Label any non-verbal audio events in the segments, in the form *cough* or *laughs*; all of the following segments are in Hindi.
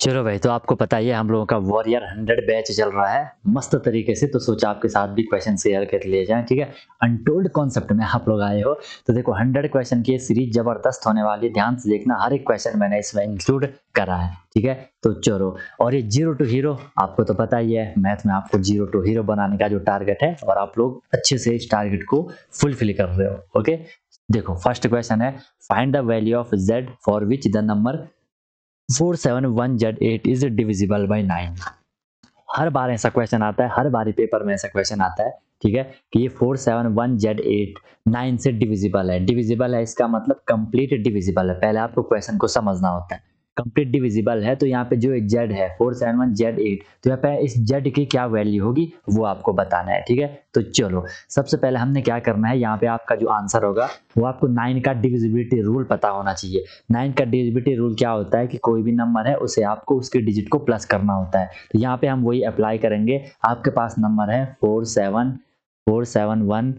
चलो भाई तो आपको पता ही है हम लोगों का वॉरियर हंड्रेड बैच चल रहा है मस्त तरीके से तो सोचा आपके साथ भी क्वेश्चन शेयर कर लिए जाए ठीक है अनटोल्ड कॉन्सेप्ट में आप लोग आए हो तो देखो हंड्रेड क्वेश्चन की सीरीज जबरदस्त होने वाली है ध्यान से देखना हर एक क्वेश्चन मैंने इसमें इंक्लूड करा है ठीक है तो चलो और ये जीरो टू हीरो आपको तो पता ही है मैथ में आपको जीरो टू हीरो बनाने का जो टारगेट है और आप लोग अच्छे से इस टारगेट को फुलफिल कर रहे हो ओके देखो फर्स्ट क्वेश्चन है find the value of Z for which the number four seven one Z eight is divisible by nine हर बार ऐसा क्वेश्चन आता है हर बार पेपर में ऐसा क्वेश्चन आता है ठीक है कि ये four seven one Z eight nine से डिविजिबल है डिविजिबल है इसका मतलब कंप्लीट डिविजिबल है पहले आपको क्वेश्चन को समझना होता है कंप्लीट डिविजिबल है तो यहाँ पे जो जेड है four seven one Z eight तो यहाँ पे इस जेड की क्या वैल्यू होगी वो आपको बताना है ठीक है तो चलो सबसे पहले हमने क्या करना है यहाँ पे आपका जो आंसर होगा वो आपको नाइन का डिविजिबिलिटी रूल पता होना चाहिए नाइन का डिविजिबिलिटी रूल क्या होता है कि कोई भी नंबर है उसे आपको उसके डिजिट को प्लस करना होता है तो यहाँ पे हम वही अप्लाई करेंगे आपके पास नंबर है four seven four seven one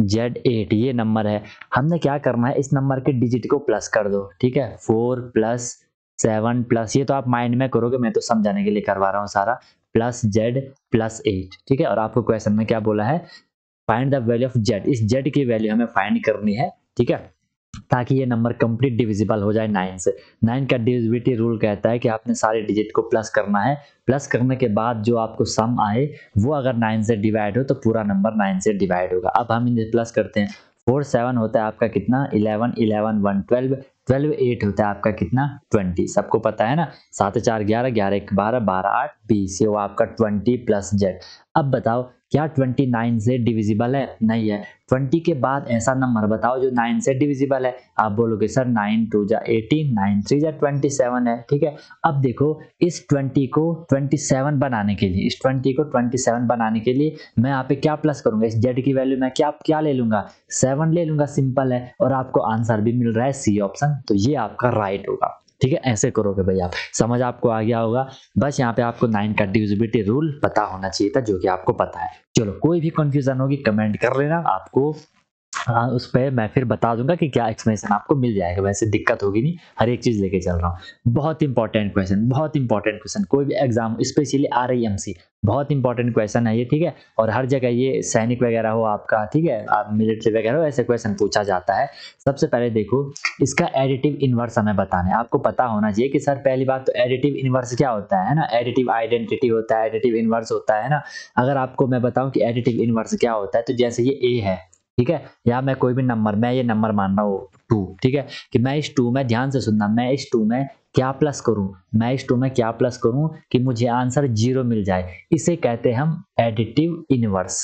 Z eight ये नंबर है हमने क्या करना है इस नंबर के डिजिट को प्लस कर दो ठीक है फोर प्लस सेवन प्लस ये तो आप माइंड में करोगे मैं तो समझाने के लिए करवा रहा हूँ सारा प्लस जेड प्लस एट ठीक है और आपको क्वेश्चन में क्या बोला है find the value of Z इस जेड की वैल्यू हमें फाइंड करनी है ठीक है ताकि ये नंबर कंप्लीट डिविजिबल हो जाए नाइन से नाइन का डिविजिबिलिटी रूल कहता है कि आपने सारे डिजिट को प्लस करना है प्लस करने के बाद जो आपको सम आए वो अगर नाइन से डिवाइड हो तो पूरा नंबर नाइन से डिवाइड होगा अब हम इन्हें प्लस करते हैं फोर सेवन होता है आपका कितना eleven eleven one twelve twelve eight होता है आपका कितना ट्वेंटी सबको पता है ना सात चार ग्यारह ग्यारह एक बारह बारह आठ बीस ये हुआ आपका ट्वेंटी प्लस जेड अब बताओ क्या 29 से डिविजिबल है नहीं है 20 के बाद ऐसा नंबर बताओ जो 9 से डिविजिबल है आप बोलोगे सर 9 टू जा एटीन नाइन थ्री जा ट्वेंटी सेवन है ठीक है अब देखो इस 20 को 27 बनाने के लिए इस 20 को 27 बनाने के लिए मैं यहाँ पे क्या प्लस करूंगा इस जेड की वैल्यू मैं क्या क्या ले लूंगा सेवन ले लूंगा सिंपल है और आपको आंसर भी मिल रहा है सी ऑप्शन तो ये आपका राइट होगा ठीक है ऐसे करोगे भाई आप समझ आपको आ गया होगा बस यहाँ पे आपको नाइन का डिविजिबिलिटी रूल पता होना चाहिए था जो कि आपको पता है चलो कोई भी कंफ्यूजन होगी कमेंट कर लेना आपको हाँ उस पर मैं फिर बता दूंगा कि क्या एक्सप्लेनेशन आपको मिल जाएगा वैसे दिक्कत होगी नहीं हर एक चीज़ लेके चल रहा हूँ बहुत इंपॉर्टेंट क्वेश्चन बहुत इंपॉर्टेंट क्वेश्चन कोई भी exam specially R I M C बहुत इंपॉर्टेंट क्वेश्चन है ये ठीक है और हर जगह ये सैनिक वगैरह हो आपका ठीक है आप मिलिट्री वगैरह हो ऐसे क्वेश्चन पूछा जाता है सबसे पहले देखो इसका एडिटिव इन्वर्स हमें बताने आपको पता होना चाहिए कि सर पहली बात तो एडिटिव इन्वर्स क्या होता है ना एडिटिव आइडेंटिटी होता है एडिटिव इन्वर्स होता है ना अगर आपको मैं बताऊँ कि एडिटिव इन्वर्स क्या होता है तो जैसे ये ए है ठीक है या मैं कोई भी नंबर मैं ये नंबर मान रहा हूँ टू ठीक है कि मैं इस टू में ध्यान से सुनना मैं इस टू में क्या प्लस करूं मैं इस टू में क्या प्लस करूं कि मुझे आंसर जीरो मिल जाए इसे कहते हैं हम एडिटिव इनवर्स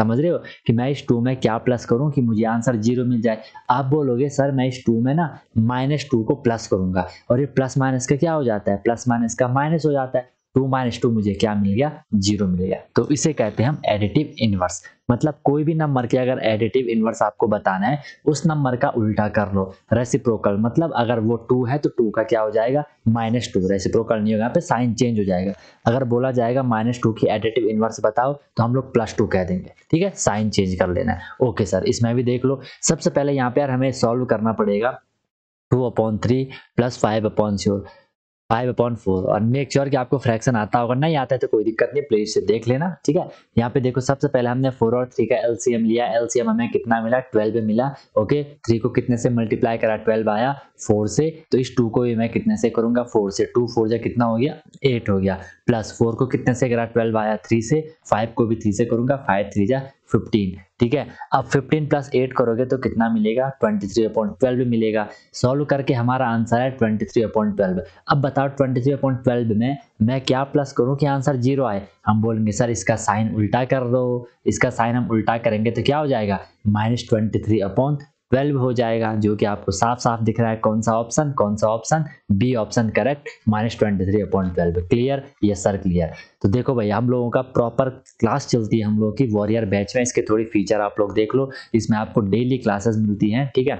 समझ रहे हो कि मैं इस टू में क्या प्लस करूं कि मुझे आंसर जीरो मिल जाए आप बोलोगे सर मैं इस टू में ना माइनस टू को प्लस करूंगा और ये प्लस माइनस का क्या हो जाता है प्लस माइनस का माइनस हो जाता है टू माइनस टू मुझे क्या मिल गया जीरो मिल गया तो इसे कहते हैं हम एडिटिव इन्वर्स मतलब कोई भी नंबर के अगर एडिटिव इनवर्स आपको बताना है उस नंबर का उल्टा कर लो रेसिप्रोकल मतलब अगर वो टू है तो टू का क्या हो जाएगा माइनस टू रेसिप्रोकल नहीं होगा यहाँ पे साइन चेंज हो जाएगा अगर बोला जाएगा माइनस टू की एडिटिव इन्वर्स बताओ तो हम लोग प्लस टू कह देंगे ठीक है साइन चेंज कर लेना है ओके सर इसमें भी देख लो सबसे पहले यहाँ पे यार हमें सॉल्व करना पड़ेगा two upon three plus five upon zero five upon four और मेक श्योर कि आपको फ्रैक्शन आता होगा नहीं आता है तो कोई दिक्कत नहीं प्लेस से देख लेना ठीक है यहाँ पे देखो सबसे पहले हमने फोर और थ्री का एलसीएम लिया एलसीएम हमें कितना मिला ट्वेल्व मिला ओके थ्री को कितने से मल्टीप्लाई करा ट्वेल्व आया फोर से तो इस टू को भी मैं कितने से करूंगा फोर से टू फोर जो कितना हो गया एट हो गया प्लस फोर को कितने से करा ट्वेल्व आया थ्री से फाइव को भी थ्री से करूंगा फाइव थ्री जा फिफ्टीन ठीक है अब फिफ्टीन प्लस एट करोगे तो कितना मिलेगा ट्वेंटी थ्री अपॉइंट ट्वेल्व मिलेगा सॉल्व करके हमारा आंसर है ट्वेंटी थ्री अपॉइंट ट्वेल्व अब बताओ ट्वेंटी थ्री अपॉइंट ट्वेल्व में मैं क्या प्लस करूं कि आंसर जीरो आए हम बोलेंगे सर इसका साइन उल्टा कर दो इसका साइन हम उल्टा करेंगे तो क्या हो जाएगा minus twenty three upon twelve हो जाएगा जो कि आपको साफ साफ दिख रहा है कौन सा ऑप्शन कौन सा option B option correct minus twenty three upon twelve clear yes sir clear तो देखो भाई हम लोगों का प्रॉपर क्लास चलती है हम लोगों की वॉरियर बैच में इसके थोड़ी फीचर आप लोग देख लो इसमें आपको डेली क्लासेस मिलती हैं ठीक है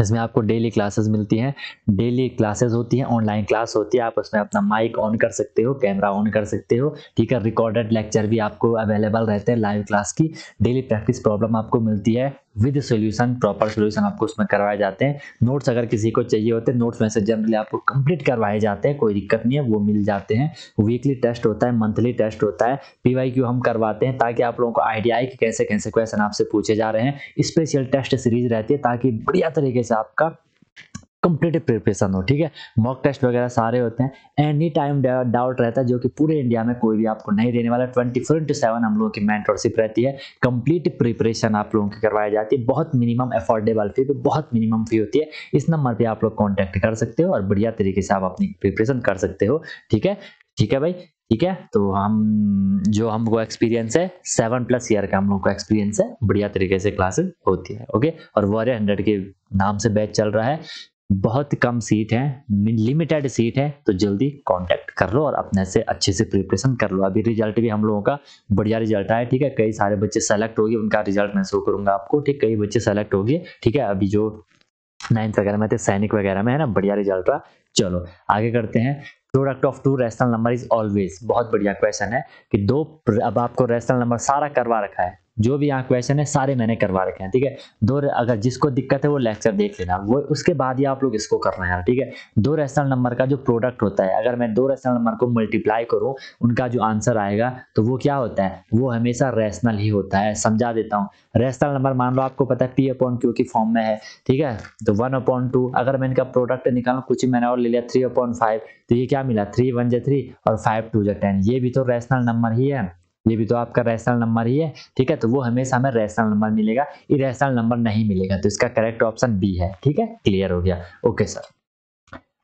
इसमें आपको डेली क्लासेस मिलती हैं डेली क्लासेस होती हैं ऑनलाइन क्लास होती है आप उसमें अपना माइक ऑन कर सकते हो कैमरा ऑन कर सकते हो ठीक है रिकॉर्डेड लेक्चर भी आपको अवेलेबल रहते हैं लाइव क्लास की डेली प्रैक्टिस प्रॉब्लम आपको मिलती है विद सॉल्यूशन प्रॉपर सॉल्यूशन आपको उसमें करवाए जाते हैं नोट्स अगर किसी को चाहिए होते हैं नोट्स में से जनरली आपको कंप्लीट करवाए जाते हैं कोई दिक्कत नहीं है वो मिल जाते हैं वीकली टेस्ट होता है मंथली टेस्ट होता है पी हम करवाते हैं ताकि आप लोगों को आइडिया आए कि कैसे कैसे क्वेश्चन आपसे पूछे जा रहे हैं स्पेशल टेस्ट सीरीज रहती है ताकि बढ़िया तरीके से आपका कंप्लीट प्रिपरेशन हो ठीक है मॉक टेस्ट वगैरह सारे होते हैं एनी टाइम डाउट रहता है जो कि पूरे इंडिया में कोई भी आपको नहीं देने वाला ट्वेंटी फोर इंटू सेवन हम लोगों की मेंटोरशिप रहती है कंप्लीट प्रिपरेशन आप लोगों की करवाई जाती है बहुत मिनिमम अफोर्डेबल फी पे बहुत मिनिमम फी होती है इस नंबर पर आप लोग कॉन्टैक्ट कर सकते हो और बढ़िया तरीके से आप अपनी प्रिपरेशन कर सकते हो ठीक है ठीक है भाई ठीक है तो हम जो हमको एक्सपीरियंस है सेवन प्लस ईयर का हम लोग को एक्सपीरियंस है बढ़िया तरीके से क्लासेस होती है ओके और वॉरियर हंड्रेड के नाम से बैच चल रहा है बहुत कम सीट है लिमिटेड सीट है तो जल्दी कांटेक्ट कर लो और अपने से अच्छे से प्रिपरेशन कर लो अभी रिजल्ट भी हम लोगों का बढ़िया रिजल्ट आया ठीक है कई सारे बच्चे सेलेक्ट हो गए उनका रिजल्ट मैं शो करूंगा आपको ठीक कई बच्चे सेलेक्ट हो गए ठीक है अभी जो नाइन्थ वगैरह में थे सैनिक वगैरह में है ना बढ़िया रिजल्ट रहा चलो आगे करते हैं product of two rational number is always बहुत बढ़िया क्वेश्चन है कि दो अब आपको रेशनल नंबर सारा करवा रखा है जो भी यहाँ क्वेश्चन है सारे मैंने करवा रखे हैं ठीक है दो अगर जिसको दिक्कत है वो लेक्चर देख लेना वो उसके बाद ही आप लोग इसको करना है ठीक है दो रेशनल नंबर का जो प्रोडक्ट होता है अगर मैं दो रेशनल नंबर को मल्टीप्लाई करूँ उनका जो आंसर आएगा तो वो क्या होता है वो हमेशा रेशनल ही होता है समझा देता हूँ रेशनल नंबर मान लो आपको पता है पी अपॉन क्यू की फॉर्म में है ठीक है तो वन अपॉन टू अगर मैं इनका प्रोडक्ट निकालू कुछ ही मैंने और ले लिया थ्री अपॉन फाइव तो ये क्या मिला थ्री वन जे थ्री और फाइव टू जे टेन ये भी तो रेशनल नंबर ही है ये भी तो आपका रैशनल नंबर ही है ठीक है तो वो हमेशा हमें रैशनल नंबर मिलेगा इरेशनल नंबर नहीं मिलेगा तो इसका करेक्ट ऑप्शन बी है ठीक है क्लियर हो गया okay sir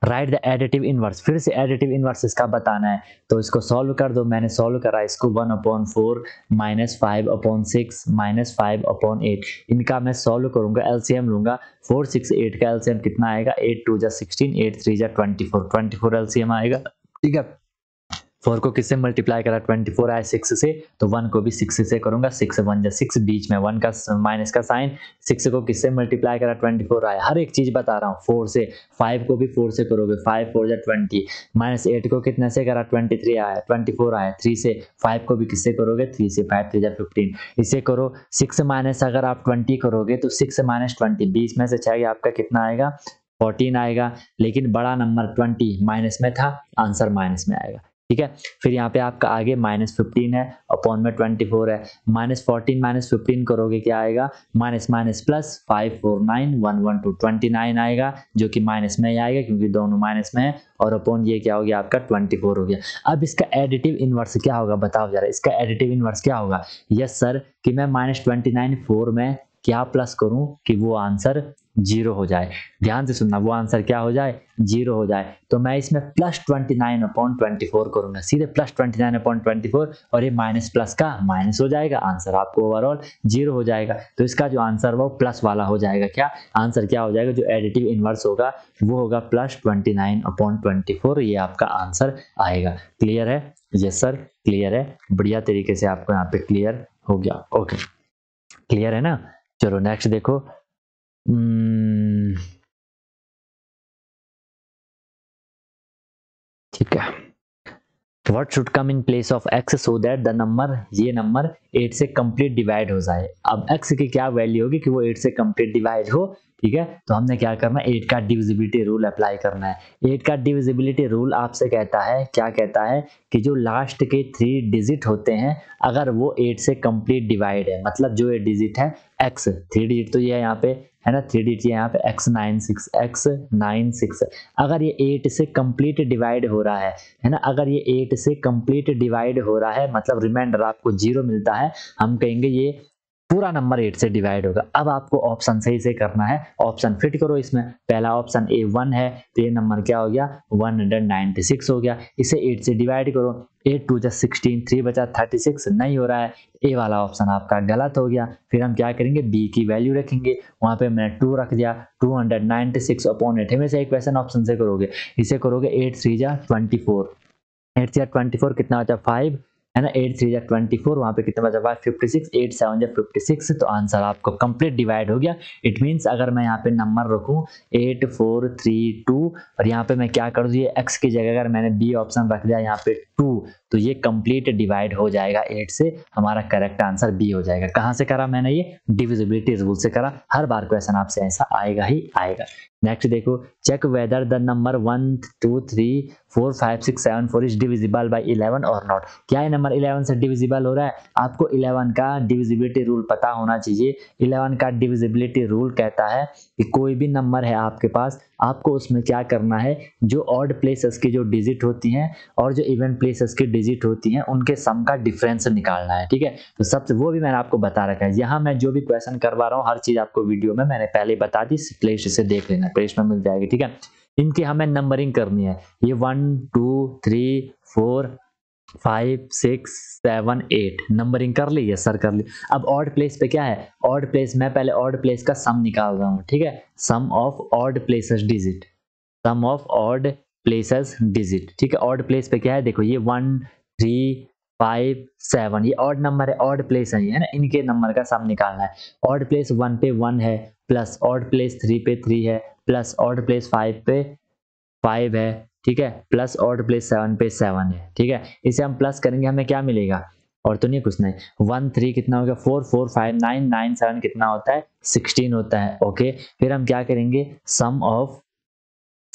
write the additive inverse फिर से एडिटिव इनवर्स इसका बताना है तो इसको सॉल्व कर दो मैंने सॉल्व करा इसको one upon four minus five upon six minus five upon eight इनका मैं सॉल्व करूंगा एलसीएम लूंगा फोर सिक्स एट का एलसीएम कितना आएगा एट टू जा सिक्सटीन एट थ्री जा twenty four twenty four LCM आएगा ठीक है फोर को किससे मल्टीप्लाई करा ट्वेंटी फोर आया सिक्स से तो वन को भी सिक्स से करूंगा सिक्स वन या सिक्स बीच में वन का माइनस का साइन सिक्स को किससे मल्टीप्लाई करा ट्वेंटी फोर आया हर एक चीज बता रहा हूँ फोर से फाइव को भी फोर से करोगे फाइव फोर या ट्वेंटी माइनस एट को कितने से करा ट्वेंटी थ्री आया ट्वेंटी फोर आया थ्री से फाइव को भी किससे करोगे थ्री से फाइव थ्री या फिफ्टीन इसे करो सिक्स माइनस अगर आप ट्वेंटी करोगे तो सिक्स माइनस ट्वेंटी बीच में से चाहिए आपका कितना आएगा फोर्टीन आएगा लेकिन बड़ा नंबर ट्वेंटी माइनस में था आंसर माइनस में आएगा ठीक है फिर यहाँ पे आपका आगे माइनस फिफ्टीन है अपॉन में ट्वेंटी फोर है माइनस फोर्टीन माइनस फिफ्टीन करोगे क्या आएगा minus minus plus five four nine one one two twenty nine आएगा जो कि माइनस में ही आएगा क्योंकि दोनों माइनस में है और अपॉन ये क्या हो गया आपका ट्वेंटी फोर हो गया अब इसका एडिटिव इन्वर्स क्या होगा बताओ जरा इसका एडिटिव इन्वर्स क्या होगा यस सर कि मैं माइनस ट्वेंटी नाइन फोर में क्या प्लस करूं कि वो आंसर जीरो हो जाए ध्यान से सुनना वो आंसर क्या हो जाए जीरो हो जाए तो मैं इसमें plus twenty nine upon twenty four करूंगा सीधे plus twenty nine upon twenty four और ये माइनस प्लस का माइनस हो जाएगा आंसर आपको ओवरऑल जीरो हो जाएगा तो इसका जो आंसर वो प्लस वाला हो जाएगा क्या आंसर क्या हो जाएगा जो एडिटिव इन्वर्स होगा वो होगा plus twenty nine upon twenty four ये आपका आंसर आएगा क्लियर है ये सर क्लियर है बढ़िया तरीके से आपको यहाँ पे क्लियर हो गया ओके क्लियर है ना चलो नेक्स्ट देखो Hmm. ठीक है what should come in place of X so that the number ये नंबर एट से कंप्लीट डिवाइड हो जाए अब एक्स की क्या वैल्यू होगी कि वो एट से कंप्लीट डिवाइड हो ठीक है तो हमने क्या करना है एट का डिविजिबिलिटी रूल अप्लाई करना है एट का डिविजिबिलिटी रूल आपसे कहता है क्या कहता है कि जो लास्ट के थ्री डिजिट होते हैं अगर वो एट से कंप्लीट डिवाइड है मतलब जो ये डिजिट है एक्स थ्री डिजिट तो ये यहाँ पे है ना थ्री डिजिट यहाँ पे X nine six X nine six अगर ये एट से कंप्लीट डिवाइड हो रहा है है ना अगर ये एट से कंप्लीट डिवाइड हो रहा है मतलब रिमाइंडर आपको जीरो मिलता है हम कहेंगे ये पूरा नंबर एट से डिवाइड होगा अब आपको ऑप्शन सही से करना है ऑप्शन फिट करो इसमें पहला ऑप्शन ए वन है तो ये नंबर क्या हो गया सिक्स हो गया इसे एट से डिवाइड करो eight two just sixteen three बचा थर्टी सिक्स नहीं हो रहा है ए वाला ऑप्शन आपका गलत हो गया फिर हम क्या करेंगे बी की वैल्यू रखेंगे वहाँ पे मैंने टू रख दिया two hundred ninety six upon eight हमेशा क्वेश्चन ऑप्शन से करोगे इसे करोगे एट थ्री जा ट्वेंटी फोर एट थ्री जा ट्वेंटी फोर कितना बचा फाइव है ना एट थ्री या ट्वेंटी फोर वहाँ पे कितना बचा हुआ है फिफ्टी सिक्स एट सेवन या फिफ्टी सिक्स तो आंसर आपको कंप्लीट डिवाइड हो गया इट मीन्स अगर मैं यहाँ पे नंबर रखूँ एट फोर थ्री टू और यहाँ पे मैं क्या कर दूँ ये एक्स की जगह अगर मैंने बी ऑप्शन रख दिया यहाँ पे टू तो ये कंप्लीट डिवाइड हो जाएगा एट से हमारा करेक्ट आंसर बी हो जाएगा कहाँ से करा मैंने ये डिविजिबिलिटी रूल से करा हर बार क्वेश्चन आपसे ऐसा आएगा ही आएगा नेक्स्ट देखो check whether the number one two three four five six seven four is divisible by eleven और नॉट क्या ये नंबर इलेवन से डिविजिबल हो रहा है आपको इलेवन का डिविजिबिलिटी रूल पता होना चाहिए इलेवन का डिविजिबिलिटी रूल कहता है कि कोई भी नंबर है आपके पास आपको उसमें क्या करना है जो ऑड प्लेसेस की जो डिजिट होती हैं और जो इवेंट प्लेसेस की डिजिट होती हैं उनके सम का डिफरेंस निकालना है ठीक है तो सबसे वो भी मैंने आपको बता रखा है यहाँ मैं जो भी क्वेश्चन करवा रहा हूँ हर चीज़ आपको वीडियो में मैंने पहले बता दी प्लेस से देख लेना प्लेस में मिल जाएगी ठीक है इनकी हमें नंबरिंग करनी है ये one two three four five six seven eight numbering कर ली है सर कर ली अब ऑर्ड प्लेस पे क्या है ऑर्ड प्लेस मैं पहले ऑर्ड प्लेस का सम निकाल रहा हूँ ठीक है sum of odd places digit sum of odd places digit ठीक है ऑर्ड प्लेस पे क्या है देखो ये वन थ्री फाइव सेवन ये ऑर्ड नंबर है ऑर्ड प्लेस है ये है ना इनके नंबर का सम निकालना है ऑर्ड प्लेस वन पे वन है प्लस ऑर्ड प्लेस थ्री पे थ्री है प्लस ऑर्ड प्लेस फाइव पे फाइव है ठीक है प्लस और प्लेस सेवन पे सेवन है ठीक है इसे हम प्लस करेंगे हमें क्या मिलेगा और तो नहीं कुछ नहीं वन थ्री कितना हो गया four four five nine nine seven कितना होता है सिक्सटीन होता है ओके फिर हम क्या करेंगे sum of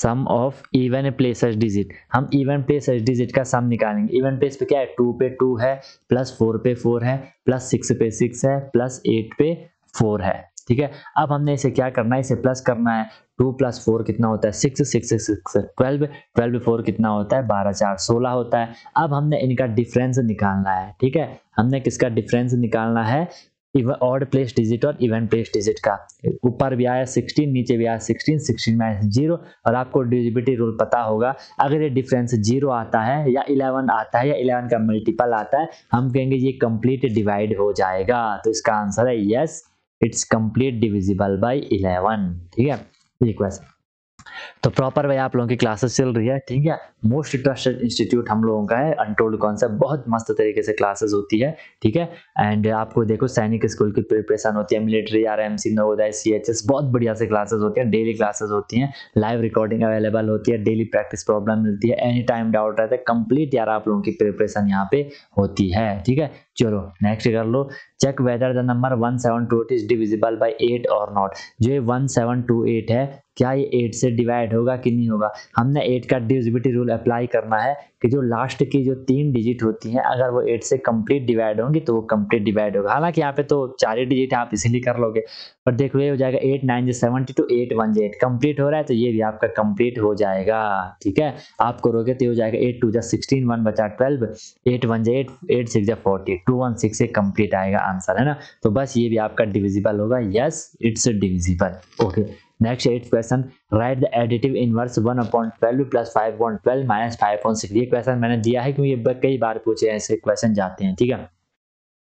sum of even place digit हम इवन प्लेस डिजिट का सम निकालेंगे इवन प्लेस पे क्या है टू पे टू है प्लस फोर पे फोर है प्लस सिक्स पे सिक्स है प्लस एट पे फोर है ठीक है अब हमने इसे क्या करना है इसे प्लस करना है टू प्लस फोर कितना होता है six six six twelve twelve four कितना होता है बारह चार सोलह होता है अब हमने इनका डिफरेंस निकालना है ठीक है हमने किसका डिफरेंस निकालना है ऑड प्लेस डिजिट और इवन प्लेस डिजिट का ऊपर भी आया 16 नीचे भी आया 16 16 माइनस जीरो और आपको डिजिबिलिटी रूल पता होगा अगर ये डिफरेंस जीरो आता है या 11 आता है या 11 का मल्टीपल आता है हम कहेंगे ये कंप्लीट डिवाइड हो जाएगा तो इसका आंसर है yes yes, it's complete divisible by 11 ठीक है ये क्वेश्चन तो प्रॉपर वे आप लोगों की क्लासेस चल रही है ठीक है मोस्ट ट्रस्टेड इंस्टीट्यूट हम लोगों का है अनटोल्ड कॉन्सेप्ट बहुत मस्त तरीके से क्लासेस होती है ठीक है एंड आपको देखो सैनिक स्कूल की प्रिपरेशन होती है military R M C Navodaya C H S बहुत बढ़िया से क्लासेस होती है डेली क्लासेस होती हैं लाइव रिकॉर्डिंग अवेलेबल होती है डेली प्रैक्टिस प्रॉब्लम मिलती है एनी टाइम डाउट रहता है कंप्लीट यार आप लोगों की प्रिपरेशन यहाँ पे होती है ठीक है चलो नेक्स्ट कर लो check whether the number one is divisible by eight और नॉट जो ये 1728 है क्या ये एट से डिवाइड होगा कि नहीं होगा हमने एट का डिविजिबिलिटी रूल अप्लाई करना है कि जो लास्ट की जो तीन डिजिट होती हैं अगर वो एट से कंप्लीट डिवाइड होंगी तो वो कंप्लीट डिवाइड होगा हालांकि यहाँ पे तो चार ही डिजिट आप इसीलिए कर लोगे पर देखो ये हो जाएगा एट नाइन जो सेवेंटी टू एट वन जे एट कंप्लीट हो रहा है तो ये भी आपका कंप्लीट हो जाएगा ठीक है आप करोगे तो ये हो जाएगा एट टू जो सिक्सटीन वन बचा ट्वेल्व एट वन जे एट एट सिक्स जो फोर्टी टू वन सिक्स से कंप्लीट आएगा आंसर है ना तो बस ये भी आपका डिविजिबल होगा yes it's divisible okay next eight question right the additive inverse one upon twelve plus five point twelve minus five point six ये क्वेश्चन मैंने दिया है क्योंकि ये कई बार पूछे हैं क्वेश्चन जाते हैं ठीक है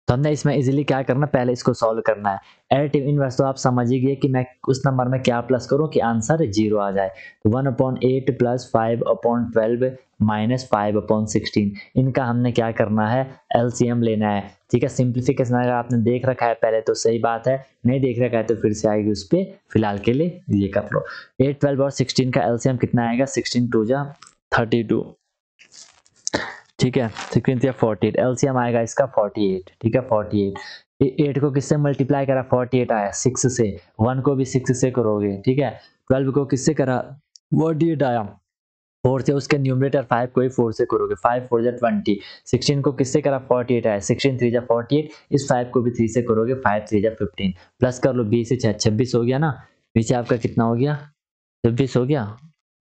तो हमने इसमें इजीली क्या करना पहले इसको सॉल्व करना है एडिटिव इनवर्स तो आप समझिए कि मैं उस नंबर में क्या प्लस करूं कि आंसर जीरो आ जाए तो one upon eight plus five upon twelve minus five upon sixteen इनका हमने क्या करना है एलसीएम लेना है ठीक है सिंप्लीफिकेशन अगर आपने देख रखा है पहले तो सही बात है नहीं देख रखा है तो फिर से आएगी उस पर फिलहाल के लिए ये कर लो एट ट्वेल्व और सिक्सटीन का एल्सियम कितना आएगा सिक्सटीन टू या थर्टी टू ठीक है सिक्सटीन या फोर्टी एट एल्सियम आएगा इसका फोर्टी एट ठीक है फोर्टी एट एट को किससे मल्टीप्लाई करा फोर्टी एट आया सिक्स से वन को भी सिक्स से करोगे ठीक है ट्वेल्व को किससे करा फोर्टी एट आया फोर से उसके न्यूमरेटर फाइव को ही फोर से करोगे फाइव फोर जै ट्वेंटी सिक्सटीन को किससे करा फोर्टी एट आया सिक्सटीन थ्री जै फोर्टी एट इस फाइव को भी थ्री से करोगे फाइव थ्री जै फिफ्टीन प्लस कर लो बीस से छः छब्बीस हो गया ना बीस आपका कितना हो गया छब्बीस हो गया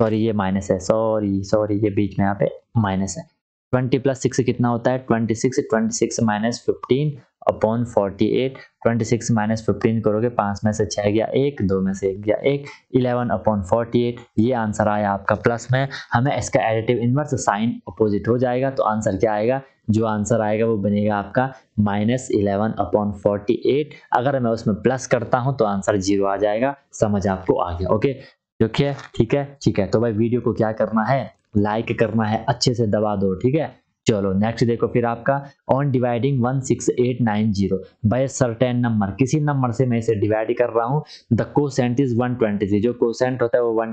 सॉरी ये माइनस है सॉरी सॉरी ये बीच में यहाँ पे माइनस है ट्वेंटी प्लस सिक्स कितना होता है twenty six twenty six minus fifteen upon forty eight twenty six minus fifteen करोगे पाँच में से छः गया एक दो में से एक गया एक इलेवन अपॉन फोर्टी एट ये आंसर आया आपका प्लस में हमें इसका एडिटिव इनवर्स साइन अपोजिट हो जाएगा तो आंसर क्या आएगा जो आंसर आएगा वो बनेगा आपका minus eleven upon forty eight अगर मैं उसमें प्लस करता हूँ तो आंसर जीरो आ जाएगा समझ आपको आ गया ओके देखिए है ठीक है ठीक है तो भाई वीडियो को क्या करना है लाइक करना है अच्छे से दबा दो ठीक है चलो नेक्स्ट देखो फिर आपका on dividing 16890 by certain number किसी नंबर से मैं इसे डिवाइड कर रहा हूँ द कोसेंट इज 123 जो कोसेंट होता है वो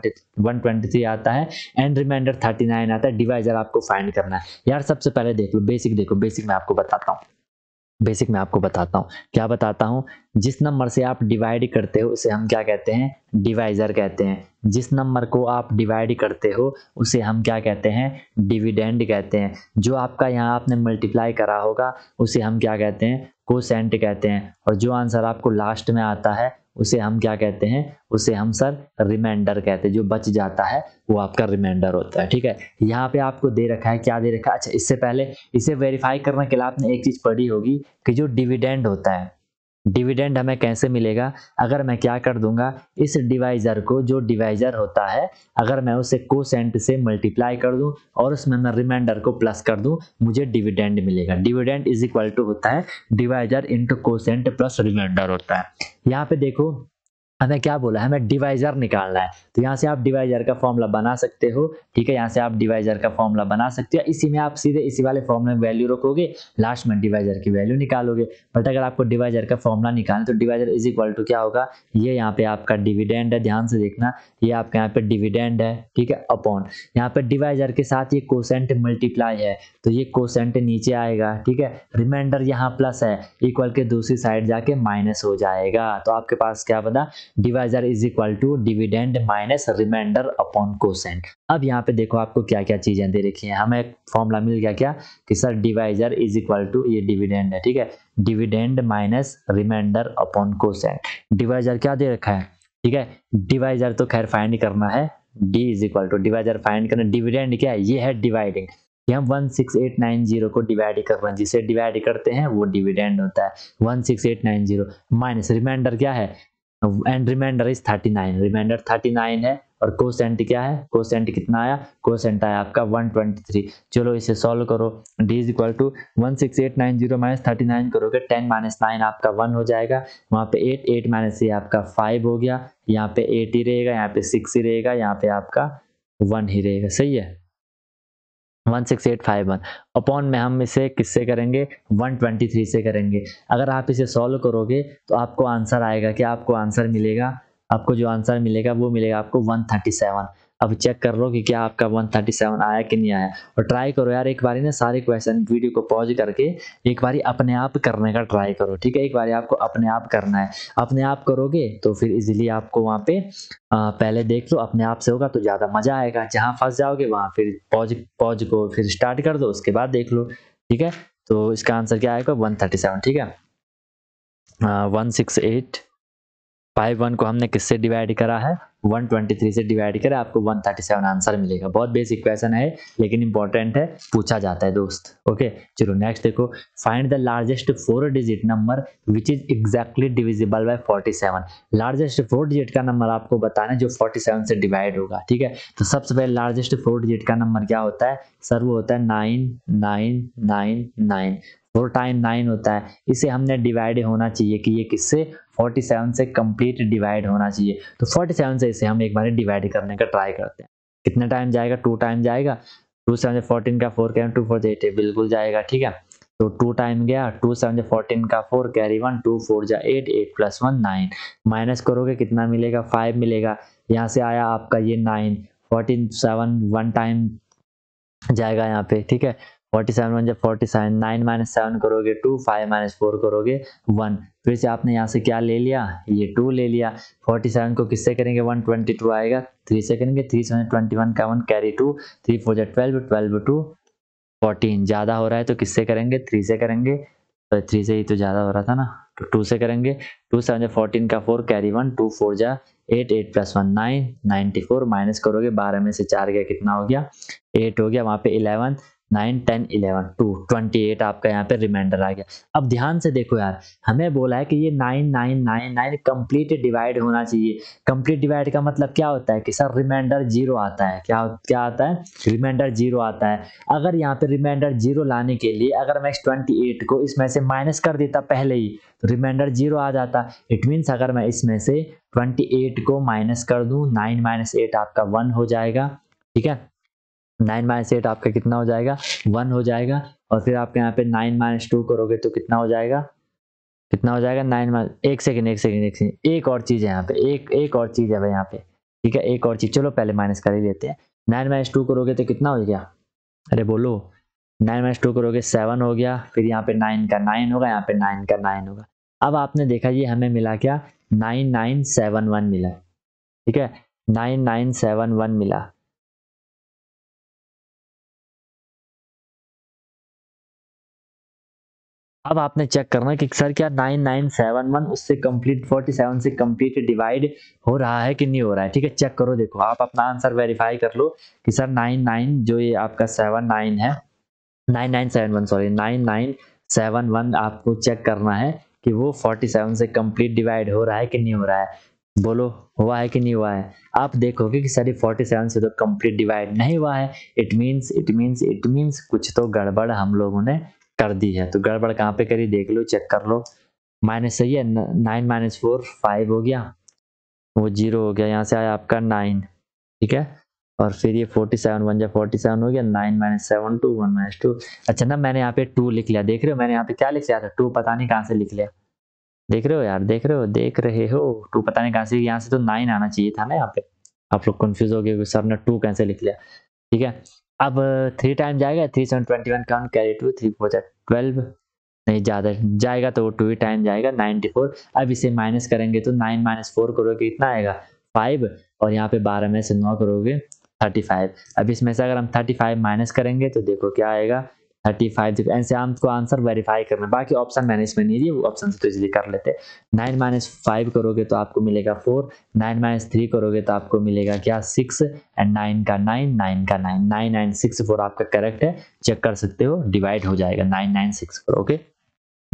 123 आता है एंड रिमाइंडर 39 आता है डिवाइजर आपको फाइंड करना है यार सबसे पहले देख लो बेसिक देखो बेसिक मैं आपको बताता हूँ बेसिक मैं आपको बताता हूँ क्या बताता हूँ जिस नंबर से आप डिवाइड करते हो उसे हम क्या कहते हैं डिवाइज़र कहते हैं जिस नंबर को आप डिवाइड करते हो उसे हम क्या कहते हैं डिविडेंड कहते हैं जो आपका यहाँ आपने मल्टीप्लाई करा होगा उसे हम क्या कहते हैं कोसेंट कहते हैं और जो आंसर आपको लास्ट में आता है उसे हम क्या कहते हैं उसे हम सर रिमाइंडर कहते हैं जो बच जाता है वो आपका रिमाइंडर होता है ठीक है यहाँ पे आपको दे रखा है क्या दे रखा है अच्छा इससे पहले इसे वेरीफाई करने के लिए आपने एक चीज़ पढ़ी होगी कि जो डिविडेंड होता है डिविडेंड हमें कैसे मिलेगा अगर मैं क्या कर दूंगा इस डिवाइजर को जो डिवाइजर होता है अगर मैं उसे कोसेंट से मल्टीप्लाई कर दूं और उसमें मैं रिमाइंडर को प्लस कर दूं मुझे डिविडेंड मिलेगा डिविडेंड इज इक्वल टू होता है divisor into quotient plus remainder होता है यहाँ पे देखो हमें क्या बोला है हमें डिवाइजर निकालना है तो यहाँ से आप डिवाइजर का फॉर्मूला बना सकते हो ठीक है यहाँ से आप डिवाइजर का फॉर्मूला बना सकते हो इसी में आप सीधे इसी वाले फॉर्मूला में वैल्यू रखोगे लास्ट में डिवाइजर की वैल्यू निकालोगे बट अगर आपको डिवाइजर का फॉर्मूला निकालना तो डिवाइजर इज इक्वल टू क्या होगा ये यहाँ पे आपका डिविडेंड है ध्यान से देखना ये आपका यहाँ पे डिविडेंड है ठीक है अपॉन यहाँ पे डिवाइजर के साथ ये कोसेंट मल्टीप्लाई है तो ये कोसेंट नीचे आएगा ठीक है रिमाइंडर यहाँ प्लस है इक्वल के दूसरी साइड जाके माइनस हो जाएगा तो आपके पास क्या बना divisor is equal to dividend minus remainder upon quotient अब यहाँ पे देखो आपको क्या क्या चीज़ें दे रखी हैं हमें एक फॉर्मूला मिल गया क्या कि sir divisor is equal to ये डिविडेंड है ठीक है dividend minus remainder upon quotient divisor क्या दे रखा है ठीक है डिवाइजर तो खैर फाइंड करना है D is equal to divisor find करना डिविडेंड क्या है ये है डिवाइडिंग हम 16890 को डिवाइड कर रहे हैं जिसे डिवाइड करते हैं वो डिविडेंड होता है 16890 माइनस रिमाइंडर क्या है and remainder is thirty nine remainder thirty nine है और कोसेंट क्या है कोसेंट कितना आया कोसेंट आया आपका 123 चलो इसे सॉल्व करो D is equal to one six eight nine zero minus thirty nine करोगे टेन माइनस नाइन आपका वन हो जाएगा वहाँ पे एट एट माइनस ये आपका फाइव हो गया यहाँ पे एट ही रहेगा यहाँ पे सिक्स ही रहेगा यहाँ पे आपका वन ही रहेगा सही है one six eight five one upon में हम इसे किससे करेंगे वन ट्वेंटी थ्री से करेंगे अगर आप इसे सॉल्व करोगे तो आपको आंसर आएगा कि आपको आंसर मिलेगा आपको जो आंसर मिलेगा वो मिलेगा आपको वन थर्टी सेवन अब चेक कर लो कि क्या आपका 137 आया कि नहीं आया और ट्राई करो यार एक बार ना सारे क्वेश्चन वीडियो को पॉज करके एक बार अपने आप करने का ट्राई करो ठीक है एक बार आपको अपने आप करना है अपने आप करोगे तो फिर इजीली आपको वहाँ पे आ, पहले देख लो अपने आप से होगा तो ज़्यादा मज़ा आएगा जहाँ फंस जाओगे वहाँ फिर पॉज पॉज को फिर स्टार्ट कर दो उसके बाद देख लो ठीक है तो इसका आंसर क्या आएगा वन ठीक है वन सिक्स एट पाई वन को हमने किससे डिवाइड करा है 123 से डिवाइड करें आपको 137 आंसर मिलेगा बहुत बेसिक क्वेश्चन है लेकिन इंपॉर्टेंट है पूछा जाता है दोस्त ओके चलो नेक्स्ट देखो find the largest four digit number which is exactly divisible by 47 largest four digit का नंबर आपको बताना है जो 47 से डिवाइड होगा ठीक है तो सबसे पहले लार्जेस्ट फोर डिजिट का नंबर क्या होता है सर वो होता है nine nine nine nine four time nine होता है इसे हमने डिवाइड होना चाहिए कि ये किससे 47 से कंप्लीट डिवाइड होना चाहिए तो 47 से इसे हम एक बार डिवाइड करने का ट्राई करते हैं कितना टाइम जाएगा टू टाइम जाएगा टू सेवन फोर्टीन का four carry two four eight बिल्कुल जाएगा ठीक है तो टू टाइम गया टू सेवन फोर्टीन का four carry one two four जा eight eight plus one nine minus करोगे कितना मिलेगा फाइव मिलेगा यहाँ से आया आपका ये nine fourteen seven one time जाएगा यहाँ पे ठीक है फोर्टी सेवन वन जब forty seven nine minus seven करोगे टू फाइव माइनस फोर करोगे वन फिर से आपने यहाँ से क्या ले लिया ये टू ले लिया फोर्टी सेवन को किससे करेंगे वन ट्वेंटी टू आएगा थ्री से करेंगे थ्री सेवन ट्वेंटी वन का one carry two three four जै ट्वेल्व ट्वेल्व टू फोर्टीन ज़्यादा हो रहा है तो किससे करेंगे थ्री से करेंगे तो थ्री से ही तो ज़्यादा हो रहा था ना तो टू से करेंगे टू सेवन जै फोर्टीन का four carry one two four जै eight eight plus one nine ninety four minus करोगे बारह में से चार गया कितना हो गया एट हो गया वहाँ पे eleven nine ten eleven two twenty eight आपका यहाँ पे रिमाइंडर आ गया अब ध्यान से देखो यार हमें बोला है कि ये nine nine nine nine complete divide होना चाहिए कम्प्लीट डिवाइड का मतलब क्या होता है कि सर रिमाइंडर जीरो आता है क्या क्या आता है रिमाइंडर जीरो आता है अगर यहाँ पे रिमाइंडर जीरो लाने के लिए अगर मैं ट्वेंटी एट को इसमें से माइनस कर देता पहले ही तो रिमाइंडर जीरो आ जाता इट मीन्स अगर मैं इसमें से ट्वेंटी एट को माइनस कर दूँ नाइन माइनस एट आपका वन हो जाएगा ठीक है नाइन माइनस एट आपका कितना हो जाएगा वन हो जाएगा और फिर आपके यहाँ पे नाइन माइनस टू करोगे तो कितना हो जाएगा कितना हो जाएगा नाइन माइनस एक सेकेंड एक सेकेंड एक सेकेंड एक और चीज़ है यहाँ पे एक एक और चीज़ है भाई यहाँ पे ठीक है एक और चीज़ चलो पहले माइनस कर ही लेते हैं नाइन माइनस टू करोगे तो कितना हो गया अरे बोलो नाइन माइनस टू करोगे सेवन हो गया फिर यहाँ पे नाइन का नाइन होगा यहाँ पे नाइन का नाइन होगा अब आपने देखा ये हमें मिला क्या नाइन नाइन सेवन वन मिला ठीक है नाइन नाइन सेवन वन मिला अब आपने चेक करना कि सर क्या 9971 उससे कंप्लीट 47 से कंप्लीट डिवाइड हो रहा है कि नहीं हो रहा है ठीक है चेक करो देखो आप अपना आंसर वेरीफाई कर लो कि सर 99 जो ये आपका 79 है 9971 सॉरी 9971 आपको चेक करना है कि वो 47 से कंप्लीट डिवाइड हो रहा है कि नहीं हो रहा है बोलो हुआ है कि नहीं हुआ है आप देखोगे कि सर फोर्टी सेवन से तो कंप्लीट डिवाइड नहीं हुआ है it means it means it means कुछ तो गड़बड़ हम लोगों ने कर दी है तो गड़बड़ कहाँ पे करी देख लो चेक कर लो माइनस सही है नाइन माइनस फोर फाइव हो गया वो जीरो हो गया यहाँ से आया आपका नाइन ठीक है और फिर ये फोर्टी सेवन वन जब फोर्टी सेवन हो गया nine minus seven two one minus two अच्छा ना मैंने यहाँ पे टू लिख लिया देख रहे हो मैंने यहाँ पे क्या लिख लिया था टू पता नहीं कहाँ से लिख लिया देख रहे हो यार देख रहे हो देख रहे हो टू पता नहीं कहाँ से यहाँ से तो नाइन आना चाहिए था ना यहाँ पे आप लोग कन्फ्यूज हो गए सर ने टू कैसे लिख लिया ठीक है अब थ्री टाइम जाएगा three seven twenty one count carry two three four जै ट्वेल्व नहीं ज़्यादा जाएगा तो वो टू ही टाइम जाएगा नाइन्टी फोर अब इसे माइनस करेंगे तो नाइन माइनस फोर करोगे कितना आएगा फाइव और यहाँ पे बारह में से नौ करोगे थर्टी फाइव अब इसमें से अगर हम थर्टी फाइव माइनस करेंगे तो देखो क्या आएगा थर्टी फाइव देखो एन को आंसर वेरीफाई करना बाकी ऑप्शन मैंने इसमें नहीं दिए वो ऑप्शन से तो इजीली कर लेते नाइन माइनस फाइव करोगे तो आपको मिलेगा फोर नाइन माइनस थ्री करोगे तो आपको मिलेगा क्या सिक्स एंड नाइन का नाइन नाइन का nine nine nine six four आपका करेक्ट है चेक कर सकते हो डिवाइड हो जाएगा nine nine six four okay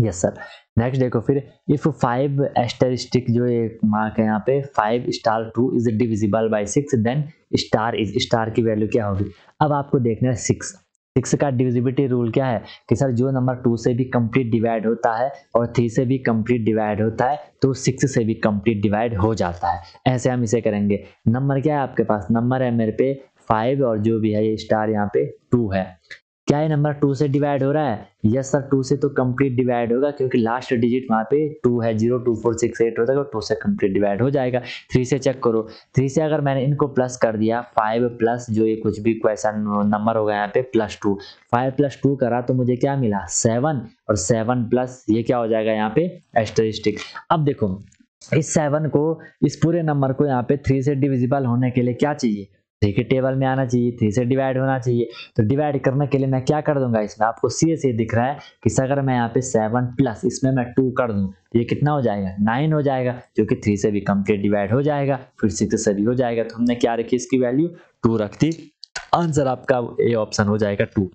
yes sir next देखो फिर इफ फाइव एस्टरिस्टिक जो एक मार्क है यहाँ पे five star two is divisible by six then star is star की वैल्यू क्या होगी अब आपको देखना है सिक्स सिक्स का डिविजिबिलिटी रूल क्या है कि सर जो नंबर टू से भी कंप्लीट डिवाइड होता है और थ्री से भी कंप्लीट डिवाइड होता है तो सिक्स से भी कंप्लीट डिवाइड हो जाता है ऐसे हम इसे करेंगे नंबर क्या है आपके पास नंबर है मेरे पे फाइव और जो भी है ये स्टार यहाँ पे टू है क्या ये नंबर टू से डिवाइड हो रहा है यस सर टू से तो कंप्लीट डिवाइड होगा क्योंकि लास्ट डिजिट वहाँ पे टू है zero two four six eight होता है टू से कंप्लीट डिवाइड हो जाएगा थ्री से चेक करो थ्री से अगर मैंने इनको प्लस कर दिया फाइव प्लस जो ये कुछ भी क्वेश्चन नंबर होगा यहाँ पे plus two five plus two करा तो मुझे क्या मिला सेवन और सेवन प्लस ये क्या हो जाएगा यहाँ पे एस्टरिस्टिक अब देखो इस सेवन को इस पूरे नंबर को यहाँ पे थ्री से डिविजिबल होने के लिए क्या चाहिए के टेबल में आना चाहिए थ्री से डिवाइड होना चाहिए तो डिवाइड करने के लिए मैं क्या कर दूंगा इसमें आपको सीधे से दिख रहा है कि अगर मैं यहाँ पे सेवन प्लस इसमें मैं टू कर दूँ तो ये कितना हो जाएगा नाइन हो जाएगा जो कि थ्री से भी कम के डिवाइड हो जाएगा फिर सिक्स से भी हो जाएगा तो हमने क्या रखी इसकी वैल्यू टू रख दी आंसर आपका ए ऑप्शन हो जाएगा टू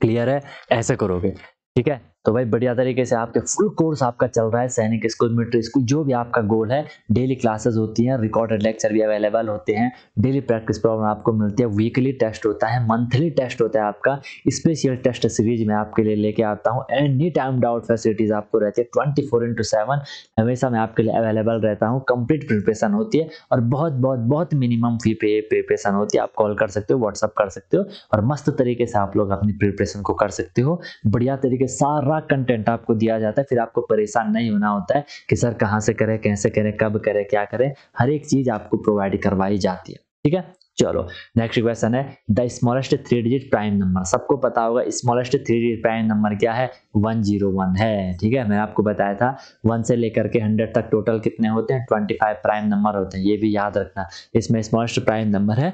क्लियर है ऐसे करोगे ठीक है तो भाई बढ़िया तरीके से आपके फुल कोर्स आपका चल रहा है सैनिक स्कूल मिलिट्री स्कूल जो भी आपका गोल है डेली क्लासेस होती हैं रिकॉर्डेड लेक्चर भी अवेलेबल होते हैं डेली प्रैक्टिस प्रॉब्लम आपको मिलती है वीकली टेस्ट होता है मंथली टेस्ट होता है आपका स्पेशल टेस्ट सीरीज में आपके लिए लेके आता हूँ एनी टाइम डाउट फैसिलिटीज आपको रहती है ट्वेंटी फोर इंटू सेवन हमेशा मैं आपके लिए अवेलेबल रहता हूँ कंप्लीट प्रिपरेशन होती है और बहुत बहुत बहुत मिनिमम फी पे प्रिपरेशन होती है आप कॉल कर सकते हो व्हाट्सअप कर सकते हो और मस्त तरीके से आप लोग अपनी प्रिपरेशन को कर सकते हो बढ़िया तरीके सारा पूरा कंटेंट आपको दिया जाता है फिर आपको परेशान नहीं होना होता है कि सर कहाँ से करें कैसे करें कब करें क्या करें हर एक चीज़ आपको प्रोवाइड करवाई जाती है ठीक है चलो नेक्स्ट क्वेश्चन है the smallest three digit prime number सबको पता होगा smallest three digit prime number क्या है 101 है ठीक है मैंने आपको बताया था वन से लेकर के हंड्रेड तक टोटल कितने होते हैं 25 प्राइम नंबर होते हैं ये भी याद रखना इसमें स्मॉलेस्ट प्राइम नंबर है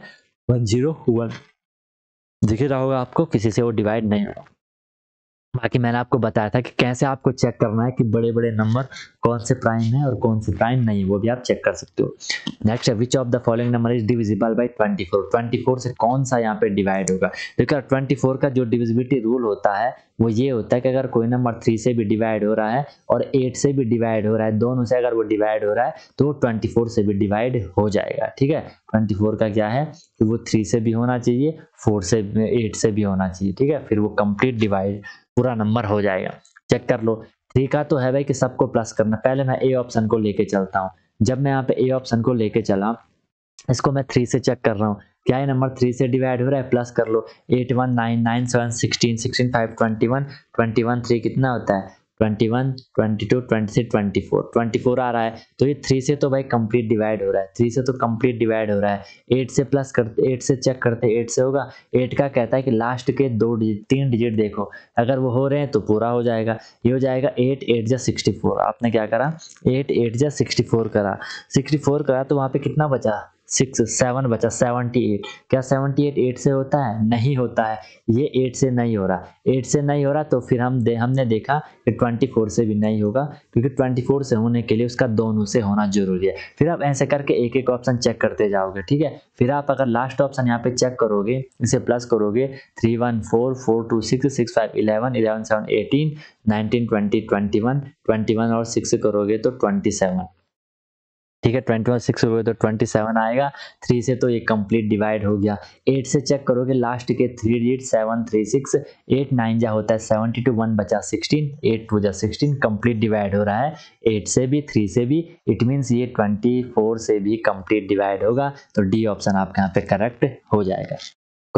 101 दिख रहा होगा आपको किसी से वो डिवाइड नहीं होगा बाकी मैंने आपको बताया था कि कैसे आपको चेक करना है कि बड़े बड़े नंबर कौन से प्राइम है और कौन से प्राइम नहीं है वो भी आप चेक कर सकते हो नेक्स्ट है which of the following number is divisible by 24 24 से कौन सा यहाँ पे डिवाइड होगा देखो 24 का जो डिविजिबिलिटी रूल होता है वो ये होता है कि अगर कोई नंबर थ्री से भी डिवाइड हो रहा है और एट से भी डिवाइड हो रहा है दोनों से अगर वो डिवाइड हो रहा है तो वो ट्वेंटी फोर से भी डिवाइड हो जाएगा ठीक है ट्वेंटी फोर का क्या है कि वो थ्री से भी होना चाहिए फोर से एट से भी होना चाहिए ठीक है फिर वो कंप्लीट डिवाइड पूरा नंबर हो जाएगा चेक कर लो थ्री का तो है भाई कि सबको प्लस करना पहले मैं ए ऑप्शन को लेके चलता हूँ जब मैं यहाँ पे ए ऑप्शन को लेके चला इसको मैं थ्री से चेक कर रहा हूँ क्या ये नंबर थ्री से डिवाइड हो रहा है प्लस कर लो eight one nine nine seven sixteen sixteen five twenty one twenty one three कितना होता है twenty one twenty two twenty three twenty four twenty four आ रहा है तो ये थ्री से तो भाई कंप्लीट डिवाइड हो रहा है थ्री से तो कंप्लीट डिवाइड हो रहा है एट से प्लस करते एट से चेक करते एट से होगा एट का कहता है कि लास्ट के दो डिजिट तीन डिजिट देखो अगर वो हो रहे हैं तो पूरा हो जाएगा ये हो जाएगा एट एट जा सिक्सटी फोर आपने क्या करा एट एट जा सिक्सटी फोर करा सिक्सटी फोर करा तो वहाँ पर कितना बचा सिक्स सेवन बचा सेवेंटी एट क्या सेवनटी एट एट से होता है नहीं होता है ये एट से नहीं हो रहा एट से नहीं हो रहा तो फिर हम दे हमने देखा कि ट्वेंटी फोर से भी नहीं होगा क्योंकि ट्वेंटी फोर से होने के लिए उसका दोनों से होना जरूरी है फिर आप ऐसे करके एक एक ऑप्शन चेक करते जाओगे ठीक है फिर आप अगर लास्ट ऑप्शन यहाँ पे चेक करोगे इसे प्लस करोगे three one four four two six six five eleven eleven seven eighteen nineteen twenty twenty one twenty one और सिक्स करोगे तो ट्वेंटी सेवन ठीक है ट्वेंटी वन सिक्स हो तो ट्वेंटी सेवन आएगा थ्री से तो ये कंप्लीट डिवाइड हो गया एट से चेक करोगे लास्ट के three digit seven three six eight nine जा होता है सेवनटी टू वन बचा सिक्सटीन एट टू जा सिक्सटीन कंप्लीट डिवाइड हो रहा है एट से भी थ्री से भी इट मीन्स ये ट्वेंटी फोर से भी कंप्लीट डिवाइड होगा तो डी ऑप्शन आपके यहाँ पे करेक्ट हो जाएगा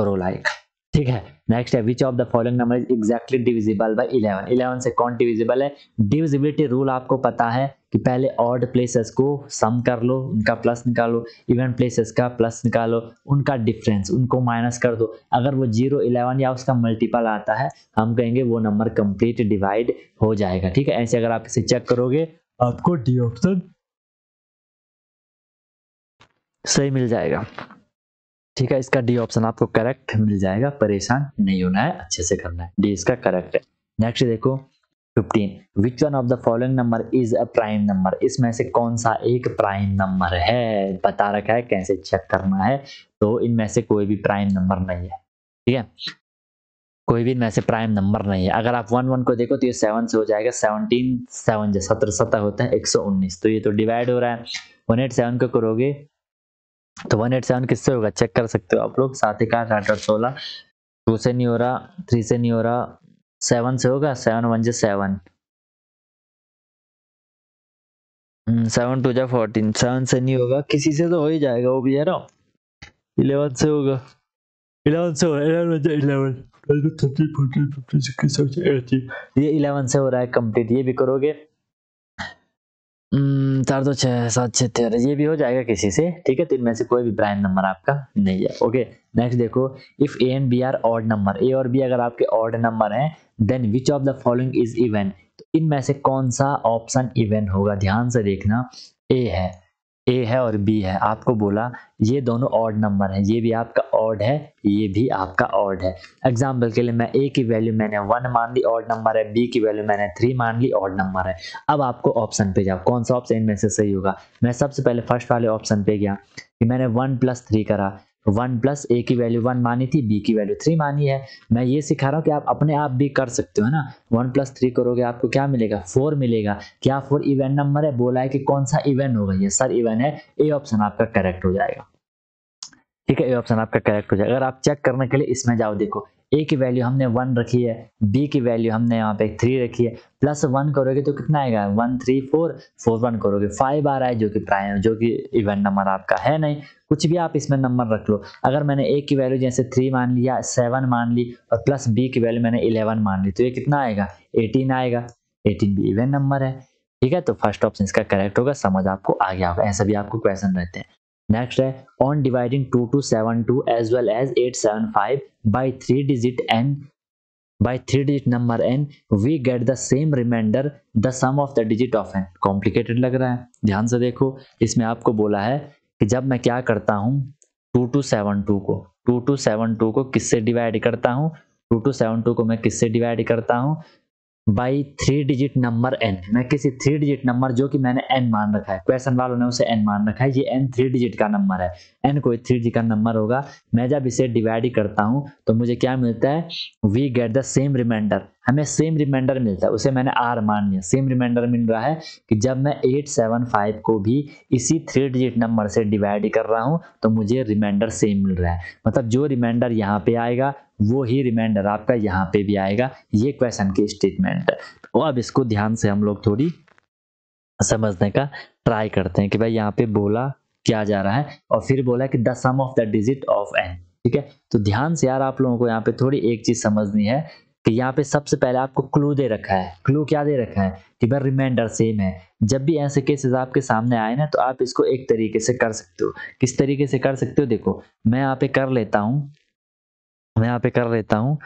करोला एक ठीक है नेक्स्ट है which of the following number is exactly divisible by eleven eleven से कौन डिविजिबल है डिविजिबिलिटी रूल आपको पता है कि पहले ऑड प्लेसेस को सम कर लो उनका प्लस निकालो इवन प्लेसेस का प्लस निकालो उनका डिफरेंस उनको माइनस कर दो अगर वो जीरो इलेवन या उसका मल्टीपल आता है हम कहेंगे वो नंबर कंप्लीट डिवाइड हो जाएगा ठीक है ऐसे अगर आप इसे चेक करोगे आपको डी ऑप्शन सही मिल जाएगा ठीक है इसका डी ऑप्शन आपको करेक्ट मिल जाएगा परेशान नहीं होना है अच्छे से करना है डी इसका करेक्ट है नेक्स्ट देखो 15 which one of the following number is a prime number इसमें से कौन सा एक प्राइम नंबर है बता रखा है कैसे चेक करना है तो इनमें से कोई भी प्राइम नंबर नहीं है ठीक है कोई भी इनमें से प्राइम नंबर नहीं है अगर आप वन वन को देखो तो ये सेवन से हो जाएगा सेवनटीन सेवन जो सत्रह सत्रह होता है एक सौ उन्नीस तो ये तो डिवाइड हो रहा है वन एट सेवन को करोगे तो वन एट सेवन किससे होगा चेक कर सकते हो आप लोग सात ही कार्ड आठ आठ सोलह टू से नहीं हो रहा थ्री से नहीं हो रहा सेवन से होगा सेवन वन जे सेवन सेवन टू जा फोर्टीन सेवन से नहीं होगा किसी से तो हो ही जाएगा वो भी है ना इलेवन से होगा इलेवन से होगा हो रहा है इलेवन ये इलेवन से हो रहा है कंप्लीट ये भी करोगे हम्म, चार दो तो छः सात छः तेरह ये भी हो जाएगा किसी से ठीक है तीन में से कोई भी प्राइम नंबर आपका नहीं है ओके नेक्स्ट देखो if A and B are odd number A और बी अगर आपके ऑड नंबर हैं then which of the following is even तो इनमें से कौन सा ऑप्शन इवन होगा ध्यान से देखना ए है ए है और बी है आपको बोला ये दोनों ऑड नंबर हैं ये भी आपका ऑड है ये भी आपका ऑड है एग्जाम्पल के लिए मैं ए की वैल्यू मैंने वन मान ली ऑड नंबर है बी की वैल्यू मैंने थ्री मान ली ऑड नंबर है अब आपको ऑप्शन पे जाओ कौन सा ऑप्शन इनमें से सही होगा मैं सबसे पहले फर्स्ट वाले ऑप्शन पे गया कि मैंने वन प्लस थ्री करा वन प्लस ए की वैल्यू वन मानी थी बी की वैल्यू थ्री मानी है मैं ये सिखा रहा हूँ कि आप अपने आप भी कर सकते हो ना वन प्लस थ्री करोगे आपको क्या मिलेगा फोर मिलेगा क्या फोर इवेंट नंबर है बोला है कि कौन सा इवेंट होगा ये सर इवेंट है ए ऑप्शन आपका करेक्ट हो जाएगा ठीक है ए ऑप्शन आपका करेक्ट हो जाएगा अगर आप चेक करने के लिए इसमें जाओ देखो ए की वैल्यू हमने वन रखी है बी की वैल्यू हमने यहाँ पे थ्री रखी है प्लस वन करोगे तो कितना आएगा one three four four one करोगे फाइव आ रहा है जो कि प्राइम जो कि इवेंट नंबर आपका है नहीं कुछ भी आप इसमें नंबर रख लो अगर मैंने ए की वैल्यू जैसे थ्री मान लिया सेवन मान ली और प्लस बी की वैल्यू मैंने इलेवन मान ली तो ये कितना आएगा एटीन आएगा एटीन भी इवेन नंबर है ठीक है तो फर्स्ट ऑप्शन इसका करेक्ट होगा समझ आपको आ गया होगा ऐसा भी आपको क्वेश्चन रहते हैं नेक्स्ट है on dividing two two seven two as well as eight seven five by three digit N by three digit number N we get the same remainder the sum of the digit of N complicated लग रहा है ध्यान से देखो इसमें आपको बोला है कि जब मैं क्या करता हूँ टू टू सेवन टू को टू टू सेवन टू को किससे डिवाइड करता हूँ टू टू सेवन टू को मैं किससे डिवाइड करता हूँ by three digit number N मैं किसी थ्री डिजिट नंबर जो कि मैंने एन मान रखा है क्वेश्चन वालों ने उसे एन मान रखा है ये एन थ्री डिजिट का नंबर है एन कोई थ्री डिजिट का नंबर होगा मैं जब इसे डिवाइड करता हूँ तो मुझे क्या मिलता है we get the same remainder हमें सेम रिमाइंडर मिलता है उसे मैंने आर मान लिया सेम रिमाइंडर मिल रहा है कि जब मैं एट सेवन फाइव को भी इसी थ्री डिजिट नंबर से डिवाइड कर रहा हूँ तो मुझे रिमाइंडर सेम मिल रहा है मतलब जो रिमाइंडर यहाँ पे आएगा वो ही रिमाइंडर आपका यहाँ पे भी आएगा ये क्वेश्चन की स्टेटमेंट है तो अब इसको ध्यान से हम लोग थोड़ी समझने का ट्राई करते हैं कि भाई यहाँ पे बोला क्या जा रहा है और फिर बोला कि the sum of the digit of n ठीक है तो ध्यान से यार आप लोगों को यहाँ पे थोड़ी एक चीज समझनी है कि यहाँ पे सबसे पहले आपको क्लू दे रखा है क्लू क्या दे रखा है कि भाई रिमाइंडर सेम है जब भी ऐसे केसेस आपके सामने आए ना तो आप इसको एक तरीके से कर सकते हो किस तरीके से कर सकते हो देखो मैं यहाँ पे कर लेता हूँ मैं यहाँ पे कर लेता हूँ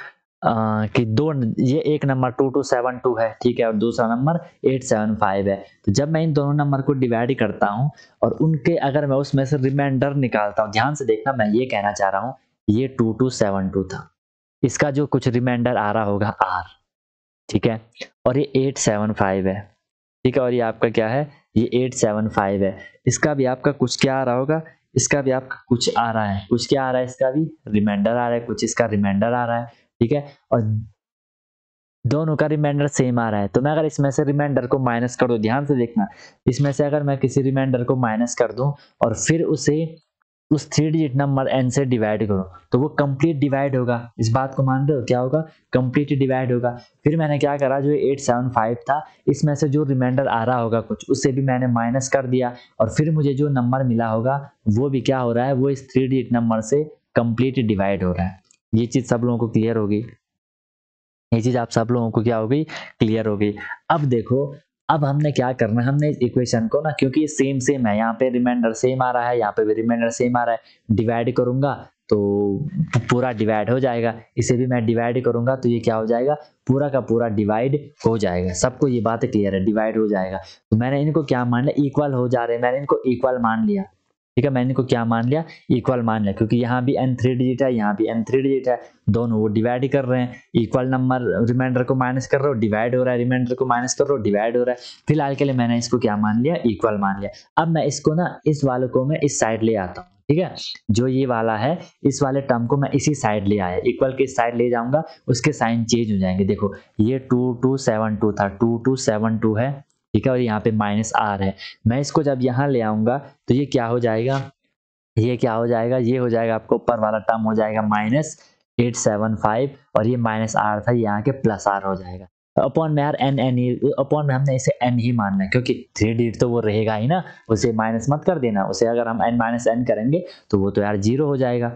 कि दो ये एक number two two seven two है ठीक है और दूसरा नंबर एट सेवन फाइव है तो जब मैं इन दोनों नंबर को डिवाइड करता हूँ और उनके अगर मैं उसमें से रिमाइंडर निकालता हूँ ध्यान से देखना मैं ये कहना चाह रहा हूँ ये टू टू सेवन टू था इसका जो कुछ रिमाइंडर आ रहा होगा आर ठीक है और ये एट सेवन फाइव है ठीक है और ये आपका क्या है ये एट सेवन फाइव है इसका भी आपका कुछ क्या आ रहा होगा इसका भी आपका कुछ आ रहा है कुछ क्या आ रहा है इसका भी रिमाइंडर आ रहा है कुछ इसका रिमाइंडर आ रहा है ठीक है और दोनों का रिमाइंडर सेम आ रहा है तो मैं अगर इसमें से रिमाइंडर को माइनस कर दूं ध्यान से देखना इसमें से अगर मैं किसी रिमाइंडर को माइनस कर दूं और फिर उसे उस थ्री डिजिट नंबर एन से डिवाइड करो तो वो कंप्लीट डिवाइड होगा इस बात को मान रहे हो क्या होगा कंप्लीट डिवाइड होगा फिर मैंने क्या करा जो एट सेवन फाइव था इसमें से जो रिमाइंडर आ रहा होगा कुछ उससे भी मैंने माइनस कर दिया और फिर मुझे जो नंबर मिला होगा वो भी क्या हो रहा है वो इस थ्री डिजिट नंबर से कंप्लीट डिवाइड हो रहा है ये चीज़ सब लोगों को क्लियर होगी ये चीज़ आप सब लोगों को क्या होगी क्लियर होगी अब देखो अब हमने क्या करना है हमने इस इक्वेशन को ना क्योंकि सेम सेम है यहाँ पे रिमाइंडर सेम आ रहा है यहाँ पे भी रिमाइंडर सेम आ रहा है डिवाइड करूंगा तो पूरा डिवाइड हो जाएगा इसे भी मैं डिवाइड करूंगा तो ये क्या हो जाएगा पूरा का पूरा डिवाइड हो जाएगा सबको ये बात क्लियर है डिवाइड हो जाएगा तो मैंने इनको क्या मान लिया इक्वल हो जा रहे हैं मैंने इनको इक्वल मान लिया ठीक है मैंने इनको क्या मान लिया इक्वल मान लिया क्योंकि यहाँ भी एन थ्री डिजिट है यहाँ भी एन थ्री डिजिट है दोनों वो डिवाइड कर रहे हैं इक्वल नंबर रिमाइंडर को माइनस कर रहे हो डिवाइड हो रहा है रिमाइंडर को माइनस कर रहे हो डिवाइड हो रहा है फिलहाल के लिए मैंने इसको क्या मान लिया इक्वल मान लिया अब मैं इसको ना इस वाले को मैं इस साइड ले आता हूँ ठीक है जो ये वाला है इस वाले टर्म को मैं इसी साइड ले आया इक्वल के साइड ले जाऊंगा उसके साइन चेंज हो जाएंगे देखो ये टू टू सेवन टू था टू टू सेवन टू है ठीक है और यहाँ पे माइनस आर है मैं इसको जब यहाँ ले आऊंगा तो ये क्या हो जाएगा ये क्या हो जाएगा ये हो जाएगा आपको ऊपर वाला टर्म हो जाएगा माइनस एट सेवन फाइव और ये माइनस आर था यहाँ के प्लस आर हो जाएगा अपॉन में यार एन एन ही अपॉन में हमने इसे एन ही मानना है क्योंकि थ्री डिजिट तो वो रहेगा ही ना उसे माइनस मत कर देना उसे अगर हम एन माइनस एन करेंगे तो वो तो यार जीरो हो जाएगा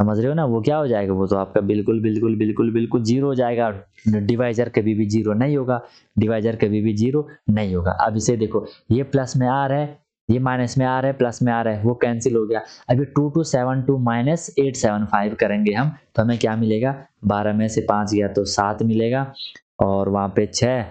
समझ रहे हो ना वो क्या हो जाएगा वो तो आपका बिल्कुल बिल्कुल बिल्कुल बिल्कुल जीरो हो जाएगा डिवाइजर कभी भी जीरो नहीं होगा डिवाइजर कभी भी जीरो नहीं होगा अब इसे देखो ये प्लस में आ रहा है ये माइनस में आ रहा है प्लस में आ रहा है वो कैंसिल हो गया अभी two two seven two minus eight seven five करेंगे हम तो हमें क्या मिलेगा बारह में से पाँच गया तो सात मिलेगा और वहाँ पे छः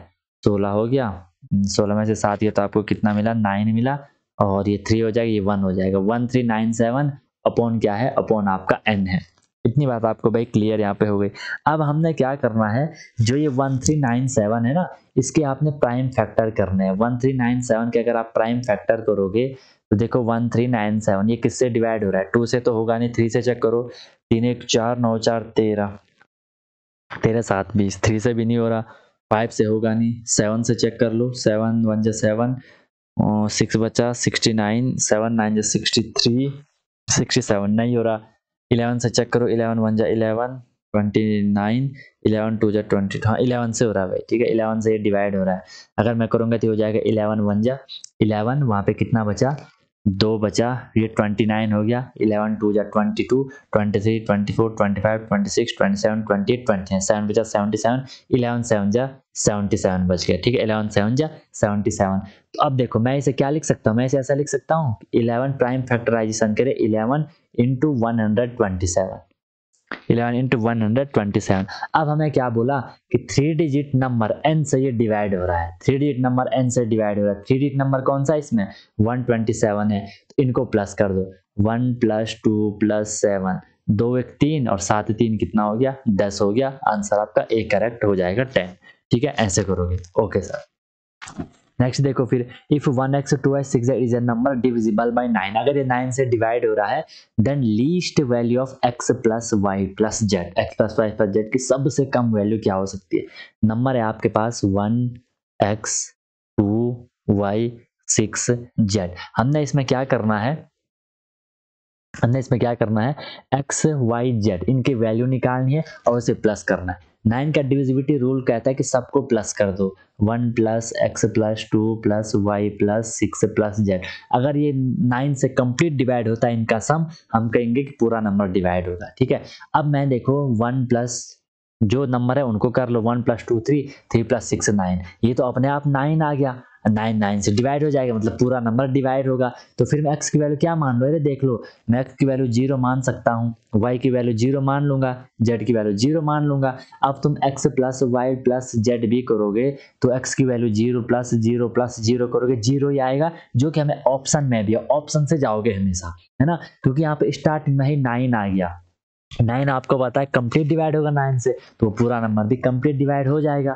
सोलह हो गया हम्म, सोलह में से सात गया तो आपको कितना मिला नाइन मिला और ये थ्री हो जाएगा ये वन हो जाएगा one three nine seven upon क्या है अपॉन आपका एन है इतनी बात आपको भाई क्लियर यहाँ पे हो गई अब हमने क्या करना है जो ये वन थ्री नाइन सेवन है ना इसके आपने प्राइम फैक्टर करने हैं वन थ्री नाइन सेवन के अगर आप प्राइम फैक्टर करोगे तो देखो वन थ्री नाइन सेवन ये किससे डिवाइड हो रहा है टू से तो होगा नहीं थ्री से चेक करो तीन एक चार नौ चार तेरह तेरह सात बीस थ्री से भी नहीं हो रहा फाइव से होगा नहीं सेवन से चेक कर लो सेवन वन जो सेवन सिक्स बचा सिक्सटी नाइन सेवन नाइन जो सिक्सटी थ्री सिक्सटी सेवन नहीं हो रहा इलेवन से चेक करो इलेवन वन जा eleven twenty nine eleven two जा ट्वेंटी हाँ इलेवन से हो रहा है भाई ठीक है इलेवन से ये डिवाइड हो रहा है अगर मैं करूँगा तो हो जाएगा इलेवन वन जा इलेवन वहाँ पर कितना बचा दो बचा ये ट्वेंटी नाइन हो गया इलेवन टू या twenty two twenty three twenty four twenty five twenty six twenty seven twenty eight twenty seven बचा सेवेंटी सेवन इलेवन सेवन जा सेवेंटी सेवन बच गया ठीक है इलेवन सेवन जा सेवेंटी सेवन तो अब देखो मैं इसे क्या लिख सकता हूँ मैं इसे ऐसा लिख सकता हूँ इलेवन प्राइम फैक्टराइजेशन करे eleven into one hundred twenty seven eleven into one hundred twenty seven अब हमें क्या बोला कि थ्री डिजिट नंबर एन से ये डिवाइड हो रहा है थ्री डिजिट नंबर एन से डिवाइड हो रहा है थ्री डिजिट नंबर कौन सा इसमें वन ट्वेंटी सेवन है तो इनको प्लस कर दो one plus two plus seven दो एक तीन और सात तीन कितना हो गया दस हो गया आंसर आपका ए करेक्ट हो जाएगा टेन ठीक है ऐसे करोगे ओके सर नेक्स्ट देखो फिर if one x two x six is a number divisible by nine अगर ये नाइन से डिवाइड हो रहा है then least value of x plus y plus z x plus y plus z की सबसे कम वैल्यू क्या हो सकती है नंबर है आपके पास one x two y six z हमने इसमें क्या करना है हमने इसमें क्या करना है एक्स वाई जेड इनकी वैल्यू निकालनी है और उसे प्लस करना है नाइन का डिविजिबिलिटी रूल कहता है कि सबको प्लस कर दो one plus x plus two plus y plus six plus z अगर ये नाइन से कंप्लीट डिवाइड होता है इनका सम हम कहेंगे कि पूरा नंबर डिवाइड होगा ठीक है अब मैं देखो वन प्लस जो नंबर है उनको कर लो one plus two three three plus six nine ये तो अपने आप नाइन आ गया नाइन नाइन से डिवाइड हो जाएगा मतलब पूरा नंबर डिवाइड होगा तो फिर मैं एक्स की वैल्यू क्या मान लो अरे देख लो मैं एक्स की वैल्यू जीरो मान सकता हूँ वाई की वैल्यू जीरो मान लूंगा जेड की वैल्यू जीरो मान लूंगा अब तुम x plus y plus z भी करोगे तो एक्स की value zero plus zero plus zero करोगे जीरो ही आएगा जो कि हमें ऑप्शन में भी ऑप्शन से जाओगे हमेशा है ना क्योंकि यहाँ पे स्टार्टिंग में ही नाइन आ गया नाइन आपको पता है कंप्लीट डिवाइड होगा नाइन से तो पूरा नंबर भी कंप्लीट डिवाइड हो जाएगा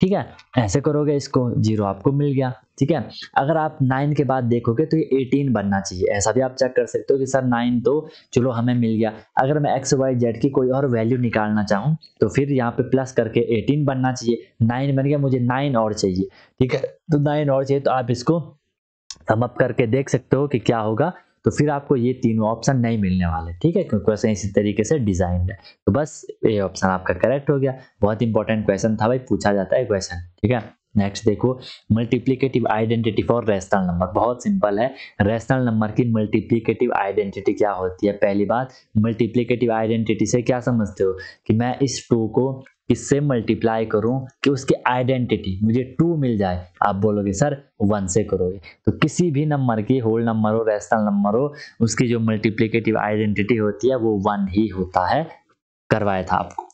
ठीक है ऐसे करोगे इसको जीरो आपको मिल गया ठीक है अगर आप नाइन के बाद देखोगे तो ये एटीन बनना चाहिए ऐसा भी आप चेक कर सकते हो कि सर नाइन तो चलो हमें मिल गया अगर मैं एक्स वाई जेड की कोई और वैल्यू निकालना चाहूँ तो फिर यहाँ पे प्लस करके एटीन बनना चाहिए नाइन बन गया मुझे नाइन और चाहिए ठीक है तो नाइन और चाहिए तो आप इसको समअप करके देख सकते हो कि क्या होगा तो फिर आपको ये तीनों ऑप्शन नहीं मिलने वाले ठीक है क्योंकि क्वेश्चन इसी तरीके से डिजाइन है तो बस ये ऑप्शन आपका करेक्ट हो गया बहुत इंपॉर्टेंट क्वेश्चन था भाई पूछा जाता है क्वेश्चन ठीक है नेक्स्ट देखो multiplicative identity for rational number बहुत सिंपल है रेशनल नंबर की मल्टीप्लीकेटिव आइडेंटिटी क्या होती है पहली बात मल्टीप्लीकेटिव आइडेंटिटी से क्या समझते हो कि मैं इस टू को इससे मल्टीप्लाई करूं कि उसकी आइडेंटिटी मुझे टू मिल जाए आप बोलोगे सर वन से करोगे तो किसी भी नंबर की होल नंबर हो रेशनल नंबर हो उसकी जो मल्टीप्लीकेटिव आइडेंटिटी होती है वो वन ही होता है करवाया था आपको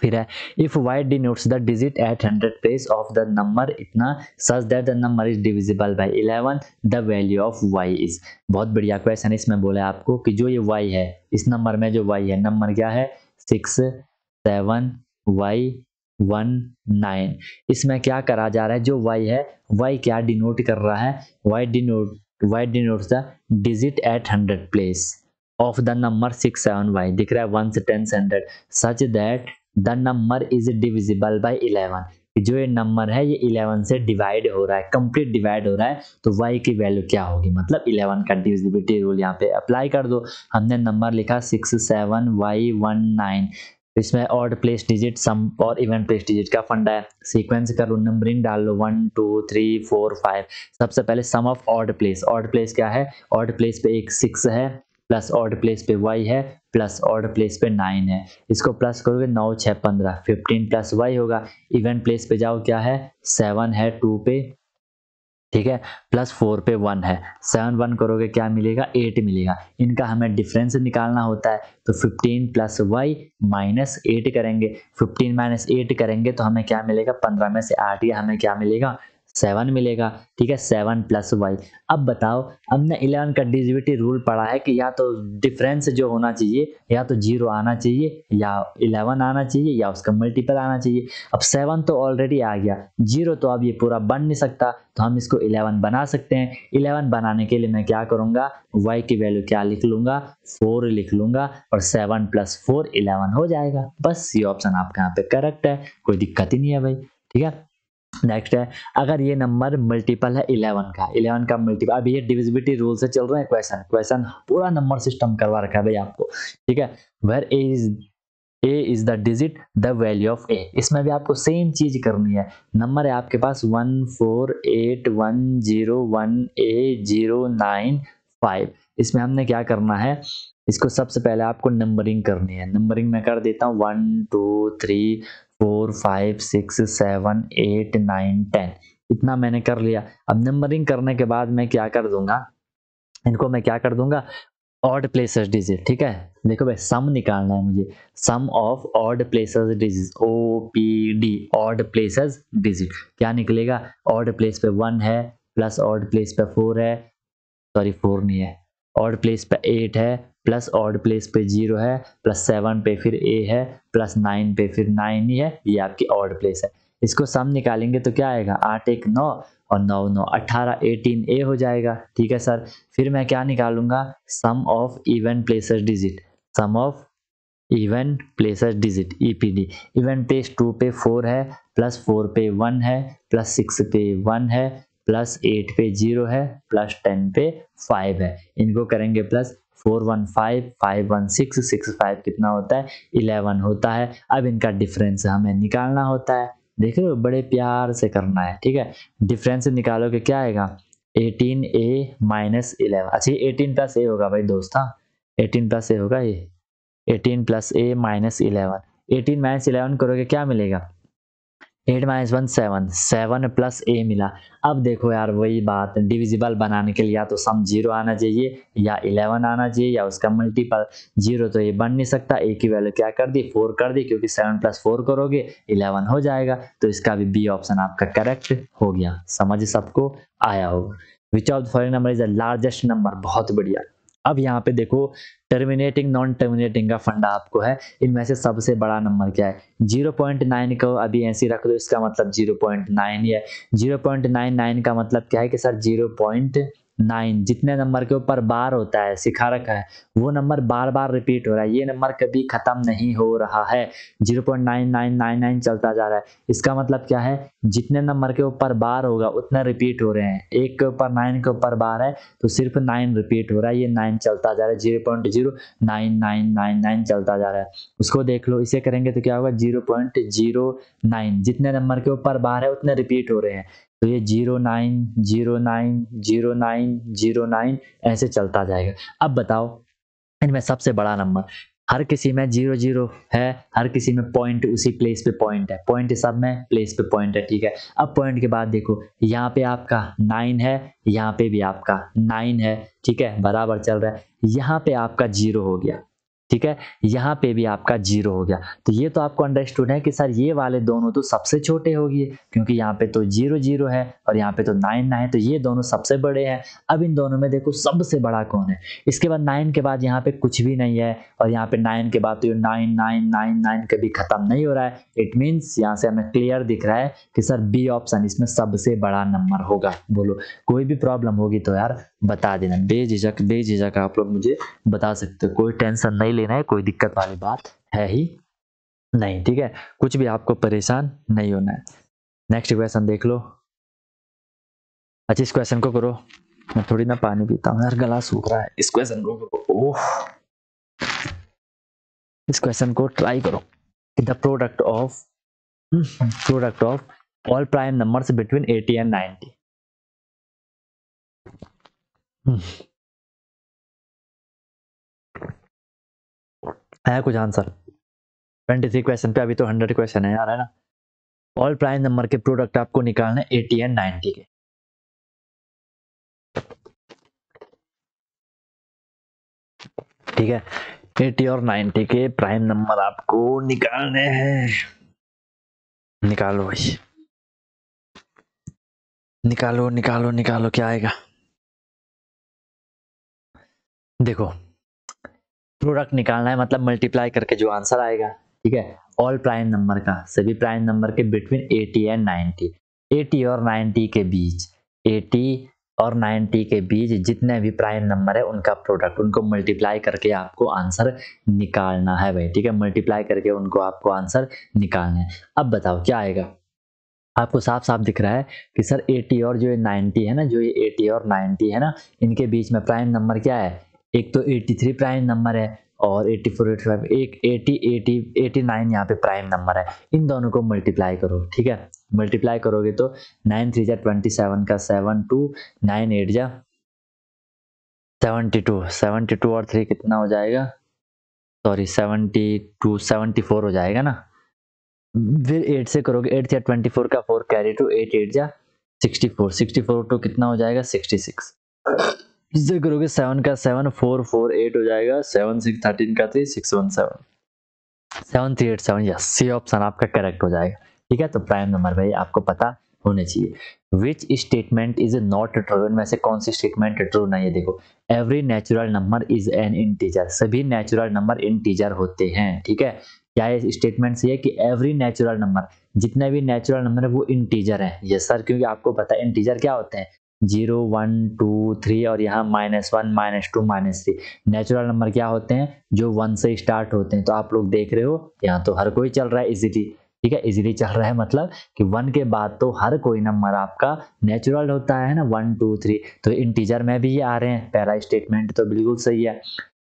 फिर है if y denotes the digit at hundred place of the number इतना such that the number is divisible by eleven the value of y is बहुत बढ़िया क्वेश्चन है इसमें बोले आपको कि जो ये वाई है इस नंबर में जो वाई है नंबर क्या है six seven y one nine इसमें क्या करा जा रहा है जो वाई है वाई क्या डिनोट कर रहा है y denote y denote the digit at hundred place of the number six seven y दिख रहा है वन से टेन से hundred such that the number is divisible by eleven जो ये नंबर है ये इलेवन से डिवाइड हो रहा है कंप्लीट डिवाइड हो रहा है तो y की वैल्यू क्या होगी मतलब इलेवन का डिविजिबिलिटी रूल यहाँ पे अप्लाई कर दो हमने नंबर लिखा six seven y one nine इसमें ऑर्ड प्लेस डिजिट सम और इवेंट प्लेस डिजिट का फंडा है सीक्वेंस कर लो नंबरिंग डाल लो one two three four five सबसे पहले sum of odd place odd place क्या है ऑर्ड प्लेस पे एक सिक्स है प्लस ऑर्ड प्लेस पे वाई है प्लस ऑर्ड प्लेस पे नाइन है इसको प्लस करोगे नौ छः पंद्रह फिफ्टीन प्लस वाई होगा इवेंट प्लेस पे जाओ क्या है सेवन है टू पे ठीक है प्लस फोर पे वन है सेवन वन करोगे क्या मिलेगा एट मिलेगा इनका हमें डिफरेंस निकालना होता है तो fifteen plus y minus eight करेंगे फिफ्टीन माइनस एट करेंगे तो हमें क्या मिलेगा पंद्रह में से आठ या हमें क्या मिलेगा सेवन मिलेगा ठीक है सेवन प्लस वाई अब बताओ हमने इलेवन का डिजिविटी रूल पढ़ा है कि या तो डिफरेंस जो होना चाहिए या तो जीरो आना चाहिए या इलेवन आना चाहिए या उसका मल्टीपल आना चाहिए अब सेवन तो ऑलरेडी आ गया जीरो तो अब ये पूरा बन नहीं सकता तो हम इसको इलेवन बना सकते हैं इलेवन बनाने के लिए मैं क्या करूँगा वाई की वैल्यू क्या लिख लूँगा फोर लिख लूँगा और सेवन प्लस फोर इलेवन हो जाएगा बस ये ऑप्शन आपके यहाँ पे करेक्ट है कोई दिक्कत ही नहीं है भाई ठीक है नेक्स्ट है अगर ये नंबर मल्टीपल है इलेवन का इलेवन का मल्टीपल अभी ये डिविजिबिलिटी रूल से चल रहे हैं क्वेश्चन क्वेश्चन पूरा नंबर सिस्टम करवा रखा है भाई आपको ठीक है where a is a is the digit the value of a इसमें भी आपको सेम चीज करनी है नंबर है आपके पास one four eight one zero one a zero nine five इसमें हमने क्या करना है इसको सबसे पहले आपको नंबरिंग करनी है नंबरिंग मैं कर देता हूँ one two three four five six seven eight nine ten इतना मैंने कर लिया अब नंबरिंग करने के बाद मैं क्या कर दूंगा इनको मैं क्या कर दूंगा ऑड प्लेस डिजिट ठीक है देखो भाई सम निकालना है मुझे sum of odd places digit O P D odd places digit क्या निकलेगा ऑड प्लेस पे वन है प्लस ऑड प्लेस पे फोर है सॉरी फोर नहीं है ऑड प्लेस पे एट है प्लस ऑर्ड प्लेस पे जीरो है प्लस सेवन पे फिर ए है प्लस नाइन पे फिर नाइन ही है ये आपकी ऑर्ड प्लेस है इसको सम निकालेंगे तो क्या आएगा आठ एक नौ और नौ नौ अट्ठारह एटीन ए हो जाएगा ठीक है सर फिर मैं क्या निकालूंगा sum of even places digit sum of even places digit EPD even place two पे फोर है प्लस फोर पे वन है प्लस सिक्स पे वन है प्लस एट पे जीरो है प्लस टेन पे फाइव है इनको करेंगे plus four one five five one six six five कितना होता है इलेवन होता है अब इनका डिफरेंस हमें निकालना होता है देख रहे हो बड़े प्यार से करना है ठीक है डिफरेंस निकालोगे क्या आएगा एटीन ए माइनस इलेवन अच्छा एटीन प्लस ए होगा भाई दोस्त हाँ एटीन प्लस ए होगा ये eighteen plus a minus eleven eighteen minus eleven करोगे क्या मिलेगा eight minus one seven seven plus a मिला अब देखो यार वही बात डिविजिबल बनाने के लिए या तो सम जीरो आना चाहिए या इलेवन आना चाहिए या उसका मल्टीपल जीरो तो ये बन नहीं सकता ए की वैल्यू क्या कर दी फोर कर दी क्योंकि सेवन प्लस फोर करोगे इलेवन हो जाएगा तो इसका भी बी ऑप्शन आपका करेक्ट हो गया समझ सबको आया होगा which of the following number is the largest number बहुत बढ़िया अब यहाँ पे देखो टर्मिनेटिंग नॉन टर्मिनेटिंग का फंडा आपको है इनमें से सबसे बड़ा नंबर क्या है 0.9 को अभी ऐसे रख दो इसका मतलब 0.9 ही है 0.99 का मतलब क्या है कि सर पॉइंट नाइन जितने नंबर के ऊपर बार होता है सिखा रखा है वो नंबर बार बार रिपीट हो रहा है ये नंबर कभी ख़त्म नहीं हो रहा है zero point nine nine nine nine चलता जा रहा है इसका मतलब क्या है जितने नंबर के ऊपर बार होगा उतने रिपीट हो रहे हैं एक के ऊपर नाइन के ऊपर बार है तो सिर्फ नाइन रिपीट हो रहा है ये नाइन चलता जा रहा है zero point zero nine nine nine nine चलता जा रहा है उसको देख लो इसे करेंगे तो क्या होगा जीरो पॉइंट जीरो नाइन जितने नंबर के ऊपर बार है उतने रिपीट हो रहे हैं तो ये zero nine zero nine zero nine zero nine ऐसे चलता जाएगा अब बताओ इनमें सबसे बड़ा नंबर हर किसी में जीरो जीरो है हर किसी में पॉइंट उसी प्लेस पे पॉइंट है पॉइंट सब में प्लेस पे पॉइंट है ठीक है अब पॉइंट के बाद देखो यहाँ पे आपका नाइन है यहाँ पे भी आपका नाइन है ठीक है बराबर चल रहा है यहाँ पे आपका जीरो हो गया ठीक है यहाँ पे भी आपका जीरो हो गया तो ये तो आपको अंडरस्टूड है कि सर ये वाले दोनों तो सबसे छोटे हो गए क्योंकि यहाँ पे तो जीरो जीरो है और यहाँ पे तो नाइन नाइन तो ये दोनों सबसे बड़े हैं अब इन दोनों में देखो सबसे बड़ा कौन है इसके बाद नाइन के बाद यहाँ पे कुछ भी नहीं है और यहाँ पे नाइन के बाद तो नाइन नाइन नाइन नाइन कभी खत्म नहीं हो रहा है इट मीन्स यहाँ से हमें क्लियर दिख रहा है कि सर बी ऑप्शन इसमें सबसे बड़ा नंबर होगा बोलो कोई भी प्रॉब्लम होगी तो यार बता देना बेझिझक बेझिझक आप लोग मुझे बता सकते हो कोई टेंशन नहीं लेना है कोई दिक्कत वाली बात है ही नहीं ठीक है कुछ भी आपको परेशान नहीं होना है नेक्स्ट क्वेश्चन देख लो अच्छा इस क्वेश्चन को करो मैं थोड़ी ना पानी पीता हूँ यार गला सूख रहा है इस क्वेश्चन को करो ओह इस क्वेश्चन को ट्राई करो the product of product of all prime numbers between 80 and 90 है hmm. कुछ आंसर ट्वेंटी थ्री क्वेश्चन पे अभी तो हंड्रेड क्वेश्चन है यार है ना ऑल प्राइम नंबर के प्रोडक्ट आपको निकालने एटी एंड नाइनटी के ठीक है एटी और नाइनटी के प्राइम नंबर आपको निकालने हैं निकालो भाई निकालो निकालो निकालो क्या आएगा देखो प्रोडक्ट निकालना है मतलब मल्टीप्लाई करके जो आंसर आएगा ठीक है ऑल प्राइम नंबर का सभी प्राइम नंबर के बिटवीन 80 एंड 90 80 और 90 के बीच 80 और 90 के बीच जितने भी प्राइम नंबर है उनका प्रोडक्ट उनको मल्टीप्लाई करके आपको आंसर निकालना है भाई ठीक है मल्टीप्लाई करके उनको आपको आंसर निकालना है अब बताओ क्या आएगा आपको साफ साफ दिख रहा है कि सर 80 और जो ये 90 है ना जो ये 80 और 90 है ना इनके बीच में प्राइम नंबर क्या है एक तो 83 प्राइम नंबर है और 84 85 एक 80 80 89 यहाँ पे प्राइम नंबर है इन दोनों को मल्टीप्लाई करो ठीक है मल्टीप्लाई करोगे तो नाइन थ्री जा ट्वेंटी सेवन का सेवन टू नाइन एट जा सेवेंटी टू सेवेंटी टू और थ्री कितना हो जाएगा sorry seventy two seventy four हो जाएगा ना फिर एट से करोगे एट या ट्वेंटी फोर का four carry two eight eight जा sixty four sixty four two कितना हो जाएगा सिक्सटी सिक्स इससे करोगे सेवन का सेवन फोर फोर एट हो जाएगा सेवन सिक्स थर्टीन का three six one seven seven three eight seven yes C option आपका करेक्ट हो जाएगा ठीक है तो प्राइम नंबर भाई आपको पता होने चाहिए which statement is not true इनमें से कौन सी स्टेटमेंट ट्रू नहीं है देखो every natural number is an integer सभी नेचुरल नंबर इंटीजर होते हैं ठीक है क्या ये स्टेटमेंट से है कि एवरी नेचुरल नंबर जितने भी नेचुरल नंबर है वो इंटीजर है ये सर क्योंकि आपको पता है इंटीजर क्या होते हैं जीरो वन टू थ्री और यहाँ minus one minus two minus three natural number क्या होते हैं जो वन से स्टार्ट होते हैं तो आप लोग देख रहे हो यहाँ तो हर कोई चल रहा है इजिली ठीक है इजिली चल रहा है मतलब कि वन के बाद तो हर कोई नंबर आपका नेचुरल होता है ना वन टू थ्री तो इंटीजर में भी ये आ रहे हैं पहला स्टेटमेंट तो बिल्कुल सही है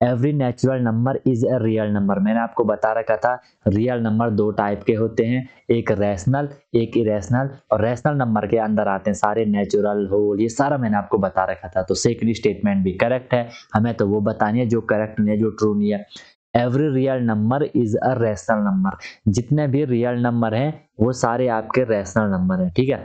every natural number is a real number मैंने आपको बता रखा था रियल नंबर दो टाइप के होते हैं एक रैशनल एक इरेशनल और रैशनल नंबर के अंदर आते हैं सारे नेचुरल होल ये सारा मैंने आपको बता रखा था तो सेकंड स्टेटमेंट भी करेक्ट है हमें तो वो बतानी है जो करेक्ट नहीं है जो ट्रू नहीं है every real number is a rational number जितने भी रियल नंबर हैं वो सारे आपके रैशनल नंबर हैं ठीक है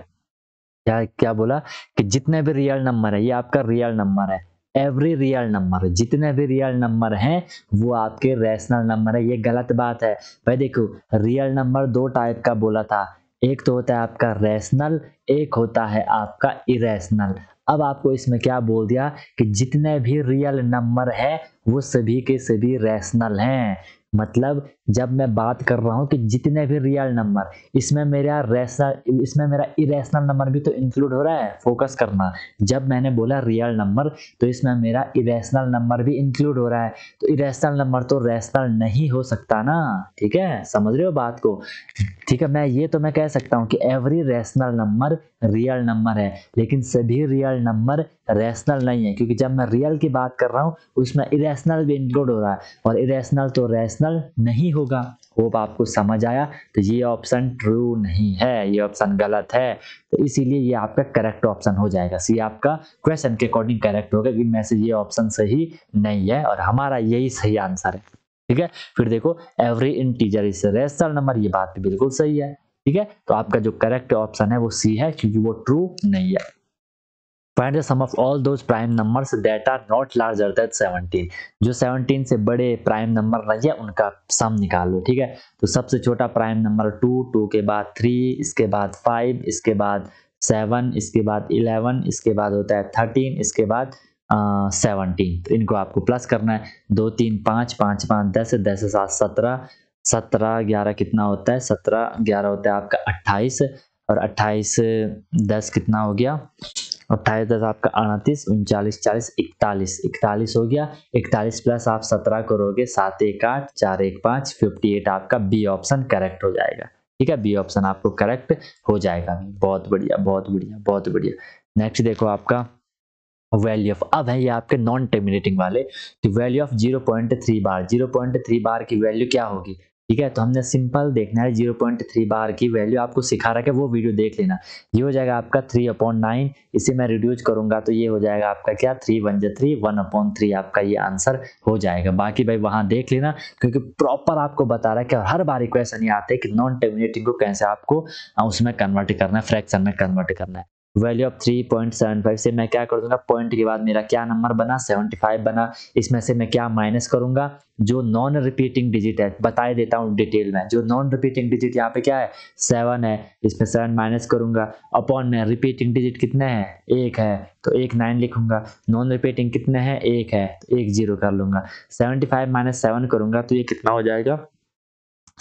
क्या क्या बोला कि जितने भी रियल नंबर है ये आपका रियल नंबर है एवरी रियल नंबर जितने भी रियल नंबर हैं वो आपके रैशनल नंबर है ये गलत बात है भाई देखो रियल नंबर दो टाइप का बोला था एक तो होता है आपका रैशनल एक होता है आपका इरेशनल अब आपको इसमें क्या बोल दिया कि जितने भी रियल नंबर है वो सभी के सभी रैशनल हैं मतलब जब मैं बात कर रहा हूँ कि जितने भी रियल नंबर इसमें मेरा रेशनल इसमें मेरा इरेशनल नंबर भी तो इंक्लूड हो रहा है फोकस करना जब मैंने बोला रियल नंबर तो इसमें मेरा इरेशनल नंबर भी इंक्लूड हो रहा है तो इरेशनल नंबर तो रेशनल नहीं हो सकता ना ठीक है समझ रहे हो बात को ठीक है मैं ये तो मैं कह सकता हूँ कि every rational number real number है लेकिन सभी रियल नंबर रेशनल नहीं है क्योंकि जब मैं रियल की बात कर रहा हूँ उसमें इरेशनल भी इंक्लूड हो रहा है और इरेशनल तो रेशनल प्रोफेशनल नहीं होगा होप आपको समझ आया तो ये ऑप्शन ट्रू नहीं है ये ऑप्शन गलत है तो इसीलिए ये आपका करेक्ट ऑप्शन हो जाएगा सी आपका क्वेश्चन के अकॉर्डिंग करेक्ट होगा मैं से ये ऑप्शन सही नहीं है और हमारा यही सही आंसर है ठीक है फिर देखो every integer is rational number ये बात बिल्कुल सही है ठीक है तो आपका जो करेक्ट ऑप्शन है वो सी है क्योंकि वो ट्रू नहीं है find the sum of all those prime numbers that are not larger that 17 जो 17 से बड़े प्राइम नंबर नहीं है उनका सम निकाल लो ठीक है तो सबसे छोटा प्राइम नंबर टू टू के बाद थ्री इसके बाद फाइव इसके बाद सेवन इसके बाद इलेवन इसके बाद होता है थर्टीन इसके बाद सेवनटीन तो इनको आपको प्लस करना है दो तीन पाँच पाँच पाँच दस दस सात सत्रह सत्रह ग्यारह कितना होता है सत्रह ग्यारह होता है आपका अट्ठाईस और अट्ठाईस दस कितना हो गया अट्ठाईस दस आपका अड़तीस उनचालीस चालीस इकतालीस इकतालीस हो गया इकतालीस प्लस आप सत्रह करोगे सात एक आठ चार एक पाँच फिफ्टी एट आपका बी ऑप्शन करेक्ट हो जाएगा ठीक है बी ऑप्शन आपको करेक्ट हो जाएगा बहुत बढ़िया बहुत बढ़िया बहुत बढ़िया नेक्स्ट देखो आपका वैल्यू ऑफ अब है ये आपके नॉन टर्मिनेटिंग वाले तो value of zero point three bar zero point three bar की वैल्यू क्या होगी ठीक है तो हमने सिंपल देखना है जीरो पॉइंट थ्री बार की वैल्यू आपको सिखा रहा है वो वीडियो देख लेना ये हो जाएगा आपका थ्री अपॉन नाइन इसे मैं रिड्यूस करूंगा तो ये हो जाएगा आपका क्या थ्री वन जो थ्री वन अपॉन थ्री आपका ये आंसर हो जाएगा बाकी भाई वहां देख लेना क्योंकि प्रॉपर आपको बता रहा है कि हर बार क्वेश्चन ये आते हैं कि नॉन टर्मिनेटिंग को कैसे आपको उसमें कन्वर्ट करना है फ्रैक्शन में कन्वर्ट करना है वैल्यू ऑफ 3.75 से मैं क्या कर दूंगा पॉइंट के बाद मेरा क्या नंबर बना 75 बना इसमें से मैं क्या माइनस करूंगा जो नॉन रिपीटिंग डिजिट है बताए देता हूँ डिटेल में जो नॉन रिपीटिंग डिजिट यहाँ पे क्या है सेवन है इसमें सेवन माइनस करूंगा अपॉन में रिपीटिंग डिजिट कितने हैं एक है तो एक नाइन लिखूंगा नॉन रिपीटिंग कितने हैं एक है तो एक जीरो कर लूंगा सेवेंटी फाइव माइनस सेवन करूंगा तो ये कितना हो जाएगा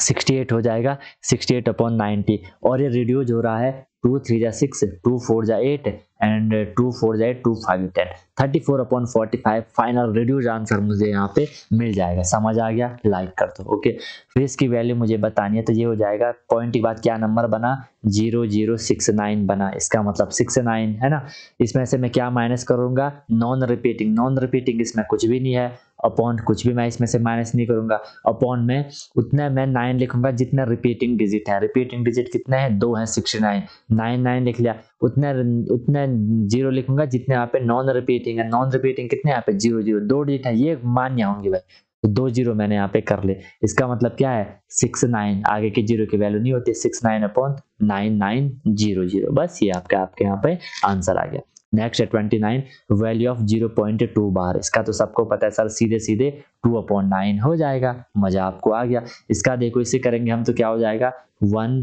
68 हो जाएगा 68 एट अपॉन नाइन्टी और ये रिड्यूज हो रहा है टू थ्री जा सिक्स टू फोर जा एट एंड टू फोर जाए two five ten thirty four upon forty five final reduce answer मुझे यहाँ पे मिल जाएगा समझ आ गया लाइक कर दो ओके फिर इसकी वैल्यू मुझे बतानी है तो ये हो जाएगा पॉइंट के बाद क्या नंबर बना जीरो जीरो सिक्स नाइन बना इसका मतलब सिक्स नाइन है ना इसमें से मैं क्या माइनस करूंगा नॉन रिपीटिंग नॉन रिपीटिंग इसमें कुछ भी नहीं है अपॉन कुछ भी मैं इसमें से माइनस नहीं करूंगा अपॉन में उतना मैं नाइन लिखूंगा जितना रिपीटिंग डिजिट है रिपीटिंग डिजिट कितने हैं दो है सिक्सटी नाइन नाइन नाइन लिख लिया उतना उतना मैं जीरो लिखूंगा जितने यहाँ पे नॉन रिपीटिंग है नॉन रिपीटिंग कितने यहाँ पे जीरो जीरो दो डिजिट है ये मान्य होंगे भाई तो दो जीरो मैंने यहाँ पे कर ले इसका मतलब क्या है सिक्स नाइन आगे के जीरो की वैल्यू नहीं होती six nine upon nine nine zero zero बस ये आपके आपके यहाँ पे आंसर आ गया नेक्स्ट है twenty nine value of zero point two bar इसका तो सबको पता है सर सीधे सीधे टू अपॉन नाइन हो जाएगा मजा आपको आ गया इसका देखो इसे करेंगे हम तो क्या हो जाएगा वन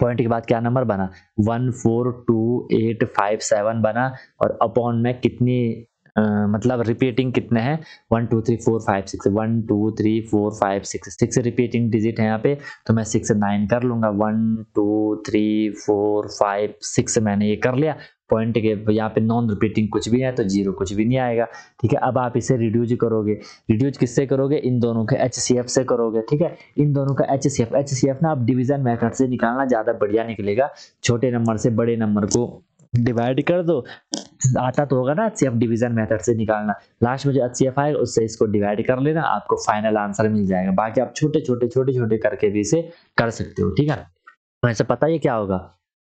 पॉइंट के बाद क्या नंबर बना one four two eight five seven बना और अपॉन में कितनी आ, मतलब रिपीटिंग कितने हैं one two three four five six one two three four five six six repeating digit है यहाँ पे तो मैं सिक्स नाइन कर लूंगा one two three four five six मैंने ये कर लिया पॉइंट के यहाँ पे नॉन रिपीटिंग कुछ भी है तो जीरो कुछ भी नहीं आएगा ठीक है अब आप इसे रिड्यूज करोगे रिड्यूज किससे करोगे इन दोनों के एच से करोगे ठीक है इन दोनों का एच सी ना आप डिविजन मैथड से निकालना ज़्यादा बढ़िया निकलेगा छोटे नंबर से बड़े नंबर को डिवाइड कर दो आता तो होगा ना एच डिवीजन मेथड से निकालना लास्ट में जो एच आएगा उससे इसको डिवाइड कर लेना आपको फाइनल आंसर मिल जाएगा बाकी आप छोटे छोटे छोटे छोटे करके भी इसे कर सकते हो ठीक है वैसे पता ये क्या होगा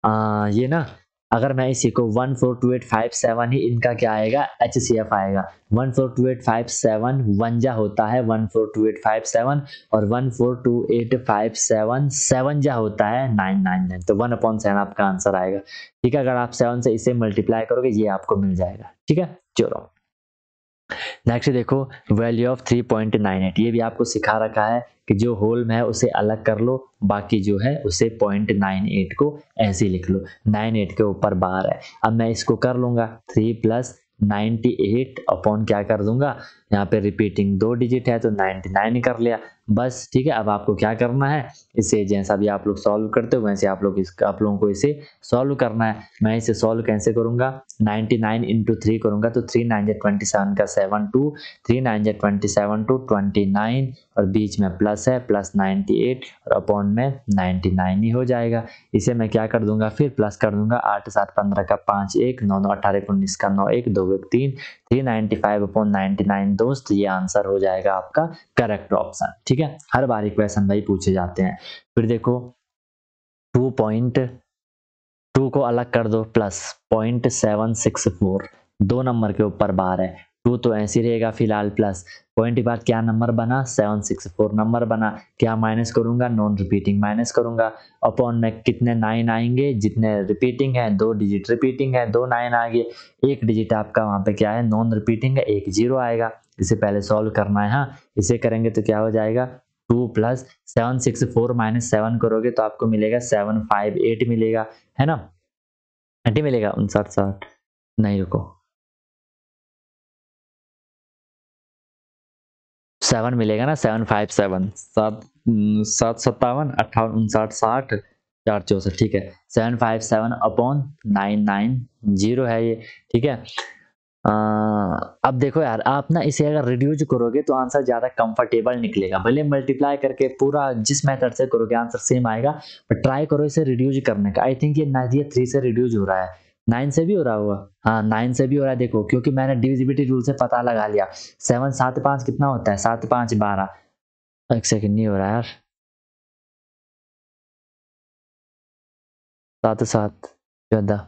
आ, ये ना अगर मैं इसी को one four two eight five seven ही इनका क्या आएगा एच सी एफ आएगा one four two eight five seven वनजा होता है one four two eight five seven और one four two eight five seven seven जा होता है नाइन नाइन नाइन तो वन अपॉन सेवन आपका आंसर आएगा ठीक है अगर आप सेवन से इसे मल्टीप्लाई करोगे ये आपको मिल जाएगा ठीक है चलो नेक्स्ट देखो वैल्यू ऑफ 3.98 ये भी आपको सिखा रखा है कि जो होल में है उसे अलग कर लो बाकी जो है उसे 0.98 को ऐसे लिख लो 98 के ऊपर बार है अब मैं इसको कर लूंगा 3 प्लस 98 अपॉन क्या कर दूंगा यहाँ पे रिपीटिंग दो डिजिट है तो 99 कर लिया बस ठीक है अब आपको क्या करना है इसे जैसा भी आप लोग सॉल्व करते हो वैसे आप लोग इसका आप लोगों को इसे सॉल्व करना है मैं इसे सॉल्व कैसे करूंगा 99 नाइन इंटू थ्री करूंगा तो थ्री नाइन जेड ट्वेंटी सेवन का सेवन टू थ्री नाइन जेड twenty seven two twenty nine और बीच में प्लस है प्लस नाइन्टी एट और अपॉन में नाइन्टी नाइन ही हो जाएगा इसे मैं क्या कर दूंगा फिर प्लस कर दूंगा आठ सात पंद्रह का पाँच एक नौ नौ अठारह उन्नीस का नौ एक दो एक तीन three ninety five upon ninety nine दोस्त ये आंसर हो जाएगा आपका करेक्ट ऑप्शन ठीक है हर बार क्वेश्चन भाई पूछे जाते हैं फिर देखो टू पॉइंट टू को अलग कर दो plus point seven six four दो नंबर के ऊपर बार है टू तो ऐसे रहेगा फिलहाल प्लस पॉइंट के बाद क्या नंबर बना सेवन सिक्स फोर नंबर बना क्या माइनस करूंगा नॉन रिपीटिंग माइनस करूंगा अपॉन में कितने नाइन आएंगे जितने रिपीटिंग है दो डिजिट रिपीटिंग है दो नाइन आ गए एक डिजिट आपका वहां पे क्या है नॉन रिपीटिंग है एक जीरो आएगा इसे पहले सॉल्व करना है हाँ इसे करेंगे तो क्या हो जाएगा two plus seven six four minus seven करोगे तो आपको मिलेगा सेवन फाइव एट मिलेगा है ना एटी मिलेगा उनसठ साठ नहीं रुको सेवन मिलेगा ना सेवन फाइव सेवन सात सात सत्तावन अट्ठावन उनसाठ साठ चार चौसठ ठीक है seven five seven upon nine nine zero है ये ठीक है आ, अब देखो यार आप ना इसे अगर रिड्यूज करोगे तो आंसर ज़्यादा कंफर्टेबल निकलेगा भले मल्टीप्लाई करके पूरा जिस मेथड से करोगे आंसर सेम आएगा बट ट्राई करो इसे रिड्यूज करने का आई थिंक ये नाइन्टी थ्री से रिड्यूज हो रहा है नाइन से भी हो रहा होगा हाँ नाइन से भी हो रहा है देखो क्योंकि मैंने डिविजिबिलिटी रूल से पता लगा लिया सेवन सात पाँच कितना होता है सात पाँच बारह एक सेकेंड नहीं हो रहा यार सात सात चौदह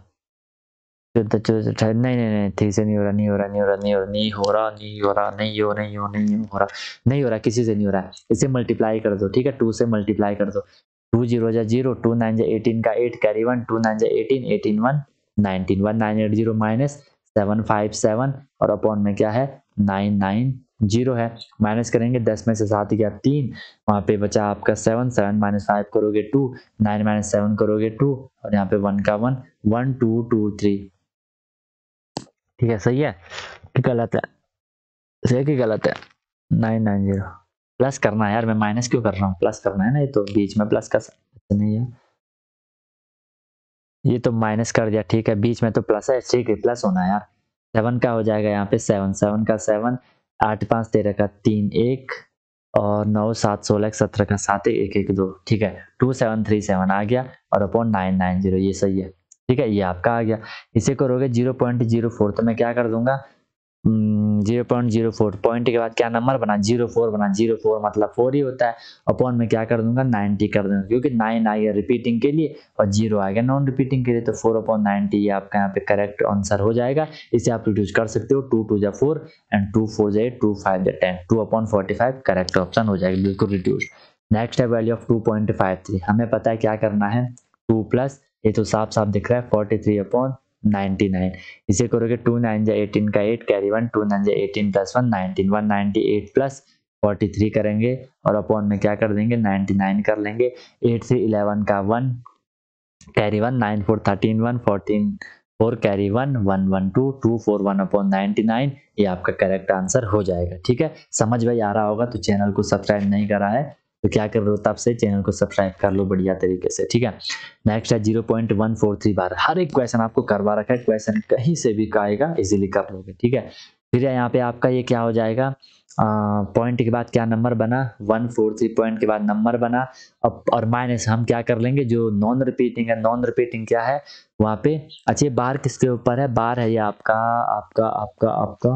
चौदह चौदह अठारह नहीं नहीं नहीं ठीक से नहीं हो रहा नहीं हो रहा नहीं हो रहा नहीं हो रहा नहीं हो रहा नहीं हो रहा नहीं हो नहीं हो नहीं हो रहा नहीं हो रहा किसी से नहीं हो रहा है इसे मल्टीप्लाई कर दो ठीक है टू से मल्टीप्लाई कर दो टू जीरो जा जीरो टू नाइन जा एटीन का eight carry one two nine जा eighteen eighteen one nineteen one nine eight zero minus seven five seven और अपॉन में क्या है नाइन नाइन जीरो है माइनस करेंगे दस में से सात क्या तीन वहाँ पे बचा आपका सेवन सेवन माइनस फाइव करोगे टू नाइन माइनस सेवन करोगे टू और यहाँ पे वन का one one two two three ठीक है सही है कि गलत है सही है कि गलत है नाइन नाइन जीरो प्लस करना है यार मैं माइनस क्यों कर रहा हूँ प्लस करना है ना ये तो बीच में प्लस का नहीं है ये तो माइनस कर दिया ठीक है बीच में तो प्लस है ठीक है प्लस होना है यार सेवन का हो जाएगा यहाँ पे सेवन सेवन का सेवन आठ पाँच तेरह का तीन एक और नौ सात सोलह एक सत्रह का सात एक एक दो ठीक है टू सेवन थ्री सेवन आ गया और अपॉन नाइन नाइन जीरो ये सही है ठीक है ये आपका आ गया इसे करोगे जीरो पॉइंट जीरो फोर तो मैं क्या कर दूंगा हम्म, zero point zero four point के बाद क्या नंबर बना जीरो फोर बना जीरो फोर मतलब फोर ही होता है अपॉन में क्या कर दूंगा नाइनटी कर दूंगा क्योंकि नाइन आ गया रिपीटिंग के लिए और जीरो आ गया नॉन रिपीटिंग के लिए तो फोर अपॉन नाइनटी आपका यहाँ पे करेक्ट आंसर हो जाएगा इसे आप रिड्यूस कर सकते हो टू टू जा फोर एंड टू फोर जाए टू फाइव जा ten two upon forty five correct option हो जाएगा बिल्कुल रिड्यूस नेक्स्ट है value of two point five three हमें पता है क्या करना है टू प्लस ये तो साफ साफ दिख रहा है फोर्टी थ्री अपॉन नाइन्टी इसे करोगे टू नाइन जा एटीन का eight carry one two nine जा eighteen plus one nineteen one ninety eight plus forty three करेंगे और अपॉन में क्या कर देंगे नाइन्टी नाइन कर लेंगे एट से इलेवन का one carry one nine four thirteen one fourteen four carry one one one two two four one upon ninety nine ये आपका करेक्ट आंसर हो जाएगा ठीक है समझ भाई आ रहा होगा तो चैनल को सब्सक्राइब नहीं करा है तो क्या कर रहे हो तब से चैनल को सब्सक्राइब कर लो बढ़िया तरीके से ठीक है नेक्स्ट है zero point one four three bar हर एक क्वेश्चन आपको करवा रखा है क्वेश्चन कहीं से भी आएगा इजीली कर लोगे ठीक है फिर यहाँ पे आपका ये क्या हो जाएगा पॉइंट के बाद क्या नंबर बना वन फोर थ्री पॉइंट के बाद नंबर बना अब और माइनस हम क्या कर लेंगे जो नॉन रिपीटिंग है नॉन रिपीटिंग क्या है वहाँ पे अच्छा ये बार किसके ऊपर है बार है ये आपका आपका आपका आपका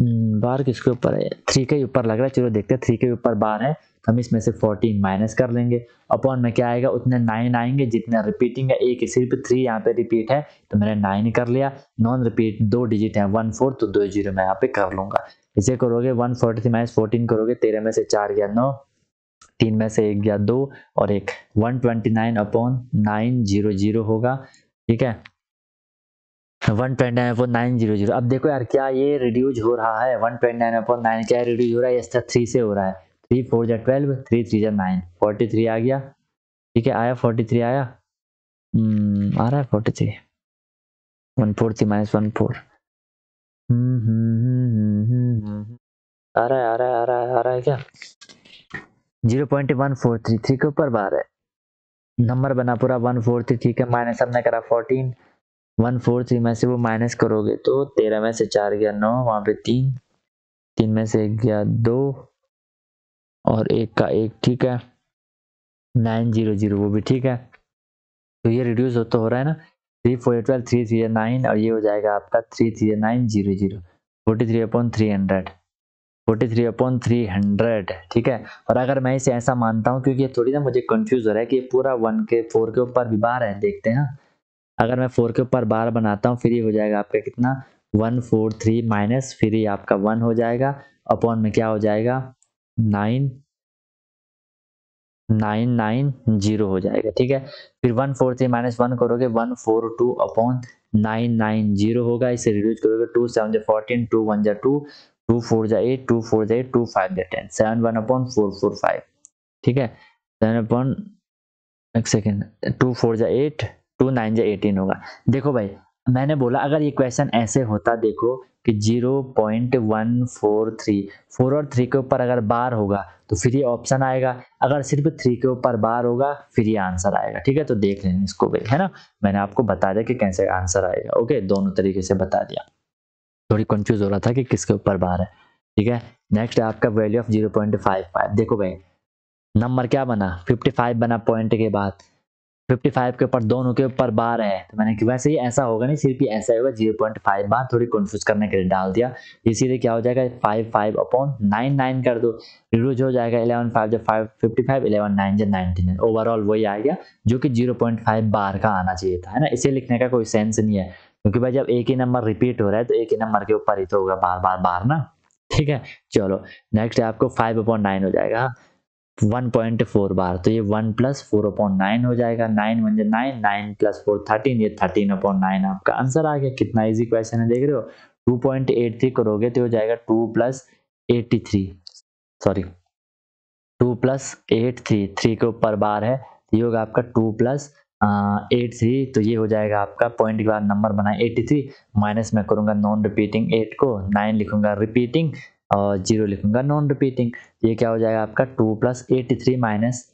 हम्म, बार किसके ऊपर है थ्री के ऊपर लग रहा है चलो देखते हैं थ्री के ऊपर बार है हम इसमें से 14 माइनस कर लेंगे अपॉन में क्या आएगा उतने नाइन आएंगे जितने रिपीटिंग है एक सिर्फ थ्री यहाँ पे रिपीट है तो मैंने नाइन कर लिया नॉन रिपीट दो डिजिट है वन फोर तो दो जीरो मैं यहाँ पे कर लूंगा इसे करोगे one forty three minus fourteen करोगे तेरह में से चार गया नौ तीन में से एक गया दो और एक one twenty nine upon nine zero zero होगा ठीक है one twenty nine upon nine zero zero अब देखो यार क्या ये रिड्यूज हो रहा है one twenty nine upon nine क्या रिड्यूज हो रहा है ये थ्री से हो रहा है थ्री फोर या ट्वेल्व थ्री थ्री या नाइन फोर्टी थ्री आ गया ठीक है आया फोर्टी थ्री आया हम्म, आ रहा है forty three one four three minus one four हम्म, हम्म, आ रहा है आ रहा है आ रहा है आ रहा है क्या zero point one four three three के ऊपर बार है नंबर बना पूरा वन फोर थ्री ठीक है माइनस हमने करा फोर्टीन वन फोर थ्री में से वो माइनस करोगे तो तेरह में से चार गया नौ वहां पे तीन तीन में से एक गया दो और एक का एक ठीक है नाइन जीरो जीरो वो भी ठीक है तो ये रिड्यूस हो तो हो रहा है ना three four twelve three three nine और ये हो जाएगा आपका three three nine zero zero forty three upon three hundred forty three upon three hundred ठीक है और अगर मैं इसे ऐसा मानता हूँ क्योंकि ये थोड़ी ना मुझे कन्फ्यूज हो रहा है कि पूरा वन के फोर के ऊपर भी बार है देखते हैं अगर मैं फोर के ऊपर बार बनाता हूँ फिर ये हो जाएगा आपका कितना वन फोर थ्री माइनस फिर ये आपका वन हो जाएगा अपॉन में क्या हो जाएगा नाइन नाइन नाइन जीरो हो जाएगा ठीक है फिर one four three minus one करोगे one four two upon nine nine zero होगा इसे रिड्यूस करोगे टू सेवन जो फोर्टीन टू वन जो टू टू फोर जो एट टू फोर जो एट टू फाइव जो ten seven one upon four four five ठीक है सेवन अपॉन एक सेकेंड टू फोर जो एट टू नाइन जो एटीन होगा देखो भाई मैंने बोला अगर ये क्वेश्चन ऐसे होता देखो कि zero point one four three four और थ्री के ऊपर अगर बार होगा तो फिर ये ऑप्शन आएगा अगर सिर्फ थ्री के ऊपर बार होगा फिर ये आंसर आएगा ठीक है तो देख लें इसको भी है ना मैंने आपको बता दिया कि कैसे आंसर आएगा ओके दोनों तरीके से बता दिया थोड़ी कंफ्यूज हो रहा था कि किसके ऊपर बार है ठीक है नेक्स्ट है आपका value of zero point five five देखो भाई नंबर क्या बना फिफ्टी फाइव बना पॉइंट के बाद फिफ्टी फाइव के ऊपर दोनों के ऊपर बार है तो मैंने कि वैसे ही ऐसा होगा नहीं सिर्फ ऐसा ऐसा होगा जीरो पॉइंट फाइव बार थोड़ी कंफ्यूज करने के लिए डाल दिया इसीलिए क्या हो जाएगा five five upon nine nine कर दो रिड्यूज हो जाएगा इलेवन फाइव जो five fifty five eleven nine जो नाइन ओवरऑल वही आ गया जो कि जीरो पॉइंट फाइव बार का आना चाहिए था है ना इसे लिखने का कोई सेंस नहीं है क्योंकि भाई जब एक ही नंबर रिपीट हो रहा है तो एक ही नंबर के ऊपर ही तो होगा बार बार बार ना ठीक है चलो नेक्स्ट आपको फाइव अपॉन नाइन हो जाएगा वन पॉइंट फोर बार तो ये one plus four upon nine हो जाएगा nine one nine nine plus four thirteen ये थर्टीन अपॉन नाइन आपका आंसर आ गया कितना इजी क्वेश्चन है देख रहे हो टू पॉइंट एट थ्री करोगे तो हो जाएगा two plus eighty three sorry two plus eight three three के ऊपर बार है तो ये होगा आपका टू प्लस एट थ्री तो ये हो जाएगा आपका पॉइंट के बाद नंबर बनाए एट्टी थ्री माइनस मैं करूंगा नॉन रिपीटिंग एट को नाइन लिखूंगा रिपीटिंग और जीरो लिखूंगा नॉन रिपीटिंग ये क्या हो जाएगा आपका two plus eighty three minus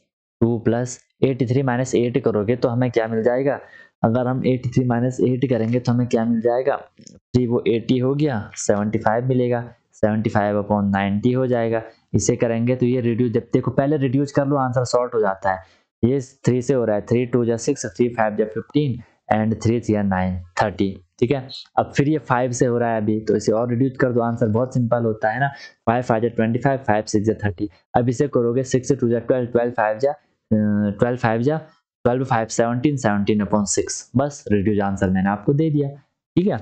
two plus eighty three minus eight करोगे तो हमें क्या मिल जाएगा अगर हम एटी थ्री माइनस एट करेंगे तो हमें क्या मिल जाएगा थ्री वो एटी हो गया सेवेंटी फाइव मिलेगा सेवेंटी फाइव अपॉन नाइनटी हो जाएगा इसे करेंगे तो ये रिड्यूस जब देखो पहले रिड्यूस कर लो आंसर शॉर्ट हो जाता है ये थ्री से हो रहा है थ्री टू जो सिक्स थ्री फाइव जा fifteen and three three nine thirty ठीक है अब फिर ये फाइव से हो रहा है अभी तो इसे और रिड्यूस कर दो आंसर बहुत सिंपल होता है ना फाइव फाइव जै ट्वेंटी फाइव फाइव सिक्स जै थर्टी अब इसे करोगे सिक्स टू जै ट्वेल्व ट्वेल्व फाइव जा ट्वेल्व फाइव जा twelve five seventeen seventeen upon six बस रिड्यूज आंसर मैंने आपको दे दिया ठीक है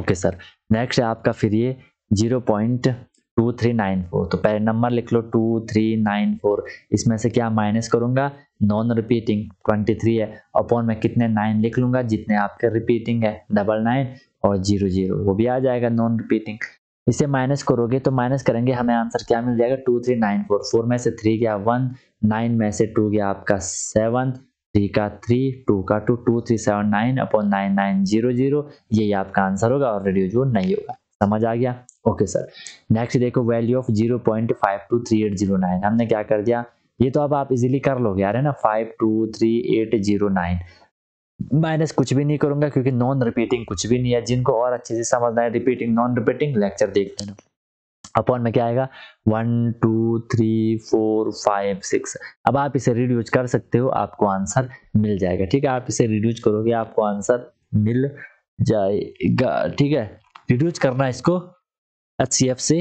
ओके सर नेक्स्ट है आपका फिर ये zero point two three nine four तो पहले नंबर लिख लो टू थ्री नाइन फोर इसमें से क्या माइनस करूंगा नॉन रिपीटिंग ट्वेंटी थ्री है अपॉन में कितने नाइन लिख लूंगा जितने आपके रिपीटिंग है डबल नाइन और जीरो जीरो वो भी आ जाएगा नॉन रिपीटिंग इसे माइनस करोगे तो माइनस करेंगे हमें आंसर क्या मिल जाएगा two three nine four four में से थ्री गया वन नाइन में से टू गया आपका सेवन थ्री का थ्री टू का two two three seven nine upon nine nine zero zero यही आपका आंसर होगा और रेडियो जो नहीं होगा समझ आ गया ओके सर नेक्स्ट देखो value of zero point five two three eight zero nine हमने क्या कर दिया ये तो अब आप इजीली कर लोगे यार है ना five two three eight zero nine minus कुछ भी नहीं करूंगा क्योंकि नॉन रिपीटिंग कुछ भी नहीं है जिनको और अच्छे से समझना है रिपीटिंग नॉन रिपीटिंग लेक्चर देख लेना अपॉन में क्या आएगा one two three four five six अब आप इसे रिड्यूज कर सकते हो आपको आंसर मिल जाएगा ठीक है आप इसे रिड्यूज करोगे आपको आंसर मिल जाएगा ठीक है रिड्यूज करना इसको एच सी एफ से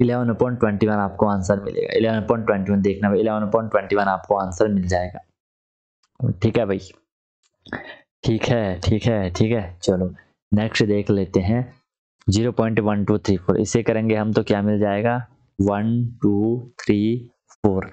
इलेवन पॉइंट ट्वेंटी वन आपको आंसर मिलेगा इलेवन पॉइंट ट्वेंटी वन देखना भाई इलेवन पॉइंट ट्वेंटी वन आपको आंसर मिल जाएगा ठीक है भाई ठीक है ठीक है ठीक है चलो नेक्स्ट देख लेते हैं zero point one two three four इसे करेंगे हम तो क्या मिल जाएगा one two three four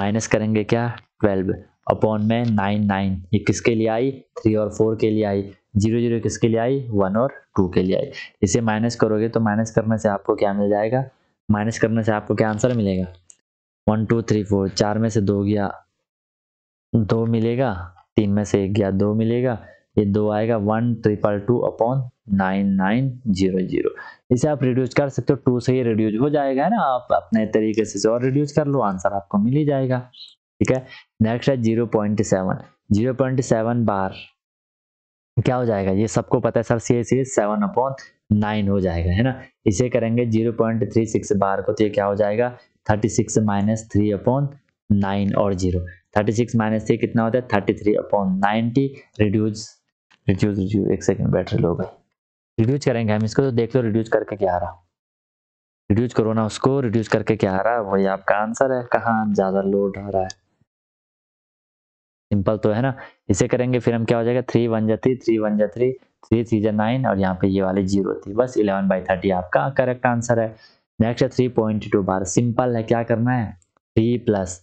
minus करेंगे क्या ट्वेल्व अपॉन में नाइन नाइन ये किसके लिए आई थ्री और फोर के लिए आई जीरो जीरो किसके लिए आई वन और टू के लिए आई इसे माइनस करोगे तो माइनस करने से आपको क्या मिल जाएगा माइनस करने से आपको क्या आंसर मिलेगा वन टू थ्री फोर चार में से दो गया दो मिलेगा तीन में से एक गया दो मिलेगा ये दो आएगा one triple two upon nine nine zero zero इसे आप रिड्यूस कर सकते हो टू से ही रिड्यूस हो जाएगा है ना आप अपने तरीके से और रिड्यूस कर लो आंसर आपको मिल ही जाएगा ठीक है नेक्स्ट है zero point seven zero point seven bar क्या हो जाएगा ये सबको पता है sir C S seven upon nine हो जाएगा है ना इसे करेंगे zero point three six bar को तो ये क्या हो जाएगा thirty six minus three upon nine और zero thirty six minus three कितना होता है thirty three upon ninety reduce reduce reduce एक सेकेंड बैटरी लोग रिड्यूज करेंगे हम इसको तो देख लो रिड्यूज करके क्या आ रहा रिड्यूज करो ना उसको रिड्यूज करके क्या आ रहा है वही आपका आंसर है कहाँ ज़्यादा लोड आ रहा है सिंपल तो है ना इसे करेंगे फिर हम क्या हो जाएगा थ्री वन जा थ्री थ्री वन जा थ्री थ्री थ्री जा नाइन और यहाँ पे ये वाले जीरो थी बस इलेवन बाई थर्टी आपका करेक्ट आंसर है नेक्स्ट है three point two bar simple है क्या करना है three plus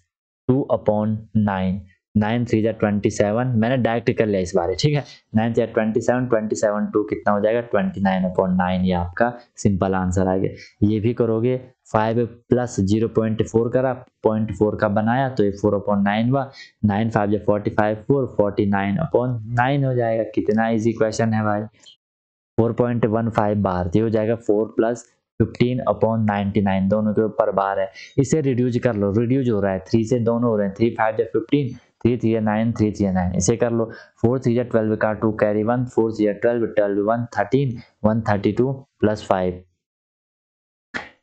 two upon nine nine three जार ट्वेंटी सेवन मैंने डायरेक्ट कर लिया इस बारे ठीक है नाइन जार twenty seven twenty seven two कितना हो जाएगा ट्वेंटी नाइन अपॉइंट नाइन ये आपका सिंपल आंसर आ गया ये भी करोगे five plus zero point four करा पॉइंट फोर का बनाया तो ये फोर अपॉइंट नाइन हुआ नाइन फाइव या forty five four forty nine upon nine हो जाएगा कितना इजी क्वेश्चन है भाई four point one five bar ये हो जाएगा four plus fifteen upon ninety nine दोनों के ऊपर बार है इसे रिड्यूज कर लो रिड्यूज हो रहा है थ्री से दोनों हो रहे हैं थ्री फाइव या फिफ्टीन थ्री थ्री या नाइन थ्री थ्री नाइन इसे कर लो फोर थ्री या ट्वेल्व का two carry one four three या twelve twelve one thirteen one thirty two plus five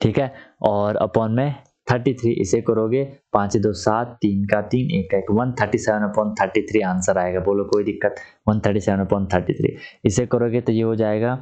ठीक है और अपॉन में थर्टी थ्री इसे करोगे पाँच दो सात तीन का तीन एक एक one thirty seven upon thirty three answer आएगा बोलो कोई दिक्कत one thirty seven upon thirty three इसे करोगे तो ये हो जाएगा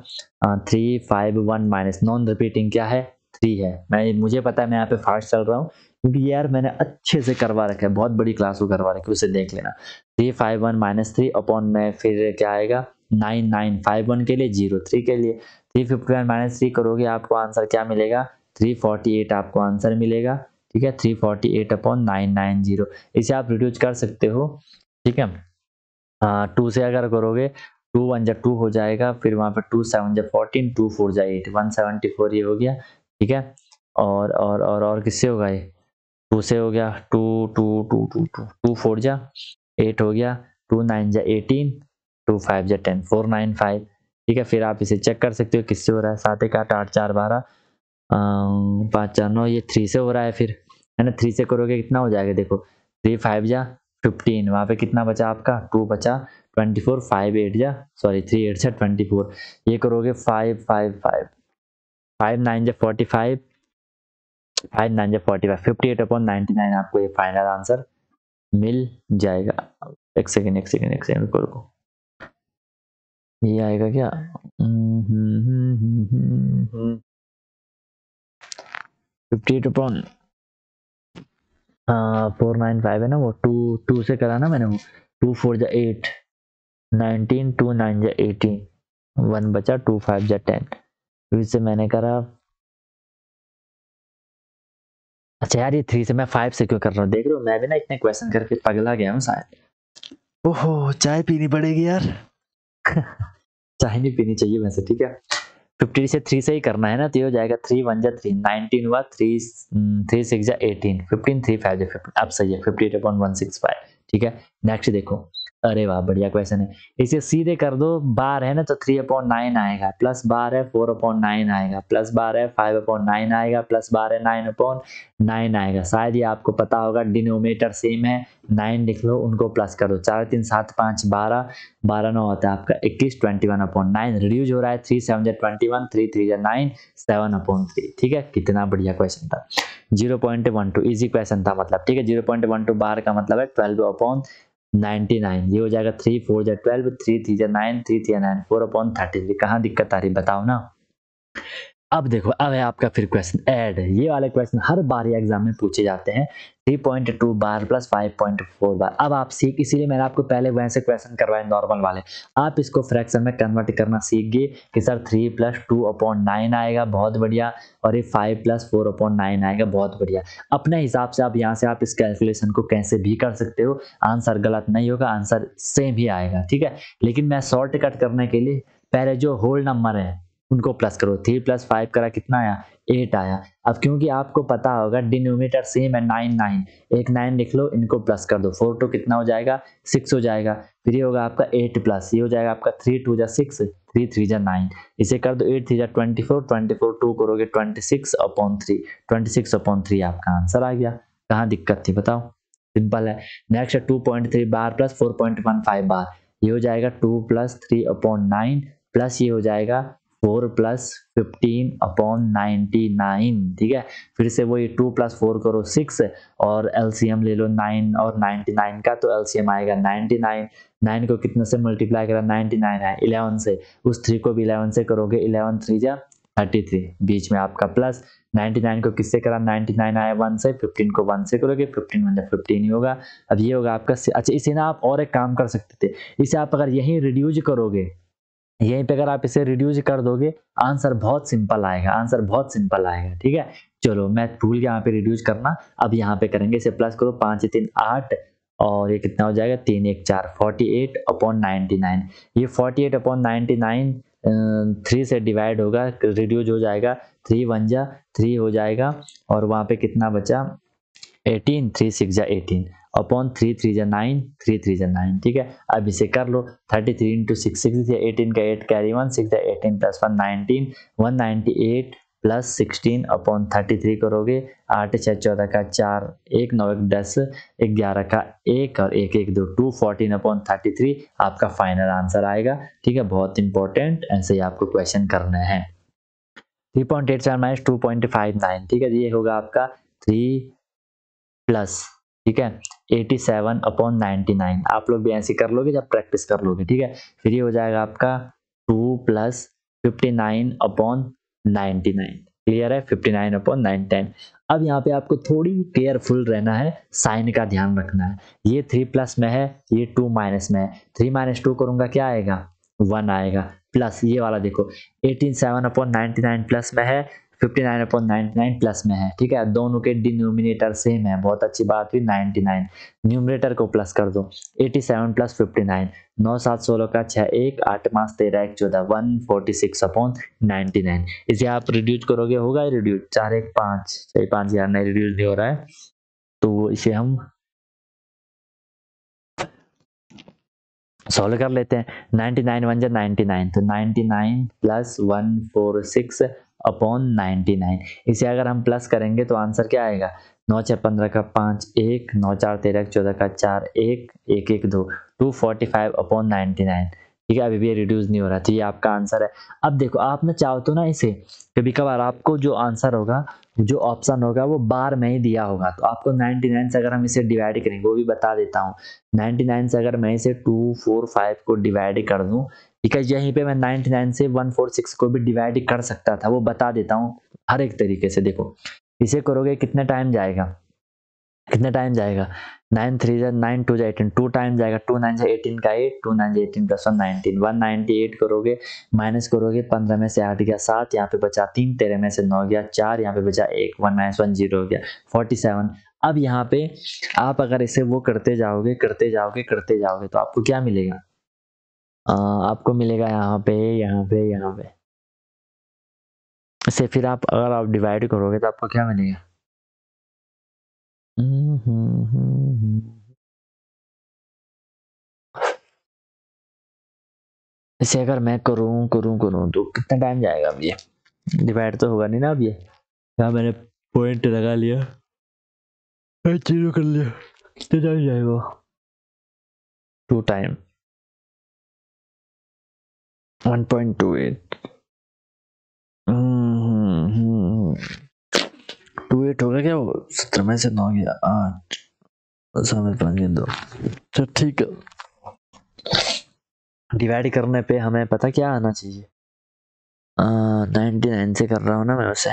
three five one minus non repeating क्या है थ्री है मैं मुझे पता है मैं यहाँ पे फास्ट चल रहा हूँ क्योंकि यार मैंने अच्छे से करवा रखा है बहुत बड़ी क्लास को करवा रखी है उसे देख लेना three five one minus three upon में फिर क्या आएगा नाइन नाइन फाइव वन के लिए जीरो थ्री के लिए three fifty one minus three करोगे आपको आंसर क्या मिलेगा थ्री फोर्टी एट आपको आंसर मिलेगा ठीक है three forty eight upon nine nine zero इसे आप रिड्यूज कर सकते हो ठीक है टू से अगर करोगे टू वन जब टू हो जाएगा फिर वहाँ पर टू सेवन जब फोर्टीन टू फोर जाए एट वन सेवेंटी फोर ये हो गया ठीक है और और और और किससे होगा ये टू से हो गया two two two two two two four जा एट हो गया टू नाइन जा एटीन टू फाइव जा टेन फोर नाइन फाइव ठीक है फिर आप इसे चेक कर सकते हो किससे हो रहा है सात एक आठ आठ चार बारह पाँच चार नौ ये थ्री से हो रहा है फिर है ना थ्री से करोगे कितना हो जाएगा देखो थ्री फाइव जा फिफ्टीन वहाँ पे कितना बचा आपका टू बचा ट्वेंटी फोर फाइव एट जा सॉरी थ्री एट जा ट्वेंटी फोर ये करोगे five five five five nine जा फोर्टी फाइव फाइव नाइन जो forty five fifty eight upon ninety nine आपको ये फाइनल आंसर मिल जाएगा एक सेकेंड एक सेकेंड एक सेकेंड रुको रुको ये आएगा क्या फिफ्टी एट अपॉन हाँ, फोर नाइन फाइव है ना वो टू टू से करा ना मैंने वो टू फोर जा एट नाइनटीन टू नाइन जा एटीन वन बचा टू फाइव जा टेन फिर से मैंने करा अच्छा यार ये थ्री से मैं फाइव से क्यों कर रहा हूँ देख रहे हो मैं भी ना इतने क्वेश्चन करके पगला गया हूँ शायद ओहो चाय पीनी पड़ेगी यार *laughs* चाय नहीं पीनी चाहिए वैसे ठीक है फिफ्टी से थ्री से ही करना है ना तो हो जाएगा थ्री वन जा थ्री नाइनटीन हुआ थ्री थ्री सिक्स जा एटीन फिफ्टीन थ्री फाइव जा फिफ्टीन अब सही है fifty eight upon one six five ठीक है नेक्स्ट देखो अरे वाह बढ़िया क्वेश्चन है इसे सीधे कर दो बार है ना तो थ्री अपॉन नाइन आएगा प्लस बार है फोर अपॉन नाइन आएगा प्लस बार है फाइव अपॉन नाइन आएगा प्लस बार है नाइन अपॉन नाइन आएगा शायद ये आपको पता होगा डिनोमेटर सेम है नाइन लिख लो उनको प्लस कर दो चार तीन सात पाँच बारह बारह नौ होता है आपका इक्कीस twenty one upon nine reduce हो रहा है थ्री सेवन जेड ट्वेंटी वन थ्री थ्री जेड नाइन सेवन अपॉन थ्री ठीक है कितना बढ़िया क्वेश्चन था zero point one two easy question था मतलब ठीक है zero point one two bar का मतलब है ट्वेल्व अपॉन 99 नाइन ये हो जाएगा थ्री फोर जै ट्वेल्व थ्री थ्री जै nine three three nine four upon thirteen three कहाँ दिक्कत आ रही बताओ ना अब देखो अब है आपका फिर क्वेश्चन ऐड ये वाले क्वेश्चन हर बार ये एग्जाम में पूछे जाते हैं 3.2 बार प्लस 5.4 बार अब आप सीख इसीलिए मैंने आपको पहले वैसे क्वेश्चन करवाए नॉर्मल वाले आप इसको फ्रैक्शन में कन्वर्ट करना सीख गए कि sir 3 plus two upon nine आएगा बहुत बढ़िया और ये 5 प्लस फोर अपॉइंट नाइन आएगा बहुत बढ़िया अपने हिसाब से आप यहाँ से आप इस कैलकुलेशन को कैसे भी कर सकते हो आंसर गलत नहीं होगा आंसर सेम ही आएगा ठीक है लेकिन मैं शॉर्टकट करने के लिए पहले जो होल नंबर है उनको प्लस करो थ्री प्लस फाइव करा कितना आया एट आया अब क्योंकि आपको पता होगा डिनोमीटर सेम है नाइन नाइन एक नाइन लिख लो इनको प्लस कर दो फोर टू कितना हो जाएगा सिक्स हो जाएगा फिर ये होगा आपका एट प्लस ये हो जाएगा आपका थ्री टू या सिक्स थ्री थ्री या नाइन इसे कर दो एट थ्री या twenty four twenty four two करोगे twenty six upon three twenty six upon three आपका आंसर आ गया कहाँ दिक्कत थी बताओ सिंपल है नेक्स्ट है two point three bar plus four point one five bar ये हो जाएगा two plus three upon nine plus ये हो जाएगा four plus fifteen upon ninety nine ठीक है फिर से वही टू प्लस फोर करो सिक्स और एलसीएम ले लो नाइन और नाइन्टी नाइन का तो एलसीएम आएगा नाइन्टी नाइन नाइन को कितने से मल्टीप्लाई करा नाइन्टी नाइन है इलेवन से उस थ्री को भी इलेवन से करोगे इलेवन थ्री जा थर्टी थ्री बीच में आपका प्लस नाइन्टी नाइन को किससे करा नाइन्टी नाइन आया वन से फिफ्टीन को वन से करोगे फिफ्टीन वन फिफ्टीन ही होगा अब ये होगा आपका अच्छा इसे ना आप और एक काम कर सकते थे इसे आप अगर यही रिड्यूज करोगे यहीं पे अगर आप इसे रिड्यूज कर दोगे आंसर बहुत सिंपल आएगा आंसर बहुत सिंपल आएगा ठीक है चलो मैं भूल गया यहाँ पे रिड्यूज करना अब यहाँ पे करेंगे इसे प्लस करो पाँच तीन आठ और ये कितना हो जाएगा तीन एक चार forty eight upon ninety nine ये forty eight upon ninety nine three से डिवाइड होगा रिड्यूज हो जाएगा थ्री वन जा थ्री हो जाएगा और वहाँ पे कितना बचा एटीन थ्री सिक्स जा एटीन अपॉन थ्री थ्री जा नाइन थ्री थ्री जा नाइन ठीक है अब इसे कर लो thirty three into six six eighteen का eight carry one six eighteen plus one nineteen one ninety eight plus sixteen upon thirty three करोगे आठ छः चौदह का चार एक नौ एक दस एक ग्यारह का एक और एक एक दो two fourteen upon thirty three आपका फाइनल आंसर आएगा ठीक है बहुत इंपॉर्टेंट ऐसे ही आपको क्वेश्चन करना है थ्री पॉइंट एट चार minus two point five nine ठीक है ये होगा आपका थ्री प्लस ठीक है eighty seven upon ninety nine आप लोग भी ऐसे कर लोगे जब प्रैक्टिस कर लोगे ठीक है फिर ये हो जाएगा आपका two plus fifty nine upon ninety nine clear है फिफ्टी नाइन अपॉन 910 अब यहाँ पे आपको थोड़ी केयरफुल रहना है साइन का ध्यान रखना है ये थ्री प्लस में है ये टू माइनस में है थ्री माइनस टू करूंगा क्या आएगा वन आएगा प्लस ये वाला देखो eighteen seven upon ninety nine plus में है fifty nine upon ninety nine plus में है ठीक है दोनों के डिनोमिनेटर सेम है बहुत अच्छी बात हुई नाइन्टी नाइन न्यूमिनेटर को प्लस कर दो eighty seven plus fifty nine नौ सात सोलह का छः एक आठ पाँच तेरह एक चौदह one forty six upon ninety nine इसे आप रिड्यूज करोगे होगा रिड्यूज चार एक पाँच सही पाँच यार नहीं रिड्यूज नहीं हो रहा है तो इसे हम सॉल्व कर लेते हैं नाइन्टी नाइन वन जो नाइन्टी नाइन तो ninety nine plus one four six upon ninety nine इसे अगर हम प्लस करेंगे तो आंसर क्या आएगा नौ छः पंद्रह का पाँच एक नौ चार तेरह चौदह का चार एक एक एक दो two forty five upon ninety nine ठीक है अभी भी रिड्यूस नहीं हो रहा तो ये आपका आंसर है अब देखो आप ना चाहो तो ना इसे कभी कभार आपको जो आंसर होगा जो ऑप्शन होगा वो बार में ही दिया होगा तो आपको 99 से अगर हम इसे डिवाइड करेंगे वो भी बता देता हूँ 99 से अगर मैं इसे 245 को डिवाइड कर दूँ बिकॉज यहीं पे मैं 99 से 146 को भी डिवाइड कर सकता था वो बता देता हूँ हर एक तरीके से देखो इसे करोगे कितना टाइम जाएगा कितना टाइम जाएगा नाइन थ्री जा नाइन टू जा एटीन टू टाइम जाएगा टू नाइन जा एटीन का एट टू नाइन जा eighteen plus one nineteen one ninety eight करोगे माइनस करोगे पंद्रह में से आठ गया सात यहाँ पे बचा तीन तेरह में से नौ गया चार यहाँ पे बचा एक वन माइनस वन जीरो हो गया फोर्टी सेवन अब यहाँ पे आप अगर इसे वो करते जाओगे करते जाओगे करते जाओगे तो आपको क्या मिलेगा आपको मिलेगा यहाँ पे, यहाँ पे, यहाँ पे। से अच्छा, फिर आप अगर आप डिवाइड करोगे तो आपको क्या मिलेगा? इसे हम्म, हम्म, हम्म, अच्छा, अगर मैं करूँ, करूँ, करूँ तो कितना टाइम जाएगा अब ये? डिवाइड तो होगा नहीं ना अब ये? क्या मैंने पॉइंट लगा लिया। कर लिया, कितना टाइम जाएगा? Two time. 1.28 हम्म, हम्म, हम्म। टू एट होगा क्या वो सत्रह में से नौ गया आठ समय पाँच दो तो ठीक है डिवाइड करने पे हमें पता क्या आना चाहिए नाइन्टी नाइन से कर रहा हूँ ना मैं उसे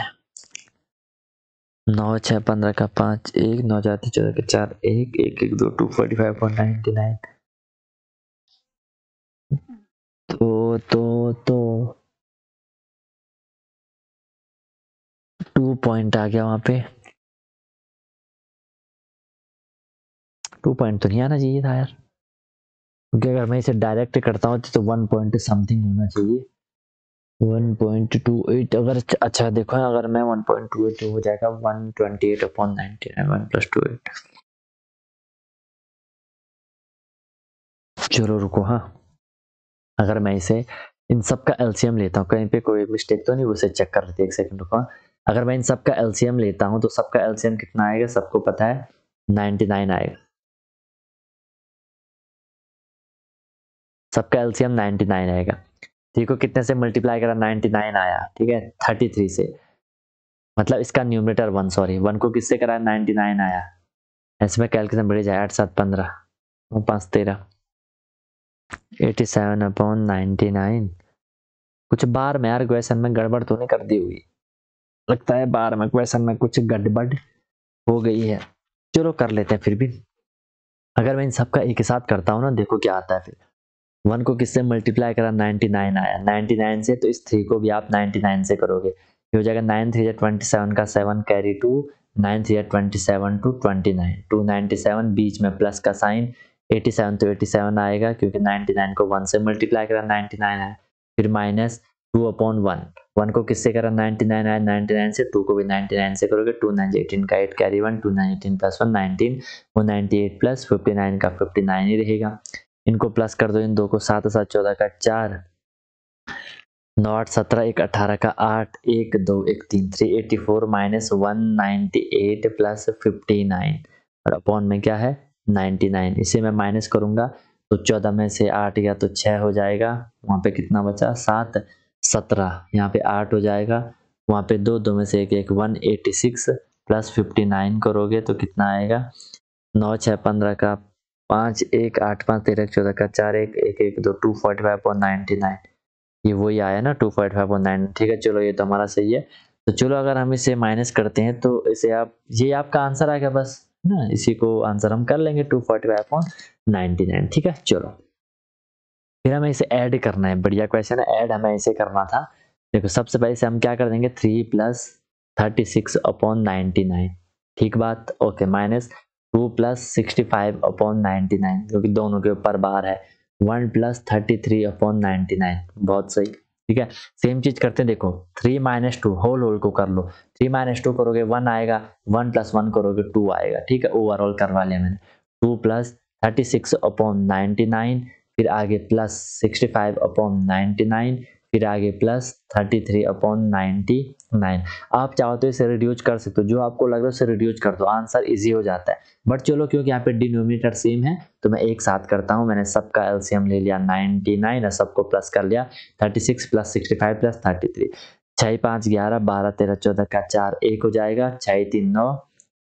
नौ छः पंद्रह का पाँच एक नौ चार चौदह का चार एक एक एक दो two forty five point ninety nine तो तो तो टू पॉइंट आ गया वहां पे टू पॉइंट तो नहीं आना चाहिए था यार क्योंकि अगर मैं इसे डायरेक्ट करता हूँ तो वन पॉइंट समथिंग होना चाहिए वन पॉइंट टू एट अगर अच्छा देखो अगर मैं वन पॉइंट टू एट हो जाएगा one twenty eight upon ninety nine one plus two eight चलो रुको हाँ अगर मैं इसे इन सब का एलसीएम लेता हूँ कहीं पे कोई मिस्टेक तो नहीं उसे चेक कर लेते एक सेकंड रुको अगर मैं इन सब का एलसीएम लेता हूँ तो सबका एलसीएम कितना आएगा सबको पता है नाइन आएगा सबका एलसीएम नाइन आएगा ठीक है कितने से मल्टीप्लाई करा नाइन आया ठीक है थ्री से मतलब इसका न्यूमिटर वन सॉरी वन को किससे कराया नाइन्टी नाइन आया ऐसे में कैलकुलेशन बढ़ जाए आठ सात पंद्रह पाँच तेरह eighty seven upon ninety nine कुछ बार में यार क्वेश्चन में गड़बड़ तो नहीं कर दी हुई लगता है बार में क्वेश्चन में कुछ गड़बड़ हो गई है चलो कर लेते हैं फिर भी अगर मैं इन सबका एक ही साथ करता हूँ ना देखो क्या आता है फिर वन को किससे मल्टीप्लाई करा नाइन आया नाइन से तो इस थ्री को भी आप नाइन से करोगे ये हो जाएगा नाइन थ्री या ट्वेंटी सेवन का seven carry two nine three या twenty seven two twenty nine two ninety seven बीच में प्लस का साइन 87 तो 87 आएगा क्योंकि 99 को 1 से मल्टीप्लाई करा 99 है फिर माइनस 2 अपॉन वन वन को किससे करा 99 आया 99 से 2 को भी 99 से करोगे टू नाइन एटीन का eight carry one two nine eighteen plus one nineteen वो ninety eight plus fifty nine का फिफ्टी नाइन ही रहेगा इनको प्लस कर दो इन दो को सात सात चौदह का चार नौ आठ सत्रह एक अठारह का आठ एक दो एक तीन three eighty four minus one eight plus fifty nine और अपॉन में क्या है 99 इसे मैं माइनस करूंगा तो चौदह में से आठ गया तो छः हो जाएगा वहाँ पे कितना बचा सात सत्रह यहाँ पे आठ हो जाएगा वहाँ पे दो दो में से एक एक one eighty six plus fifty nine करोगे तो कितना आएगा नौ छः पंद्रह का पाँच एक आठ पाँच तेरह चौदह का चार एक एक एक दो two forty five point ninety nine ये वही आया ना two forty five point nine ठीक है चलो ये तो हमारा सही है तो चलो अगर हम इसे माइनस करते हैं तो इसे आप ये आपका आंसर आएगा बस ना इसी को आंसर हम कर लेंगे two forty five point ninety nine ठीक है चलो फिर हमें इसे ऐड करना है बढ़िया क्वेश्चन है ऐड हमें इसे करना था देखो सबसे पहले से हम क्या कर देंगे three plus thirty six upon ninety nine ठीक बात okay minus two plus sixty five upon ninety nine क्योंकि दोनों के ऊपर बार है one plus thirty three upon ninety nine बहुत सही ठीक है सेम चीज करते हैं देखो three minus two whole whole को कर लो थ्री माइनस टू करोगे वन आएगा वन प्लस वन करोगे टू आएगा ठीक है ओवरऑल करवा लिया मैंने to plus thirty six upon ninety nine फिर आगे plus sixty five upon ninety nine फिर आगे plus thirty three upon ninety nine आप चाहो तो इसे रिड्यूज कर सकते हो जो आपको लग रहा है उसे रिड्यूज कर दो आंसर इजी हो जाता है बट चलो क्योंकि यहाँ पे डिनोमिनेटर सेम है तो मैं एक साथ करता हूँ मैंने सबका एलसीएम ले लिया 99 और सबको प्लस कर लिया thirty six plus sixty five plus thirty three छः पाँच ग्यारह बारह तेरह चौदह का चार एक हो जाएगा छः तीन नौ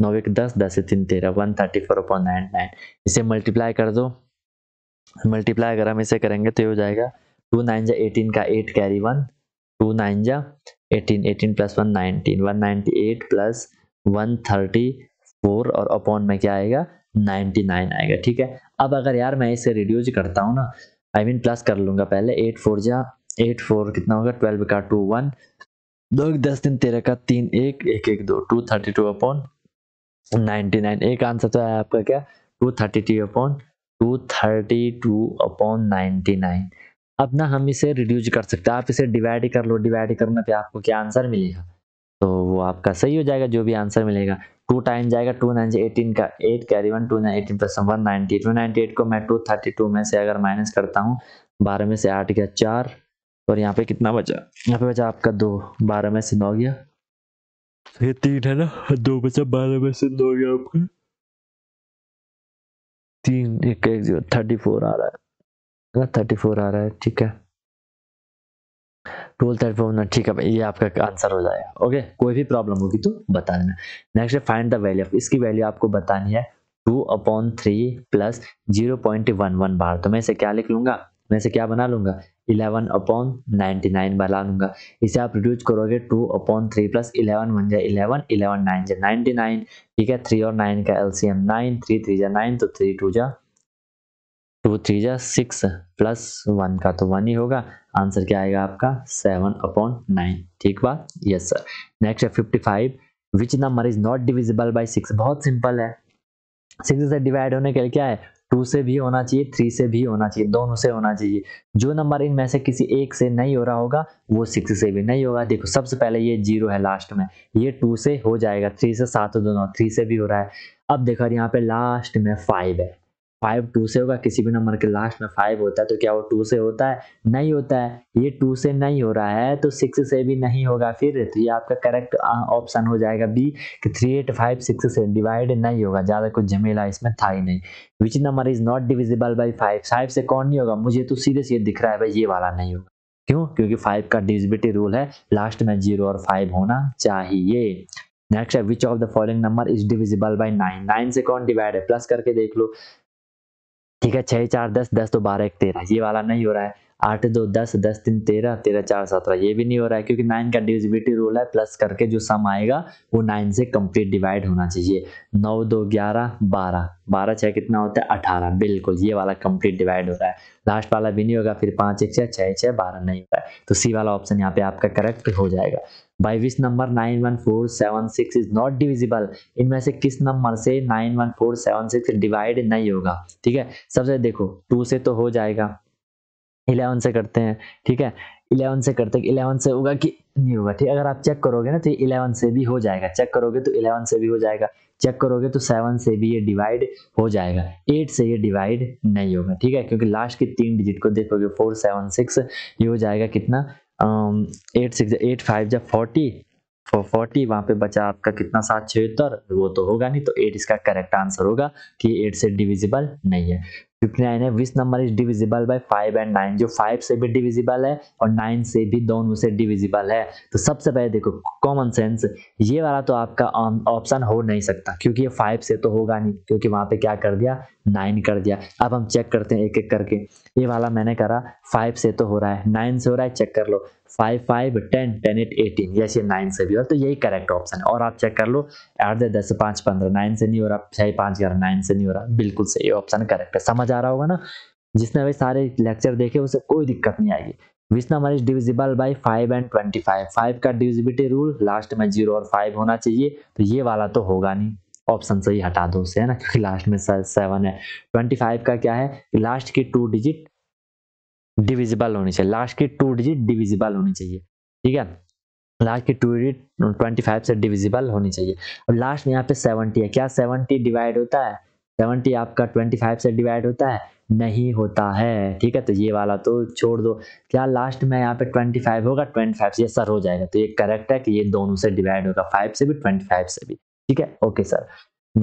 नौ एक दस दस तीन तेरह one thirty four upon nine nine इसे मल्टीप्लाई कर दो मल्टीप्लाई अगर हम इसे करेंगे तो ये हो जाएगा टू नाइन जा एटीन का eight carry one two nine जा eighteen eighteen plus one nineteen one ninety eight plus one thirty four और अपॉन में क्या आएगा नाइन आएगा ठीक है अब अगर यार मैं इसे रिड्यूज करता हूँ ना I I mean mean plus कर लूंगा पहले एट फोर जा एट फोर कितना होगा ट्वेल्व का टू वन दो दस दिन तेरह का तीन एक एक एक दो two thirty two upon ninety nine एक आंसर तो है आपका क्या two thirty two upon two thirty two upon ninety nine अब ना हम इसे रिड्यूज कर सकते हैं आप इसे डिवाइड कर लो डिवाइड करने पे आपको क्या आंसर मिलेगा तो वो आपका सही हो जाएगा जो भी आंसर मिलेगा टू टाइम जाएगा टू नाइन एटीन का eight carry one two nine eighteen plus one ninety two ninety eight को मैं टू थर्टी टू में से अगर माइनस करता हूँ बारह में से आठ गया चार और यहाँ पे कितना बचा यहाँ पे बचा आपका दो बारह में से नौ गया ये तीन है ना दो बचा बारह में से नौ गया आपका तीन एक जीरो थर्टी फोर आ रहा है ना थर्टी फोर आ रहा है ठीक है टोल थर्टी फोर ना ठीक है भाई ये आपका आंसर हो जाएगा ओके कोई भी प्रॉब्लम होगी तो बता देना नेक्स्ट है फाइंड द वैल्यू ऑफ इसकी वैल्यू आपको बतानी है two upon three plus zero point one one bar तो मैं इसे क्या लिख लूंगा मैं इसे क्या बना लूंगा इलेवन अपॉन नाइनटी नाइन बना लूंगा इसे आप रिड्यूस करोगे two upon three plus eleven one जाए इलेवन इलेवन नाइन जाए नाइनटी नाइन ठीक है थ्री और नाइन का एलसीएम नाइन थ्री थ्री जाए नाइन तो थ्री टू जा टू तो थ्री जा सिक्स प्लस वन का तो वन ही होगा आंसर क्या आएगा आपका सेवन अपॉन नाइन ठीक बात यस सर नेक्स्ट है fifty five which number is not divisible by six बहुत सिंपल है सिक्स से डिवाइड होने के लिए क्या है टू से भी होना चाहिए थ्री से भी होना चाहिए दोनों से होना चाहिए जो नंबर इनमें से किसी एक से नहीं हो रहा होगा वो सिक्स से भी नहीं होगा देखो सबसे पहले ये जीरो है लास्ट में ये टू से हो जाएगा थ्री से सात दोनों थ्री से भी हो रहा है अब देखो यहाँ पे लास्ट में फाइव है फाइव टू से होगा किसी भी नंबर के लास्ट में फाइव होता है तो क्या वो टू से होता है नहीं होता है ये टू से नहीं हो रहा है तो सिक्स से भी नहीं होगा फिर तो ये आपका करेक्ट ऑप्शन हो जाएगा बी कि थ्री एट फाइव सिक्स से डिवाइड नहीं होगा ज़्यादा कुछ झमेला इसमें था ही नहीं which number is not divisible by five five से कौन नहीं होगा मुझे तो सीधे ये दिख रहा है भाई ये वाला नहीं होगा क्यों क्योंकि फाइव का डिविजिबिलिटी रूल है लास्ट में जीरो और फाइव होना चाहिए नेक्स्ट है which of the following number is divisible by nine nine से कौन डिवाइड है प्लस करके देख लो ठीक है छः चार दस दस तो बारह एक तेरह ये वाला नहीं हो रहा है आठ दो दस दस तीन तेरह तेरह चार सत्रह ये भी नहीं हो रहा है क्योंकि नाइन का डिविजिबिलिटी रूल है प्लस करके जो सम आएगा वो नाइन से कंप्लीट डिवाइड होना चाहिए नौ दो ग्यारह बारह बारह छः कितना होता है अठारह बिल्कुल ये वाला कंप्लीट डिवाइड हो रहा है लास्ट वाला भी नहीं होगा फिर पाँच एक छः छः छः बारह नहीं होगा तो सी वाला ऑप्शन यहाँ पे आपका करेक्ट हो जाएगा by which number nine one four seven six is not divisible इनमें से किस नंबर से nine one four seven six divide नहीं होगा ठीक है सबसे देखो टू से तो हो जाएगा इलेवन से करते हैं ठीक है इलेवन से करते इलेवन से होगा कि नहीं होगा ठीक अगर आप चेक करोगे ना तो इलेवन से भी हो जाएगा चेक करोगे तो इलेवन से भी हो जाएगा चेक करोगे तो सेवन से भी ये डिवाइड हो जाएगा एट से ये डिवाइड नहीं होगा ठीक है क्योंकि लास्ट के तीन डिजिट को देखोगे फोर सेवन सिक्स ये हो जाएगा कितना एट सिक्स एट फाइव जब फोर्टी फोर फोर्टी वहाँ पे बचा आपका कितना सात छिहत्तर वो तो होगा नहीं तो एट इसका करेक्ट आंसर होगा कि एट से डिविजिबल नहीं है फिफ्टी नाइन है which number is divisible by five and nine जो फाइव से भी डिविजिबल है और नाइन से भी दोनों से डिविजिबल है तो सबसे पहले देखो कॉमन सेंस ये वाला तो आपका ऑप्शन um, हो नहीं सकता क्योंकि ये फाइव से तो होगा नहीं क्योंकि वहां पे क्या कर दिया नाइन कर दिया अब हम चेक करते हैं एक एक करके ये वाला मैंने करा फाइव से तो हो रहा है नाइन से हो रहा है चेक कर लो five five ten ten eight eighteen yes ये नाइन से भी हो तो यही करेक्ट ऑप्शन है और आप चेक कर लो आठ दस पाँच पंद्रह नाइन से नहीं हो रहा छः पाँच ग्यारह नाइन से नहीं हो रहा बिल्कुल सही ऑप्शन करेक्ट है समझ जा रहा होगा ना जिसने अभी सारे लेक्चर देखे उसे कोई दिक्कत नहीं आएगी which number is divisible by five and twenty five five का डिविजिबिलिटी रूल लास्ट में जीरो और फाइव होना चाहिए तो ये वाला तो होगा नहीं ऑप्शन से ही हटा दो उसे है ना क्योंकि *laughs* लास्ट में सेवन है ट्वेंटी फाइव का क्या है लास्ट की टू डिजिट डिविजिबल होनी चाहिए लास्ट की टू डिजिट डिविजिबल होनी चाहिए ठीक है लास्ट की टू डिजिट ट्वेंटी फाइव से डिविजिबल होनी चाहिए अब लास्ट में यहाँ पे सेवनटी है क्या सेवनटी डिवाइड होता है सेवेंटी आपका ट्वेंटी फाइव से डिवाइड होता है नहीं होता है ठीक है तो ये वाला तो छोड़ दो क्या लास्ट में यहाँ पे ट्वेंटी फाइव होगा ट्वेंटी फाइव से ये सर हो जाएगा तो ये करेक्ट है कि ये दोनों से डिवाइड होगा फाइव से भी ट्वेंटी फाइव से भी ठीक है ओके सर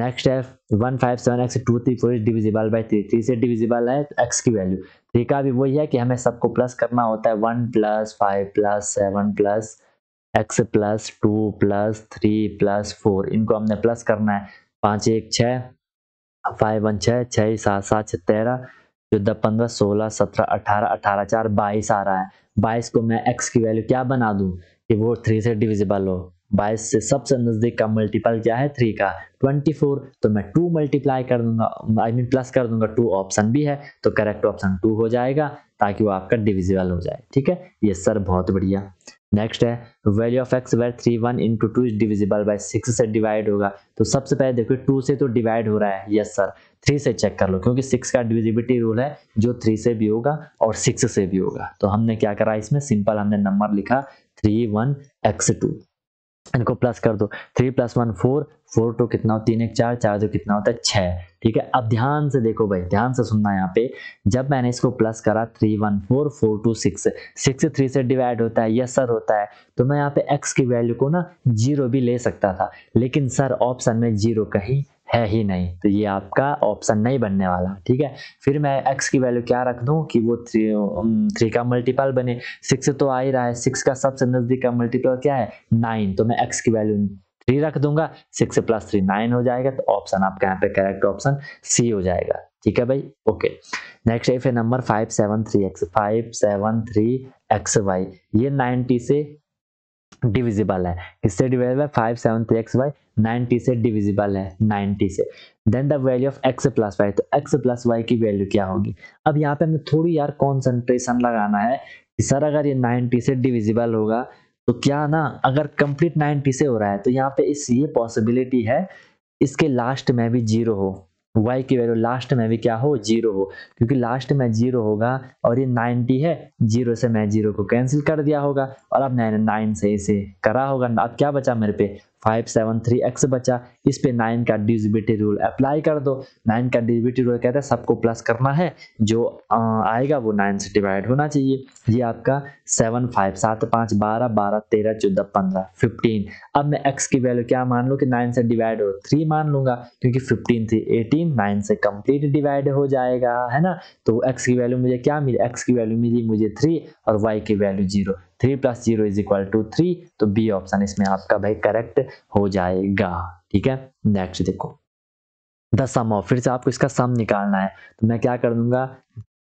नेक्स्ट है one five seven x two three four divisible by three three से डिविजिबल है तो एक्स की वैल्यू थ्री का भी वही है कि हमें सबको प्लस करना होता है one plus five plus seven plus x plus two plus three plus four इनको हमने प्लस करना है पाँच एक छः फाइव वन छः छः सात सात छः तेरह चौदह पंद्रह सोलह सत्रह अठारह अठारह चार बाईस आ रहा है बाईस को मैं एक्स की वैल्यू क्या बना दूँ कि वो थ्री से डिविजिबल हो बाईस से सबसे नज़दीक का मल्टीपल क्या है थ्री का ट्वेंटी फोर तो मैं टू मल्टीप्लाई कर दूंगा I I mean mean plus कर दूंगा टू ऑप्शन भी है तो करेक्ट ऑप्शन टू हो जाएगा ताकि वो आपका डिविजिबल हो जाए ठीक है ये सर बहुत बढ़िया नेक्स्ट है value of x where three one into two is divisible by six से डिवाइड होगा तो सबसे पहले देखो टू से तो डिवाइड हो रहा है यस सर थ्री से चेक कर लो क्योंकि सिक्स का डिविजिबिलिटी रूल है जो थ्री से भी होगा और सिक्स से भी होगा तो हमने क्या करा इसमें सिंपल हमने नंबर लिखा थ्री वन एक्स टू इनको प्लस कर दो three plus one four four two कितना होता तीन एक चार चार दो कितना होता है छः ठीक है अब ध्यान से देखो भाई ध्यान से सुनना यहाँ पे जब मैंने इसको प्लस करा three one four four two six six three से डिवाइड होता है यस सर होता है तो मैं यहाँ पे एक्स की वैल्यू को ना जीरो भी ले सकता था लेकिन सर ऑप्शन में जीरो कहीं है ही नहीं तो ये आपका ऑप्शन नहीं बनने वाला ठीक है फिर मैं एक्स की वैल्यू क्या रख दूँ कि वो थ्री थ्री का मल्टीपल बने सिक्स तो आ ही रहा है सिक्स का सबसे नज़दीक का मल्टीपल क्या है नाइन तो मैं एक्स की वैल्यू थ्री रख दूंगा सिक्स प्लस थ्री नाइन हो जाएगा तो ऑप्शन आपके यहाँ पे करेक्ट ऑप्शन सी हो जाएगा ठीक है भाई ओके नेक्स्ट है number five seven three x five seven three x y ये नाइनटी से डिविजिबल है इससे डिवाइड है five seven three x y ninety से डिविजिबल है नाइनटी से then the value of x plus y तो एक्स प्लस वाई की वैल्यू क्या होगी अब यहाँ पे हमें थोड़ी यार कॉन्सेंट्रेशन लगाना है कि सर अगर ये नाइनटी से डिविजिबल होगा तो क्या ना अगर कंप्लीट नाइनटी से हो रहा है तो यहाँ पे इस ये पॉसिबिलिटी है इसके लास्ट में भी जीरो हो y की वैल्यू लास्ट में भी क्या हो जीरो हो क्योंकि लास्ट में जीरो होगा और ये 90 है जीरो से मैं जीरो को कैंसिल कर दिया होगा और अब मैंने नाइन से इसे करा होगा अब क्या बचा मेरे पे फाइव सेवन थ्री एक्स बचा इस पे नाइन का डिजिबिटी रूल अप्लाई कर दो नाइन का डिजिबिटी रूल कहता है सबको प्लस करना है जो आएगा वो नाइन से डिवाइड होना चाहिए ये आपका सेवन फाइव सात पाँच बारह बारह तेरह चौदह पंद्रह फिफ्टीन अब मैं एक्स की वैल्यू क्या मान लूँ कि नाइन से डिवाइड हो थ्री मान लूंगा क्योंकि फिफ्टीन थ्री एटीन नाइन से कंप्लीट डिवाइड हो जाएगा है ना तो एक्स की वैल्यू मुझे क्या मिली एक्स की वैल्यू मिली मुझे थ्री और वाई की value zero three plus zero is equal to three तो बी ऑप्शन इसमें आपका भाई करेक्ट हो जाएगा ठीक है नेक्स्ट देखो द सम ऑफ फिर से आपको इसका सम निकालना है तो मैं क्या कर दूंगा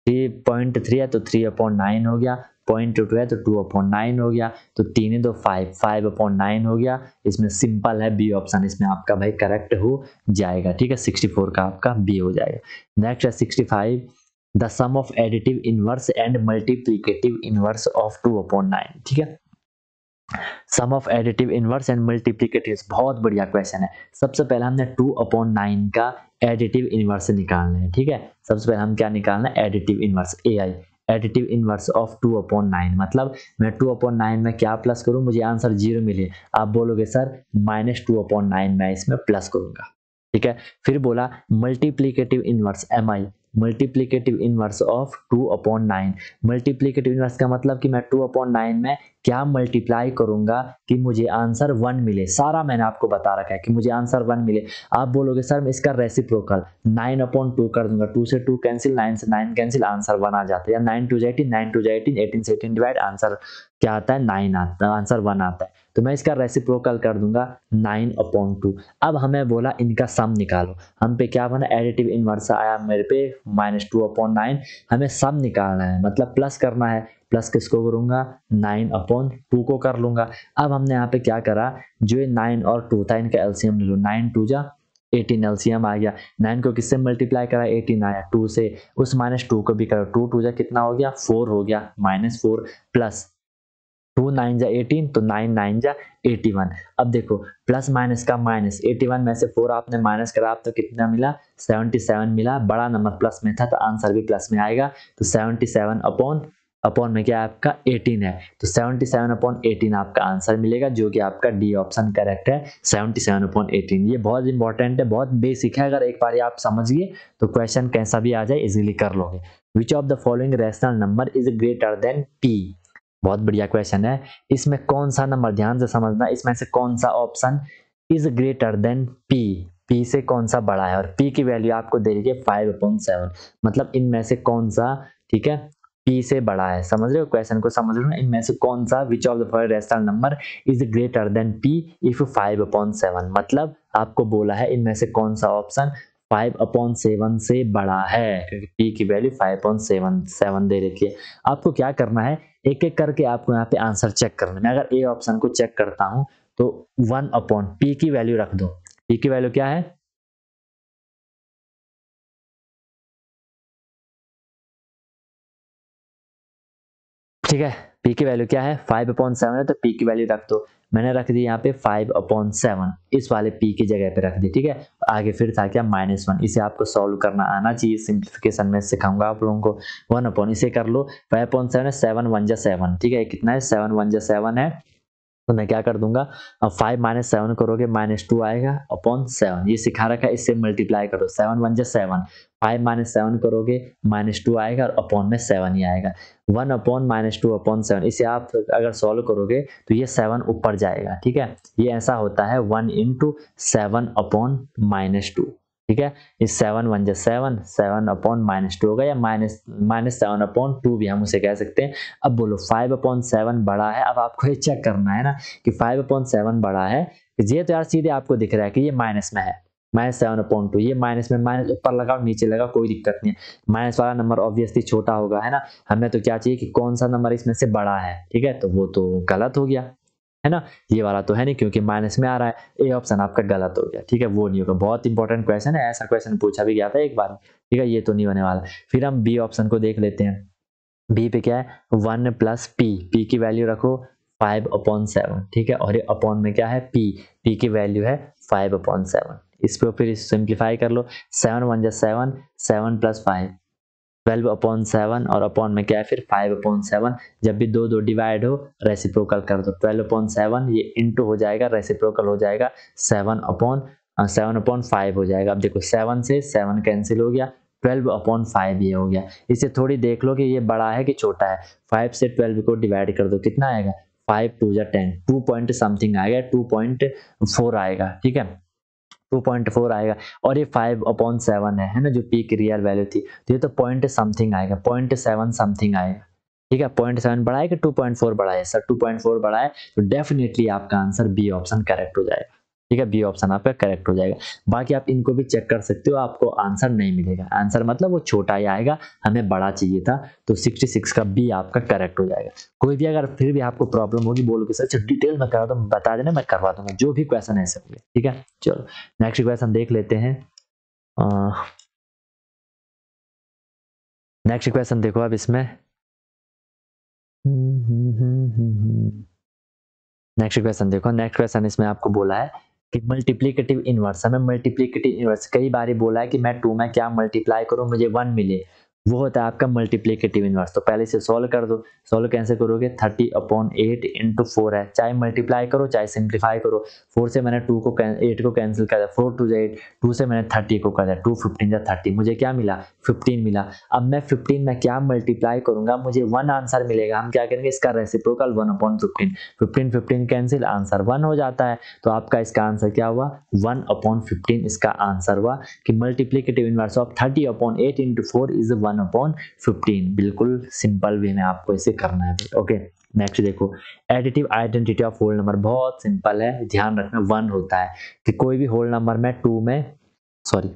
थ्री पॉइंट थ्री है तो थ्री अपॉइंट नाइन हो गया पॉइंट टू है तो टू अपॉइंट नाइन हो गया तो तीन है तो फाइव फाइव अपॉइंट नाइन हो गया इसमें सिंपल है बी ऑप्शन इसमें आपका भाई करेक्ट हो जाएगा ठीक है सिक्सटी फोर का आपका बी हो जाएगा नेक्स्ट है sixty five the sum of additive inverse and multiplicative inverse of two upon nine ठीक है sum of additive inverse and multiplicative बहुत बढ़िया क्वेश्चन है सबसे पहले हमने टू अपॉन नाइन का एडिटिव इनवर्स निकालना है ठीक है सबसे पहले हम क्या निकालना है additive inverse A I additive inverse of two upon nine मतलब मैं टू अपॉन नाइन में क्या प्लस करूं मुझे आंसर जीरो मिले आप बोलोगे sir minus two upon nine मैं इसमें प्लस करूंगा ठीक है फिर बोला multiplicative inverse M I multiplicative inverse of two upon nine multiplicative inverse का मतलब कि मैं टू अपॉन नाइन में क्या मल्टीप्लाई करूंगा कि मुझे आंसर वन मिले सारा मैंने आपको बता रखा है कि मुझे आंसर वन मिले आप बोलोगे सर मैं इसका रेसिप्रोकल नाइन अपॉन टू कर दूंगा टू से टू कैंसिल नाइन से नाइन कैंसिल आंसर वन आ जाता है या नाइन टू जाइटीन नाइन टू जाइटीन एटीन से एटीन डिवाइड आंसर क्या आता है नाइन आता है आंसर वन आता है तो मैं इसका रेसिप्रोकल कर दूंगा नाइन अपॉन टू अब हमें बोला इनका सम निकालो हम पे क्या बना एडिटिव इन्वर्स आया मेरे पे माइनस टू अपॉन नाइन हमें सम निकालना है मतलब प्लस करना है प्लस किसको करूंगा नाइन अपॉन टू को कर लूंगा अब हमने यहाँ पे क्या करा जो ये नाइन और टू था इनका एलसीएम ले लो नाइन टू जा एटीन एलसीएम आ गया नाइन को किससे मल्टीप्लाई करा एटीन आया टू से उस माइनस टू को भी करो टू टू जा कितना हो गया फोर हो गया minus four plus two nine जा एटीन तो नाइन नाइन जा एटी वन अब देखो प्लस माइनस का माइनस एटी वन में से फोर आपने माइनस करा आप तो कितना मिला सेवेंटी सेवन मिला बड़ा नंबर प्लस में था तो आंसर भी प्लस में आएगा तो सेवेंटी सेवन अपॉन अपॉन में क्या आपका 18 है तो 77 अपॉन 18 आपका आंसर मिलेगा जो कि आपका डी ऑप्शन करेक्ट है 77 अपॉन 18 ये बहुत इंपॉर्टेंट है बहुत बेसिक है अगर एक बार आप समझिए तो क्वेश्चन कैसा भी आ जाए इजीली कर लोगे which of the following rational number is greater than P बहुत बढ़िया क्वेश्चन है इसमें कौन सा नंबर ध्यान से समझना इसमें से कौन सा option is greater than P P से कौन सा बड़ा है और पी की वैल्यू आपको दे रही है फाइव अपॉइंट सेवन मतलब इनमें से कौन सा ठीक है पी से बड़ा है समझ रहे हो क्वेश्चन को समझ रहे हो इनमें से कौन सा which of the four rational number is greater than P if five upon seven मतलब आपको बोला है इनमें से कौन सा ऑप्शन फाइव अपॉन सेवन से बड़ा है क्योंकि पी की value five upon seven seven दे रखी है आपको क्या करना है एक एक करके आपको यहाँ पे आंसर चेक करना है मैं अगर ए ऑप्शन को चेक करता हूँ तो वन अपॉन पी की वैल्यू रख दो पी की वैल्यू क्या है ठीक है पी की वैल्यू क्या है फाइव अपॉइंट सेवन है तो पी की वैल्यू रख दो मैंने रख दी यहाँ पे फाइव अपॉन सेवन इस वाले पी की जगह पे रख दी ठीक है आगे फिर था क्या माइनस वन इसे आपको सॉल्व करना आना चाहिए सिंप्लीफिकेशन में सिखाऊंगा आप लोगों को वन अपॉन इसे कर लो फाइव अपॉन सेवन है सेवन वन जा सेवन ठीक है कितना है सेवन वन जा सेवन है तो मैं क्या कर दूंगा अब फाइव माइनस सेवन करोगे माइनस टू आएगा अपॉन सेवन ये सिखा रखा है इससे मल्टीप्लाई करो सेवन वन जा सेवन फाइव माइनस सेवन करोगे माइनस टू आएगा और अपॉन में सेवन ही आएगा one upon minus two upon seven इसे आप अगर सॉल्व करोगे तो ये सेवन ऊपर जाएगा ठीक है ये ऐसा होता है one into seven upon minus two ठीक है इस सेवन वन जो seven seven upon minus two होगा या minus minus seven upon two भी हम उसे कह सकते हैं अब बोलो फाइव अपॉन सेवन बड़ा है अब आपको ये चेक करना है ना कि फाइव अपॉन सेवन बड़ा है ये तो यार सीधे आपको दिख रहा है कि ये माइनस में है माइनस सेवन अपॉइंट टू ये माइनस में माइनस ऊपर लगाओ नीचे लगाओ कोई दिक्कत नहीं है माइनस वाला नंबर ऑब्वियसली छोटा होगा है ना हमें तो क्या चाहिए कि कौन सा नंबर इसमें से बड़ा है ठीक है तो वो तो गलत हो गया है ना ये वाला तो है नहीं क्योंकि माइनस में आ रहा है ए ऑप्शन आपका गलत हो गया ठीक है वो नहीं होगा बहुत इंपॉर्टेंट क्वेश्चन है ऐसा क्वेश्चन पूछा भी गया था एक बार ठीक है ये तो नहीं होने वाला फिर हम बी ऑप्शन को देख लेते हैं बी पे क्या है वन प्लस पी पी की वैल्यू रखो फाइव अपॉन सेवन ठीक है और ये अपॉन में क्या है पी पी की वैल्यू है फाइव अपॉन सेवन इसको फिर सिंप्लीफाई कर लो सेवन वन जै seven seven plus five twelve upon seven और अपॉन में क्या है फिर फाइव अपॉन सेवन जब भी दो दो डिवाइड हो रेसिप्रोकल कर दो ट्वेल्व अपॉन सेवन ये इंटू हो जाएगा रेसिप्रोकल हो जाएगा seven upon seven upon five हो जाएगा अब देखो सेवन से सेवन कैंसिल हो गया ट्वेल्व अपॉन फाइव ये हो गया इसे थोड़ी देख लो कि ये बड़ा है कि छोटा है फाइव से ट्वेल्व को डिवाइड कर दो कितना आएगा फाइव टू या टेन टू पॉइंट समथिंग आएगा टू पॉइंट फोर आएगा ठीक है 2.4 आएगा और ये 5 अपॉन सेवन है है ना जो पीक रियल वैल्यू थी तो ये तो पॉइंट समथिंग आएगा पॉइंट सेवन समथिंग आएगा ठीक है पॉइंट सेवन बढ़ाए कि टू पॉइंट फोर बढ़ाए सर टू पॉइंट फोर बढ़ाए तो डेफिनेटली आपका आंसर बी ऑप्शन करेक्ट हो जाएगा ठीक है बी ऑप्शन आपका करेक्ट हो जाएगा बाकी आप इनको भी चेक कर सकते हो आपको आंसर नहीं मिलेगा आंसर मतलब वो छोटा ही आएगा हमें बड़ा चाहिए था तो 66 का बी आपका करेक्ट हो जाएगा कोई भी अगर फिर भी आपको प्रॉब्लम होगी बोलो कि सर डिटेल में करा दो बता देना मैं करवा दूंगा जो भी क्वेश्चन है होंगे ठीक है चलो नेक्स्ट क्वेश्चन देख लेते हैं नेक्स्ट क्वेश्चन देखो आप इसमें नेक्स्ट हम्म, हम्म, क्वेश्चन हम्म, देखो नेक्स्ट क्वेश्चन इसमें आपको बोला है कि मल्टीप्लीकेटिव इन्वर्स हमें मल्टीप्लीकेटिव इन्वर्स कई बार बोला है कि मैं टू में क्या मल्टीप्लाई करूँ मुझे वन मिले वो होता है आपका मल्टीप्लीकेटिव इन्वर्स तो पहले इसे सोल्व कर दो सोल्व कैसे करोगे thirty upon eight into four है चाहे मल्टीप्लाई करो चाहे सिंप्लीफाई करो फोर से मैंने टू को एट को कैंसिल कर दिया फोर टू जो एट टू से मैंने थर्टी को कर दिया टू फिफ्टीन या थर्टी मुझे क्या मिला फिफ्टीन मिला अब मैं फिफ्टीन में क्या मल्टीप्लाई करूंगा मुझे वन आंसर मिलेगा हम क्या करेंगे इसका reciprocal one upon fifteen fifteen fifteen cancel answer one हो जाता है तो आपका इसका आंसर क्या हुआ वन अपॉन फिफ्टीन इसका आंसर हुआ कि multiplicative inverse of thirty upon eight into four is one one upon fifteen बिल्कुल सिंपल वे में आपको इसे करना है ओके नेक्स्ट देखो additive identity of whole number बहुत सिंपल है ध्यान रखना वन होता है कि कोई भी होल नंबर में टू में सॉरी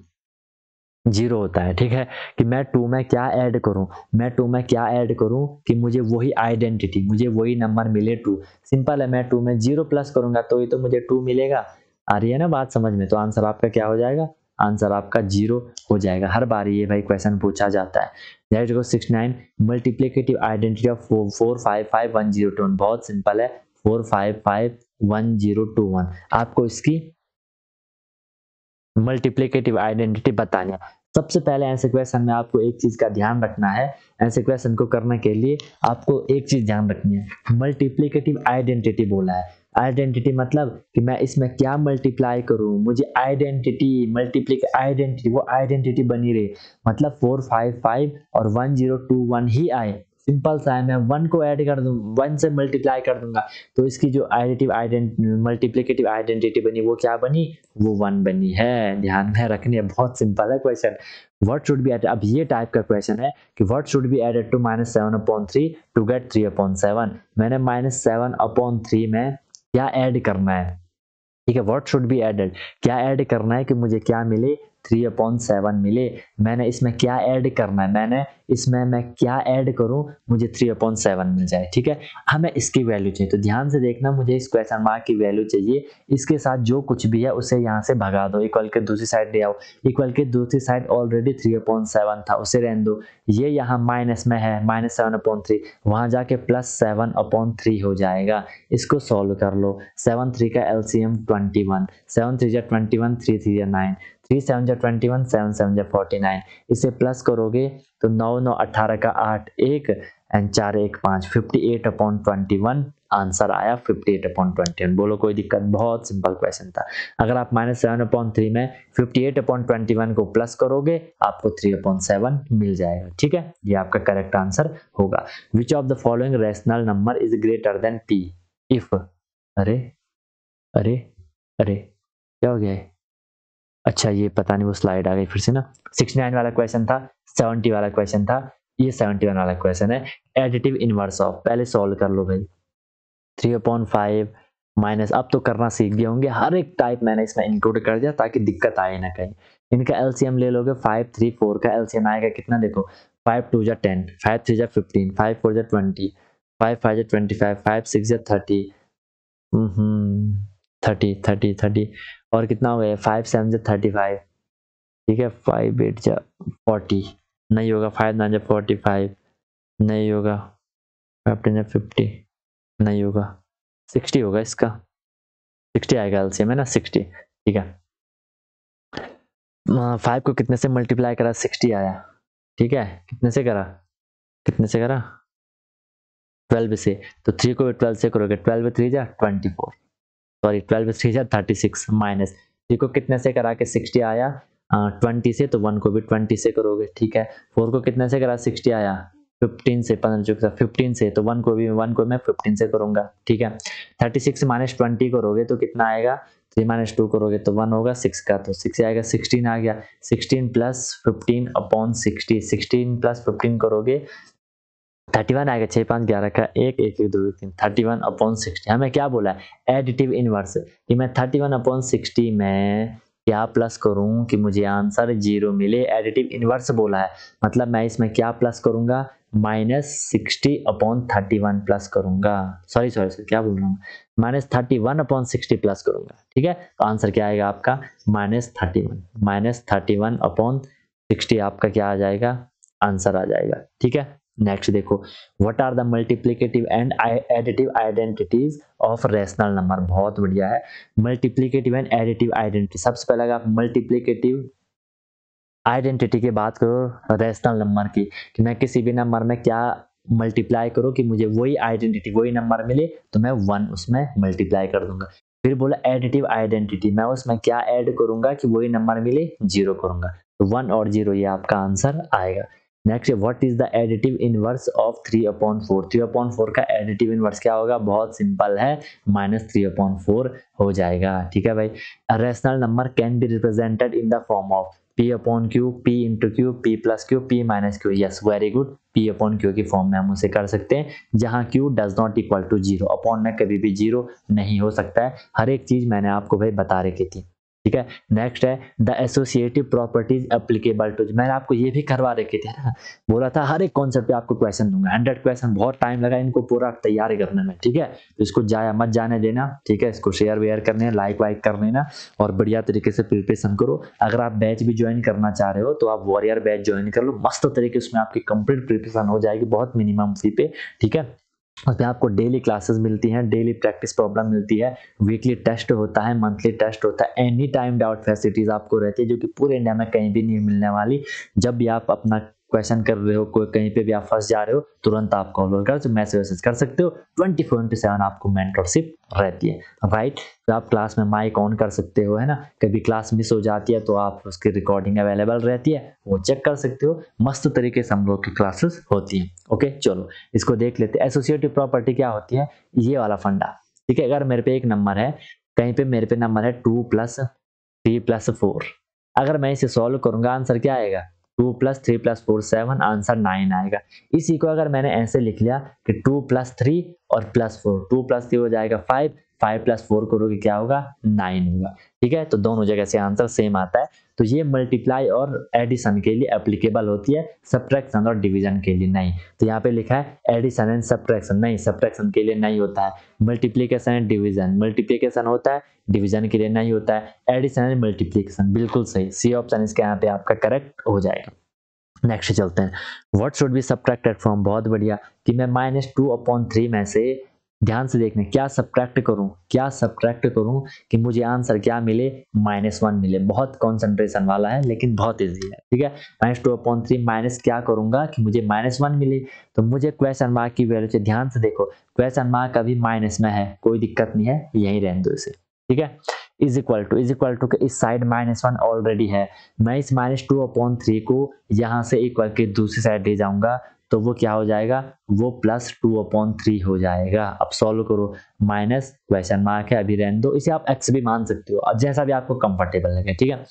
जीरो होता है ठीक है कि मैं टू में क्या ऐड करूं मैं टू में क्या ऐड करूं कि मुझे वही आइडेंटिटी मुझे वही नंबर मिले टू सिंपल है मैं टू में जीरो प्लस करूंगा तो ही तो मुझे टू मिलेगा आ रही है ना बात समझ में तो आंसर आपका क्या हो जाएगा आंसर आपका जीरो हो जाएगा हर बार ये भाई क्वेश्चन पूछा जाता है six nine multiplicative identity of four five five one zero two one बहुत सिंपल है four five five one zero two one आपको इसकी मल्टीप्लीकेटिव आइडेंटिटी बतानी है सबसे पहले ऐसे क्वेश्चन में आपको एक चीज का ध्यान रखना है ऐसे क्वेश्चन को करने के लिए आपको एक चीज ध्यान रखनी है मल्टीप्लीकेटिव आइडेंटिटी बोला है आइडेंटिटी मतलब कि मैं इसमें क्या मल्टीप्लाई करूँ मुझे आइडेंटिटी मल्टीप्लिक आइडेंटिटी वो आइडेंटिटी बनी रहे मतलब फोर फाइव फाइव और वन जीरो टू वन ही आए सिंपल सा है मैं वन को ऐड कर दूँ वन से मल्टीप्लाई कर दूंगा तो इसकी जो आइडेंटिव आइडेंट मल्टीप्लीकेटिव आइडेंटिटी बनी वो क्या बनी वो वन बनी है ध्यान में रखनी है बहुत सिंपल है question what should be added अब ये टाइप का क्वेश्चन है कि what should be added to minus seven upon three to get three upon seven मैंने माइनस सेवन अपॉन थ्री में क्या ऐड करना है ठीक है व्हाट शुड बी एडेड क्या ऐड करना है कि मुझे क्या मिले थ्री अपॉन सेवन मिले मैंने इसमें क्या ऐड करना है मैंने इसमें मैं क्या ऐड करूं मुझे थ्री अपॉन सेवन मिल जाए ठीक है हमें इसकी वैल्यू चाहिए तो ध्यान से देखना मुझे इस क्वेश्चन मार्क की वैल्यू चाहिए इसके साथ जो कुछ भी है उसे यहाँ से भगा दो इक्वल के दूसरी साइड ले आओ इक्वल के दूसरी side already three upon seven था उसे रहने दो ये यहाँ माइनस में है माइनस सेवन अपॉन थ्री वहां जाके प्लस सेवन अपॉन थ्री हो जाएगा इसको सॉल्व कर लो सेवन थ्री का L C M twenty one seven three या ट्वेंटी वन थ्री थ्री या नाइन थ्री सेवन जा ट्वेंटी वन सेवन सेवन जा फोर्टी नाइन इसे प्लस करोगे तो नौ नौ अट्ठारह का आठ एक एंड चार एक पाँच fifty eight upon twenty one answer आया fifty eight upon twenty one बोलो कोई दिक्कत बहुत सिंपल क्वेश्चन था अगर आप माइनस सेवन अपॉन थ्री में fifty eight upon twenty one को प्लस करोगे आपको थ्री अपॉन सेवन मिल जाएगा ठीक है ये आपका करेक्ट आंसर होगा which of the following rational number is greater than P if अरे अरे अरे क्या हो गया है अच्छा ये पता नहीं वो स्लाइड आ गई फिर से ना सिक्सटी नाइन वाला क्वेश्चन था सेवेंटी वाला क्वेश्चन था ये सेवेंटी वन वाला क्वेश्चन है एडिटिव इनवर्स ऑफ पहले सॉल्व कर लो भाई थ्री अपॉन फाइव माइनस अब तो करना सीख गए होंगे हर एक टाइप मैंने इसमें इंक्लूड कर दिया ताकि दिक्कत आए ना कहीं इनका एलसीएम ले लोगे फाइव थ्री फोर का एलसीएम आएगा कितना देखो फाइव टू जै टेन फाइव थ्री जै फिफ्टीन फाइव फोर जै ट्वेंटी फाइव फाइव जै ट्वेंटी फाइव फाइव सिक्स जै थर्टी थर्टी थर्टी थर्टी और कितना हो गया फाइव सेवन जो थर्टी फाइव ठीक है फाइव एट जो फोर्टी नहीं होगा फाइव नाइन जो फोर्टी फाइव नहीं होगा फिफ्टीन जो फिफ्टी नहीं होगा सिक्सटी होगा इसका सिक्सटी आएगा एल है ना सिक्सटी ठीक है फाइव हाँ, को कितने से मल्टीप्लाई करा सिक्सटी आया ठीक है कितने से करा कितने से करा ट्वेल्व से तो थ्री को ट्वेल्व से करोगे ट्वेल्व थ्री जा twenty four sorry twelve three thirty six minus देखो कितने से करा के सिक्सटी आया ट्वेंटी हाँ, से तो वन को भी ट्वेंटी से करोगे ठीक है फोर को कितने से करा सिक्सटी आया फिफ्टीन से पंद्रह चौक फिफ्टीन से तो वन को भी वन को मैं फिफ्टीन से करूंगा ठीक है थर्टी सिक्स माइनस ट्वेंटी करोगे तो कितना आएगा थ्री माइनस टू करोगे तो वन होगा सिक्स का तो सिक्स आएगा सिक्सटीन आ गया sixteen plus fifteen upon sixty sixteen plus fifteen करोगे थर्टी वन आएगा छः पाँच ग्यारह का एक एक दो एक तीन थर्टी वन अपॉन सिक्सटी हमें क्या बोला है एडिटिव इनवर्स कि मैं थर्टी वन अपॉन सिक्सटी में क्या प्लस करूं कि मुझे आंसर जीरो मिले एडिटिव इनवर्स बोला है मतलब मैं इसमें क्या प्लस करूंगा minus sixty upon thirty one plus करूंगा सॉरी सॉरी सर क्या बोल रहा हूँ minus thirty one upon sixty plus करूंगा ठीक है तो आंसर क्या आएगा आपका minus thirty one minus thirty one upon sixty आपका क्या आ जाएगा आंसर आ जाएगा ठीक है नेक्स्ट देखो what are the multiplicative and additive identities of rational number बहुत बढ़िया है मल्टीप्लीकेटिव एंड एडिटिव आइडेंटिटी सबसे पहले अगर आप मल्टीप्लीकेटिव आइडेंटिटी की बात करो रेशनल नंबर की कि मैं किसी भी नंबर में क्या मल्टीप्लाई करो कि मुझे वही आइडेंटिटी वही नंबर मिले तो मैं वन उसमें मल्टीप्लाई कर दूंगा फिर बोला एडिटिव आइडेंटिटी मैं उसमें क्या ऐड करूंगा कि वही नंबर मिले जीरो करूंगा तो वन और जीरो ये आपका आंसर आएगा next what is the additive inverse of three upon four three upon four का एडिटिव इनवर्स क्या होगा बहुत सिंपल है माइनस थ्री अपॉन फोर हो जाएगा ठीक है भाई rational number can be represented in the form of p upon Q P into Q P plus Q P minus Q yes very good p upon Q की फॉर्म में हम उसे कर सकते हैं जहां q does not equal to zero upon में कभी भी जीरो नहीं हो सकता है हर एक चीज़ मैंने आपको भाई बता रखी थी ठीक है नेक्स्ट है the associative properties applicable to मैंने आपको ये भी करवा रखे थे ना बोला था हर एक कॉन्सेप्ट आपको क्वेश्चन दूंगा हंड्रेड क्वेश्चन बहुत टाइम लगा इनको पूरा तैयार करने में ठीक है तो इसको जाया मत जाने देना ठीक है इसको शेयर वेयर करने लाइक वाइक कर लेना और बढ़िया तरीके से प्रिपरेशन करो अगर आप बैच भी ज्वाइन करना चाह रहे हो तो आप वॉरियर बैच ज्वाइन कर लो मस्त तरीके उसमें आपकी कंप्लीट प्रिपरेशन हो जाएगी बहुत मिनिमम फी पे ठीक है उसमें आपको डेली क्लासेस मिलती हैं डेली प्रैक्टिस प्रॉब्लम मिलती है वीकली टेस्ट होता है मंथली टेस्ट होता है एनी टाइम डाउट फैसिलिटीज़ आपको रहती है जो कि पूरे इंडिया में कहीं भी नहीं मिलने वाली जब भी आप अपना क्वेश्चन कर रहे हो कोई कहीं पे भी आप फंस जा रहे हो तुरंत आप कॉल कर मैसेज वैसेज कर सकते हो ट्वेंटी फोर इंटू सेवन आपको मेंटरशिप रहती है राइट तो आप क्लास में माइक ऑन कर सकते हो है ना कभी क्लास मिस हो जाती है तो आप उसकी रिकॉर्डिंग अवेलेबल रहती है वो चेक कर सकते हो मस्त तरीके से हम लोग की क्लासेस होती हैं ओके चलो इसको देख लेते हैं एसोसिएटिव प्रॉपर्टी क्या होती है ये वाला फंडा ठीक है अगर मेरे पे एक नंबर है कहीं पे मेरे पे नंबर है two plus three plus four अगर मैं इसे सॉल्व करूंगा आंसर क्या आएगा two plus three plus four seven answer nine आएगा इसी को अगर मैंने ऐसे लिख लिया कि टू प्लस थ्री और plus four two plus three हो जाएगा फाइव फाइव प्लस फोर करोगे क्या होगा नाइन होगा ठीक है तो दोनों जगह से आंसर सेम आता है तो ये मल्टीप्लाई और एडिशन के लिए एप्लीकेबल होती है सब्ट्रैक्शन और डिवीजन के लिए नहीं तो यहाँ पे लिखा है एडिशन एंड सब्ट्रैक्शन नहीं सब्ट्रैक्शन के लिए नहीं होता है मल्टीप्लीकेशन एंड डिवीजन मल्टीप्लीकेशन होता है डिवीजन के लिए नहीं होता है एडिशन एंड मल्टीप्लीकेशन बिल्कुल सही सी ऑप्शन इसके यहाँ पे आपका करेक्ट हो जाएगा नेक्स्ट चलते हैं what should be subtracted from बहुत बढ़िया कि मैं माइनस टू अपॉन थ्री में से ध्यान से देखने क्या सब्ट्रैक्ट करूं क्या सब्ट्रैक्ट करूं कि मुझे आंसर क्या मिले माइनस वन मिले बहुत कॉन्सेंट्रेशन वाला है लेकिन बहुत इजी है ठीक है minus two upon three minus क्या करूंगा कि मुझे माइनस वन मिले तो मुझे क्वेश्चन मार्क की वैल्यू से ध्यान से देखो क्वेश्चन मार्क अभी माइनस में है कोई दिक्कत नहीं है यही रहने दो इसे ठीक है is equal to is equal to के इस साइड माइनस वन ऑलरेडी है मैं इस माइनस टू अपॉन थ्री को यहाँ से इक्वल के दूसरी साइड ले जाऊंगा तो वो क्या हो जाएगा वो प्लस टू अपॉन थ्री हो जाएगा अब सॉल्व करो माइनस क्वेश्चन मार्क है अभी रहने दो इसे आप एक्स भी मान सकते हो जैसा भी आपको कंफर्टेबल लगे ठीक है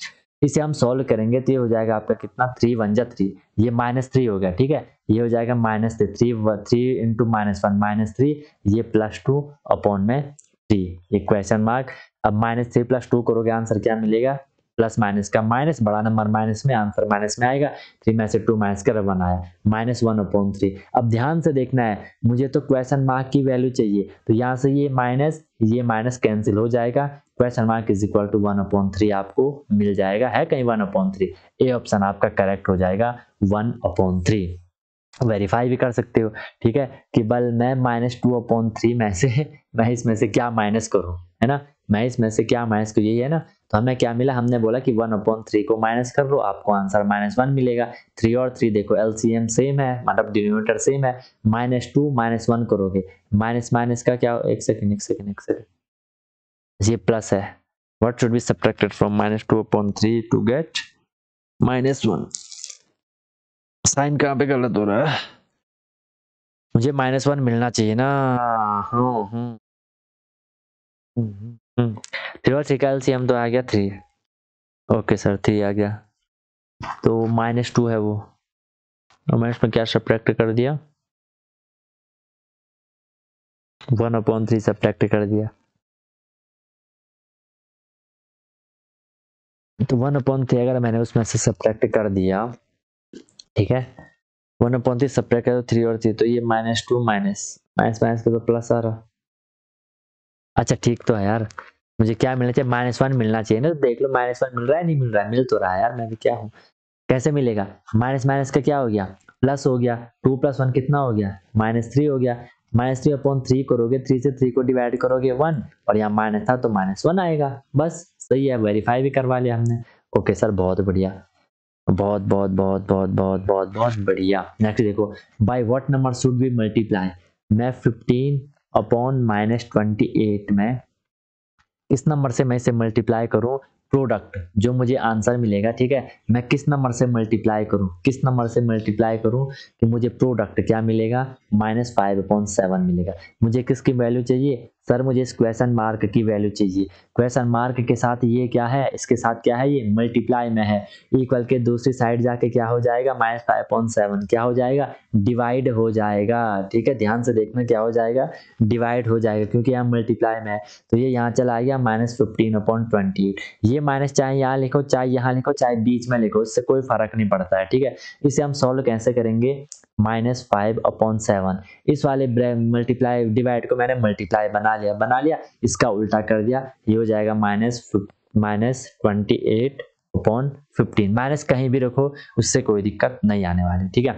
इसे हम सॉल्व करेंगे तो ये हो जाएगा आपका कितना थ्री वन जा थ्री ये माइनस थ्री हो गया ठीक है ये हो जाएगा minus three three three into minus one minus three ये प्लस टू अपॉन में थ्री ये क्वेश्चन मार्क अब माइनस थ्री प्लस टू करोगे आंसर क्या मिलेगा प्लस माइनस का माइनस बड़ा नंबर माइनस में आंसर माइनस में आएगा थ्री में से टू माइनस कर वन आया माइनस वन अपॉन थ्री अब ध्यान से देखना है मुझे तो क्वेश्चन मार्क की वैल्यू चाहिए तो यहाँ से ये माइनस ये माइनस कैंसिल हो जाएगा question mark is equal to one upon three आपको मिल जाएगा है कहीं one upon three A option आपका करेक्ट हो जाएगा वन अपॉन थ्री वेरीफाई भी कर सकते हो ठीक है कि बल मैं माइनस टू अपॉन थ्री में से *laughs* मैं इसमें से क्या माइनस करूँ है ना मैं इसमें से क्या माइनस करूँ यही है ना तो हमें क्या मिला हमने बोला कि वन अपॉन थ्री को माइनस कर लो आपको आंसर माइनस वन मिलेगा थ्री और थ्री देखो एलसीएम सेम है मतलब डिनोमीटर सेम है माइनस टू माइनस वन करोगे माइनस माइनस का क्या एक सेकेंड एक सेकेंड एक सेकेंड ये प्लस है what should be subtracted from minus two upon three to get minus one sign कहाँ पे गलत हो रहा है मुझे माइनस वन मिलना चाहिए ना हाँ, हाँ। हम्म हम्म, हम्म। थ्री और थ्री का एलसीएम तो आ गया थ्री ओके सर थ्री आ गया तो माइनस टू है वो और मैंने इसमें क्या सब्ट्रैक्ट कर दिया वन अपॉन थ्री सब्ट्रैक्ट कर दिया तो वन अपॉन थ्री अगर मैंने उसमें से सब्ट्रैक्ट कर दिया ठीक है वन अपॉन थ्री सब्ट्रैक्ट कर थ्री और थ्री तो ये minus two minus minus minus का तो प्लस आ रहा अच्छा ठीक तो है यार मुझे क्या मिलना चाहिए माइनस वन मिलना चाहिए ना तो देख लो माइनस वन मिल रहा है नहीं मिल रहा है मिल तो रहा है यार मैं भी क्या हूँ कैसे मिलेगा माइनस माइनस का क्या हो गया प्लस हो गया टू प्लस वन कितना हो गया माइनस थ्री हो गया माइनस थ्री अपॉन थ्री करोगे थ्री से थ्री को डिवाइड करोगे वन और यहाँ माइनस था तो माइनस वन आएगा बस सही है वेरीफाई भी करवा लिया हमने ओके सर बहुत बढ़िया बहुत बहुत बहुत बहुत बहुत बहुत बहुत बढ़िया नेक्स्ट देखो by what number should be multiply मैं fifteen upon minus twenty eight में किस नंबर से मैं इसे मल्टीप्लाई करूँ प्रोडक्ट जो मुझे आंसर मिलेगा ठीक है मैं किस नंबर से मल्टीप्लाई करूँ किस नंबर से मल्टीप्लाई करूँ कि मुझे प्रोडक्ट क्या मिलेगा माइनस फाइव अपॉइंट सेवन मिलेगा मुझे किसकी वैल्यू चाहिए सर मुझे इस क्वेश्चन मार्क की वैल्यू चाहिए क्वेश्चन मार्क के साथ ये क्या है इसके साथ क्या है ये मल्टीप्लाई में है इक्वल के दूसरी साइड जाके क्या हो जाएगा माइनस फाइव पॉइंट सेवन क्या हो जाएगा डिवाइड हो जाएगा ठीक है ध्यान से देखना क्या हो जाएगा डिवाइड हो जाएगा क्योंकि यहाँ मल्टीप्लाई में है तो ये यहाँ चला गया minus fifteen upon twenty eight ये माइनस चाहे यहाँ लिखो चाहे यहाँ लिखो चाहे बीच में लिखो इससे कोई फर्क नहीं पड़ता है ठीक है इसे हम सॉल्व कैसे करेंगे माइनस फाइव अपॉन सेवन इस वाले मल्टीप्लाई डिवाइड को मैंने मल्टीप्लाई बना लिया बना लिया इसका उल्टा कर दिया ये हो जाएगा minus minus twenty eight upon fifteen minus कहीं भी रखो उससे कोई दिक्कत नहीं आने वाली ठीक है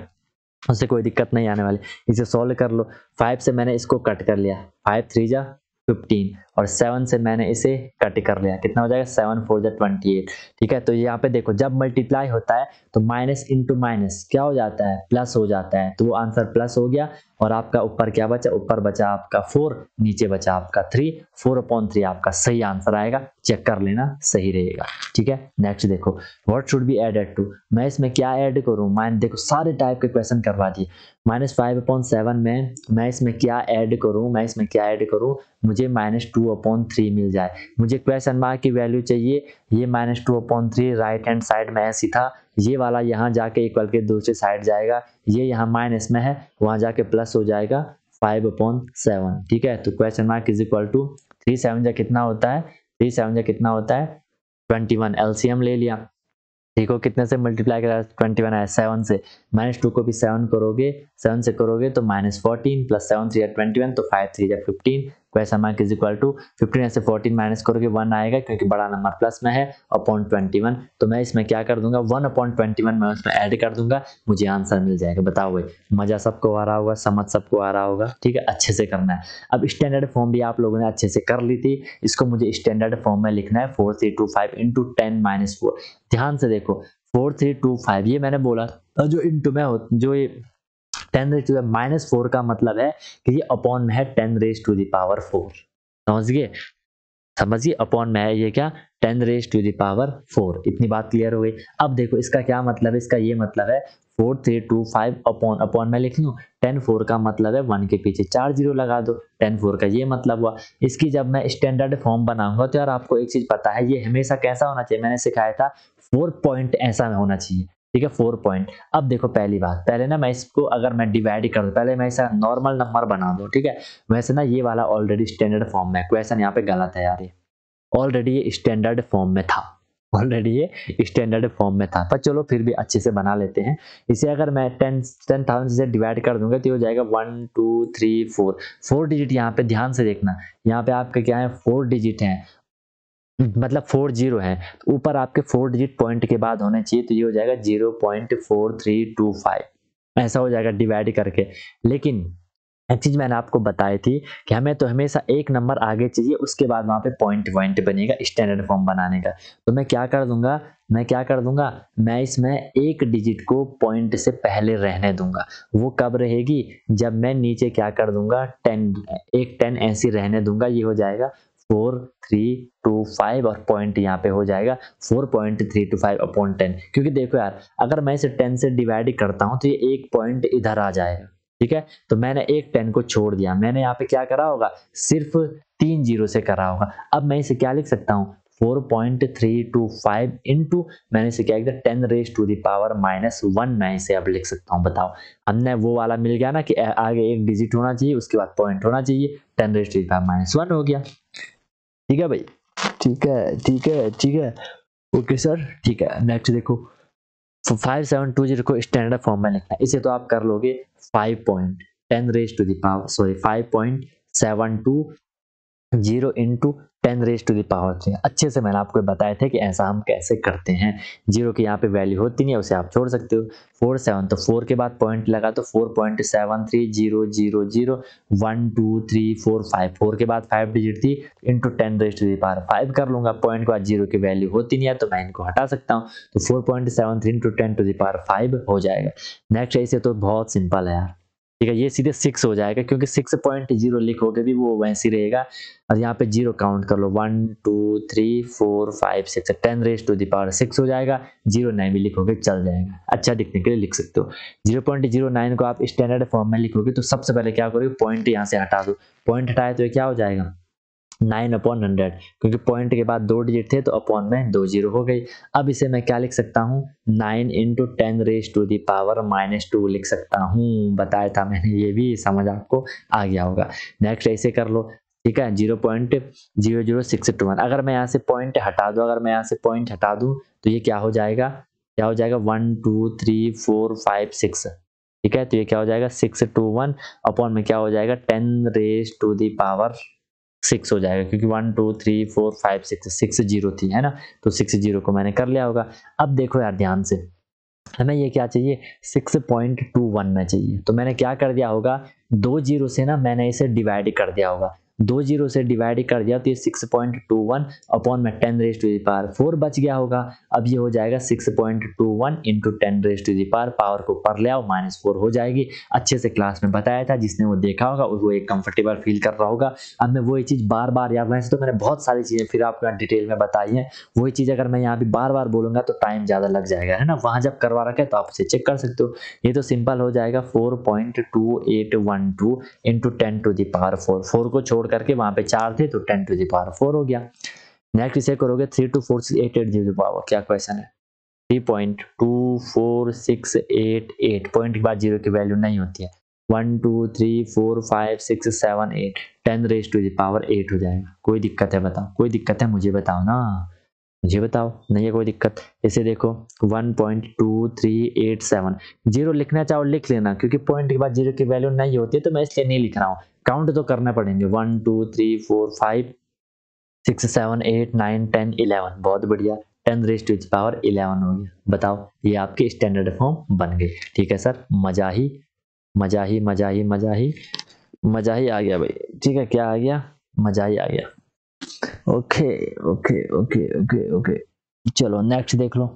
उससे कोई दिक्कत नहीं आने वाली इसे सॉल्व कर लो फाइव से मैंने इसको कट कर लिया फाइव थ्री जा फिफ्टीन और सेवन से मैंने इसे कट कर लिया कितना हो जाएगा सेवन फोर जै ट्वेंटी एट ठीक है तो यहाँ पे देखो जब मल्टीप्लाई होता है तो माइनस इंटू माइनस क्या हो जाता है प्लस हो जाता है तो वो आंसर प्लस हो गया और आपका ऊपर क्या बचा ऊपर बचा आपका फोर नीचे बचा आपका थ्री फोर अपॉन थ्री आपका सही आंसर आएगा चेक कर लेना सही रहेगा ठीक है नेक्स्ट देखो what should be added to मैं इसमें क्या ऐड करूं माइन देखो सारे टाइप के क्वेश्चन करवा दिए माइनस फाइव अपॉन सेवन में मैं इसमें क्या ऐड करूं मैं इसमें क्या ऐड करूं मुझे माइनस टू अपॉन थ्री मिल जाए मुझे क्वेश्चन मार्क की वैल्यू चाहिए ये minus two upon three right hand side में ऐसी था ये वाला यहाँ जाके इक्वल के दूसरी साइड जाएगा ये यहाँ माइनस में है वहाँ जाके प्लस हो जाएगा फाइव अपॉन सेवन ठीक है तो question mark is equal to three seven जा कितना होता है थ्री सेवन जा कितना होता है ट्वेंटी वन एलसीएम ले लिया ठीक हो कितने से मल्टीप्लाई करा ट्वेंटी वन आया सेवन से माइनस टू को भी सेवन करोगे सेवन से करोगे तो minus fourteen plus seven three या ट्वेंटी वन तो फाइव थ्री या fifteen question mark is equal to fifteen से फोर्टीन माइनस करोगे वन आएगा क्योंकि बड़ा नंबर प्लस में है अपॉन ट्वेंटी वन तो मैं इसमें क्या कर दूंगा वन अपॉन ट्वेंटी वन मैं उसमें ऐड कर दूंगा मुझे आंसर मिल जाएगा बताओ भाई मजा सबको आ रहा होगा समझ सबको आ रहा होगा ठीक है अच्छे से करना है अब स्टैंडर्ड फॉर्म भी आप लोगों ने अच्छे से कर ली थी इसको मुझे स्टैंडर्ड फॉर्म में लिखना है four three two five into ten minus four ध्यान से देखो फोर थ्री टू फाइव ये मैंने बोला जो इंटू में हो जो ये ten raise to the minus four का मतलब है कि ये अपॉन में है ten raise to the power four समझिए समझिए अपॉन में है ये क्या ten raise to the power four इतनी बात क्लियर हो गई अब देखो इसका क्या मतलब है इसका ये मतलब है four three two five upon upon में लिख लू टेन फोर का मतलब है वन के पीछे चार जीरो लगा दो टेन फोर का ये मतलब हुआ इसकी जब मैं स्टैंडर्ड फॉर्म बनाऊंगा तो यार आपको एक चीज़ पता है ये हमेशा कैसा होना चाहिए मैंने सिखाया था फोर पॉइंट ऐसा होना चाहिए ठीक है फोर पॉइंट अब देखो पहली बात पहले ना मैं इसको अगर मैं डिवाइड कर दूँ पहले मैं इसे नॉर्मल नंबर बना दूँ ठीक है वैसे ना ये वाला ऑलरेडी स्टैंडर्ड फॉर्म में क्वेश्चन यहाँ पे गलत है यार ये ऑलरेडी ये स्टैंडर्ड फॉर्म में था ऑलरेडी ये स्टैंडर्ड फॉर्म में था पर चलो फिर भी अच्छे से बना लेते हैं इसे अगर मैं टेन टेन थाउजेंड से डिवाइड कर दूंगा तो ये हो जाएगा one two three four four digit यहाँ पे ध्यान से देखना यहाँ पे आपके क्या है फोर डिजिट हैं मतलब फोर जीरो है तो ऊपर आपके फोर डिजिट पॉइंट के बाद होने चाहिए तो ये हो जाएगा zero point four three two five ऐसा हो जाएगा डिवाइड करके लेकिन एक चीज़ मैंने आपको बताई थी कि हमें तो हमेशा एक नंबर आगे चाहिए उसके बाद वहां पे पॉइंट पॉइंट बनेगा स्टैंडर्ड फॉर्म बनाने का तो मैं क्या कर दूंगा मैं क्या कर दूंगा मैं इसमें एक डिजिट को पॉइंट से पहले रहने दूंगा वो कब रहेगी जब मैं नीचे क्या कर दूंगा टेन एक टेन ऐसी रहने दूंगा ये हो जाएगा फोर थ्री टू फाइव और पॉइंट यहाँ पे हो जाएगा four point three two five upon ten क्योंकि देखो यार अगर मैं इसे टेन से डिवाइड करता हूँ तो ये एक पॉइंट इधर आ जाएगा ठीक है तो मैंने एक टेन को छोड़ दिया मैंने यहाँ पे क्या करा होगा सिर्फ तीन जीरो से करा होगा अब मैं इसे क्या लिख सकता हूँ 4.325 टू मैंने इसे क्या किया ten raise to the power minus one मैं इसे अब लिख सकता हूँ बताओ हमने वो वाला मिल गया ना कि आगे एक डिजिट होना चाहिए उसके बाद पॉइंट होना चाहिए ten raise to the power minus one हो गया ठीक है भाई ठीक है ठीक है ठीक है ओके सर ठीक है नेक्स्ट देखो फाइव सेवन टू जीरो को स्टैंडर्ड फॉर्म में लिखना है इसे तो आप कर लोगे five point ten raise to the power sorry five point seven two zero into ten raise to the power three अच्छे से मैंने आपको बताया था कि ऐसा हम कैसे करते हैं जीरो की यहाँ पे वैल्यू होती नहीं है उसे आप छोड़ सकते हो फोर सेवन तो फोर के बाद पॉइंट लगा तो four point seven three zero zero zero one two three four five four के बाद फाइव डिजिट थी into ten raise to the power five कर लूंगा पॉइंट के बाद जीरो की वैल्यू होती नहीं है तो मैं इनको हटा सकता हूँ तो four point seven three into ten to the power five हो जाएगा नेक्स्ट ऐसे तो बहुत सिंपल है यार ठीक है ये सीधे सिक्स हो जाएगा क्योंकि सिक्स पॉइंट जीरो लिखोगे भी वो वैसे ही रहेगा और यहाँ पे जीरो काउंट कर लो one two three four five six ten raise to the power six हो जाएगा जीरो नाइन भी लिखोगे चल जाएगा अच्छा दिखने के लिए लिख सकते हो जीरो पॉइंट जीरो नाइन को आप स्टैंडर्ड फॉर्म में लिखोगे तो सबसे पहले क्या करोगे पॉइंट यहाँ से हटा दो पॉइंट हटाए तो क्या हो जाएगा नाइन अपॉन हंड्रेड क्योंकि पॉइंट के बाद दो डिजिट थे तो अपॉन में दो जीरो हो गई अब इसे मैं क्या लिख सकता हूँ nine into ten raise to the power minus two लिख सकता हूँ बताया था मैंने ये भी समझ आपको आ गया होगा नेक्स्ट ऐसे कर लो ठीक है zero point zero zero six two one अगर मैं यहाँ से पॉइंट हटा दूँ अगर मैं यहाँ से पॉइंट हटा दूँ तो ये क्या हो जाएगा क्या हो जाएगा one two three four five six ठीक है तो ये क्या हो जाएगा सिक्स टू वन अपॉन में क्या हो जाएगा ten raise to the power six हो जाएगा क्योंकि one two three four five six six zero थी है ना तो सिक्स जीरो को मैंने कर लिया होगा अब देखो यार ध्यान से हमें ये क्या चाहिए सिक्स पॉइंट टू वन में चाहिए तो मैंने क्या कर दिया होगा दो जीरो से ना मैंने इसे डिवाइड कर दिया होगा दो जीरो से डिवाइड कर दिया तो ये six point two one upon में ten raise to the power four बच गया होगा अब ये हो जाएगा six point two one into ten raise to the power power को पढ़ लिया माइनस फोर हो जाएगी अच्छे से क्लास में बताया था जिसने वो देखा होगा वो एक कंफर्टेबल फील कर रहा होगा अब मैं वही चीज़ बार बार याद वैसे तो मैंने बहुत सारी चीज़ें फिर आपको डिटेल में बताई है वही चीज़ अगर मैं यहाँ भी बार बार बोलूँगा तो टाइम ज़्यादा लग जाएगा है ना वहाँ जब करवा रखे तो आप उसे चेक कर सकते हो ये तो सिंपल हो जाएगा four point two eight one two into ten to the power four four को छोड़ करके वहां पे चार थे तो टेन टू दावर फोर हो गया नेक्स्ट इसे करोगे three two four six eight eight zero power क्या क्वेश्चन है three point two four six eight eight point के बाद जीरो की वैल्यू नहीं होती है one two three four five six seven eight ten raise to the power eight हो जाएगा कोई दिक्कत है बताओ कोई दिक्कत है मुझे बताओ ना मुझे बताओ नहीं है कोई दिक्कत इसे देखो one point two three eight seven zero लिखना चाहो लिख लेना क्योंकि पॉइंट के बाद जीरो की वैल्यू नहीं होती है तो मैं इसलिए नहीं लिख रहा हूँ काउंट तो करने पड़ेंगे one two three four five six seven eight nine ten eleven बहुत बढ़िया ten raise to power eleven हो गया बताओ ये आपके स्टैंडर्ड फॉर्म बन गए ठीक है सर मजा ही मजा ही मजा ही मजा ही मजा ही आ गया भाई ठीक है क्या आ गया मजा ही आ गया okay okay okay okay okay चलो नेक्स्ट देख लो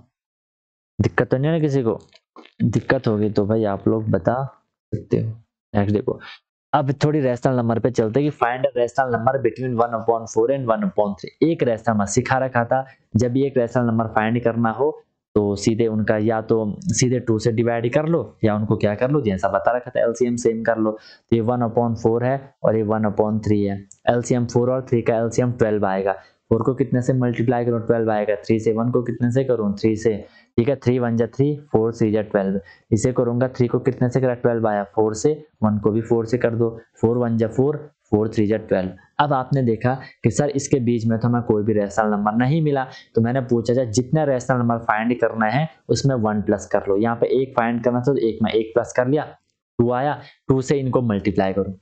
दिक्कत तो नहीं है किसी को दिक्कत होगी तो भाई आप लोग बता सकते हो नेक्स्ट देखो अब थोड़ी रेशनल नंबर पे चलते कि find rational number between one upon four and one upon three एक रेशनल नंबर सिखा रखा था जब भी एक रेशनल नंबर फाइंड करना हो तो सीधे उनका या तो सीधे टू से डिवाइड कर लो या उनको क्या कर लो जैसा बता रखा था एलसीएम सेम कर लो तो ये वन अपॉन फोर है और ये वन अपॉन थ्री है एलसीएम फोर और थ्री का एलसीएम ट्वेल्व आएगा फोर को कितने से मल्टीप्लाई करूँ ट्वेल्व आएगा थ्री से वन को कितने से करूँ थ्री से ठीक है थ्री वन जा थ्री फोर थ्री जा ट्वेल्व इसे करूंगा थ्री को कितने से करा ट्वेल्व आया फोर से वन को भी फोर से कर दो फोर वन जा फोर फोर थ्री जा ट्वेल्व अब आपने देखा कि सर इसके बीच में तो हमें कोई भी रेशनल नंबर नहीं मिला तो मैंने पूछा जा जितना रेशनल नंबर फाइंड करना है उसमें वन प्लस कर लो यहाँ पे एक फाइंड करना था तो एक में एक प्लस कर लिया टू आया टू से इनको मल्टीप्लाई करूँ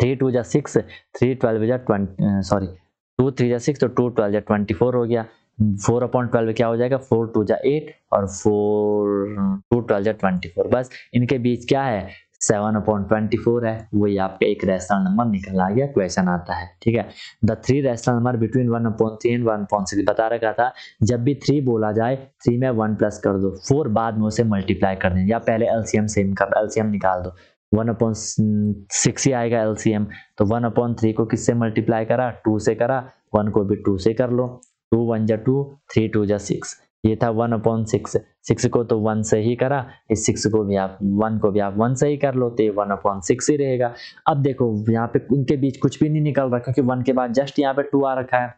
थ्री टू जा सिक्स थ्री ट्वेल्व जा ट्वेंटी सॉरी टू थ्री तो या सिक्स तो टू ट्वेल्व या ट्वेंटी फोर हो गया फोर अपॉन ट्वेल्व क्या हो जाएगा फोर टू या एट और फोर टू ट्वेल्व या ट्वेंटी फोर बस इनके बीच क्या है सेवन अपॉन ट्वेंटी फोर है वही आपका एक रेशनल नंबर निकल आ गया क्वेश्चन आता है ठीक है the three rational number between one upon three and one upon six बता रखा था जब भी थ्री बोला जाए थ्री में वन प्लस कर दो फोर बाद में उसे मल्टीप्लाई कर दें या पहले एलसीएम सेम कर एलसीएम निकाल दो वन अपॉन सिक्स ही आएगा एलसीएम तो वन अपॉन थ्री को किससे मल्टीप्लाई करा टू से करा वन को भी टू से कर लो टू वन जा टू थ्री टू जा सिक्स ये था वन अपॉन सिक्स सिक्स को तो वन से ही करा इस सिक्स को भी आप वन को भी आप वन से ही कर लो तो ये वन अपॉन सिक्स ही रहेगा अब देखो यहाँ पे इनके बीच कुछ भी नहीं निकल रहा क्योंकि वन के बाद जस्ट यहाँ पे टू आ रखा है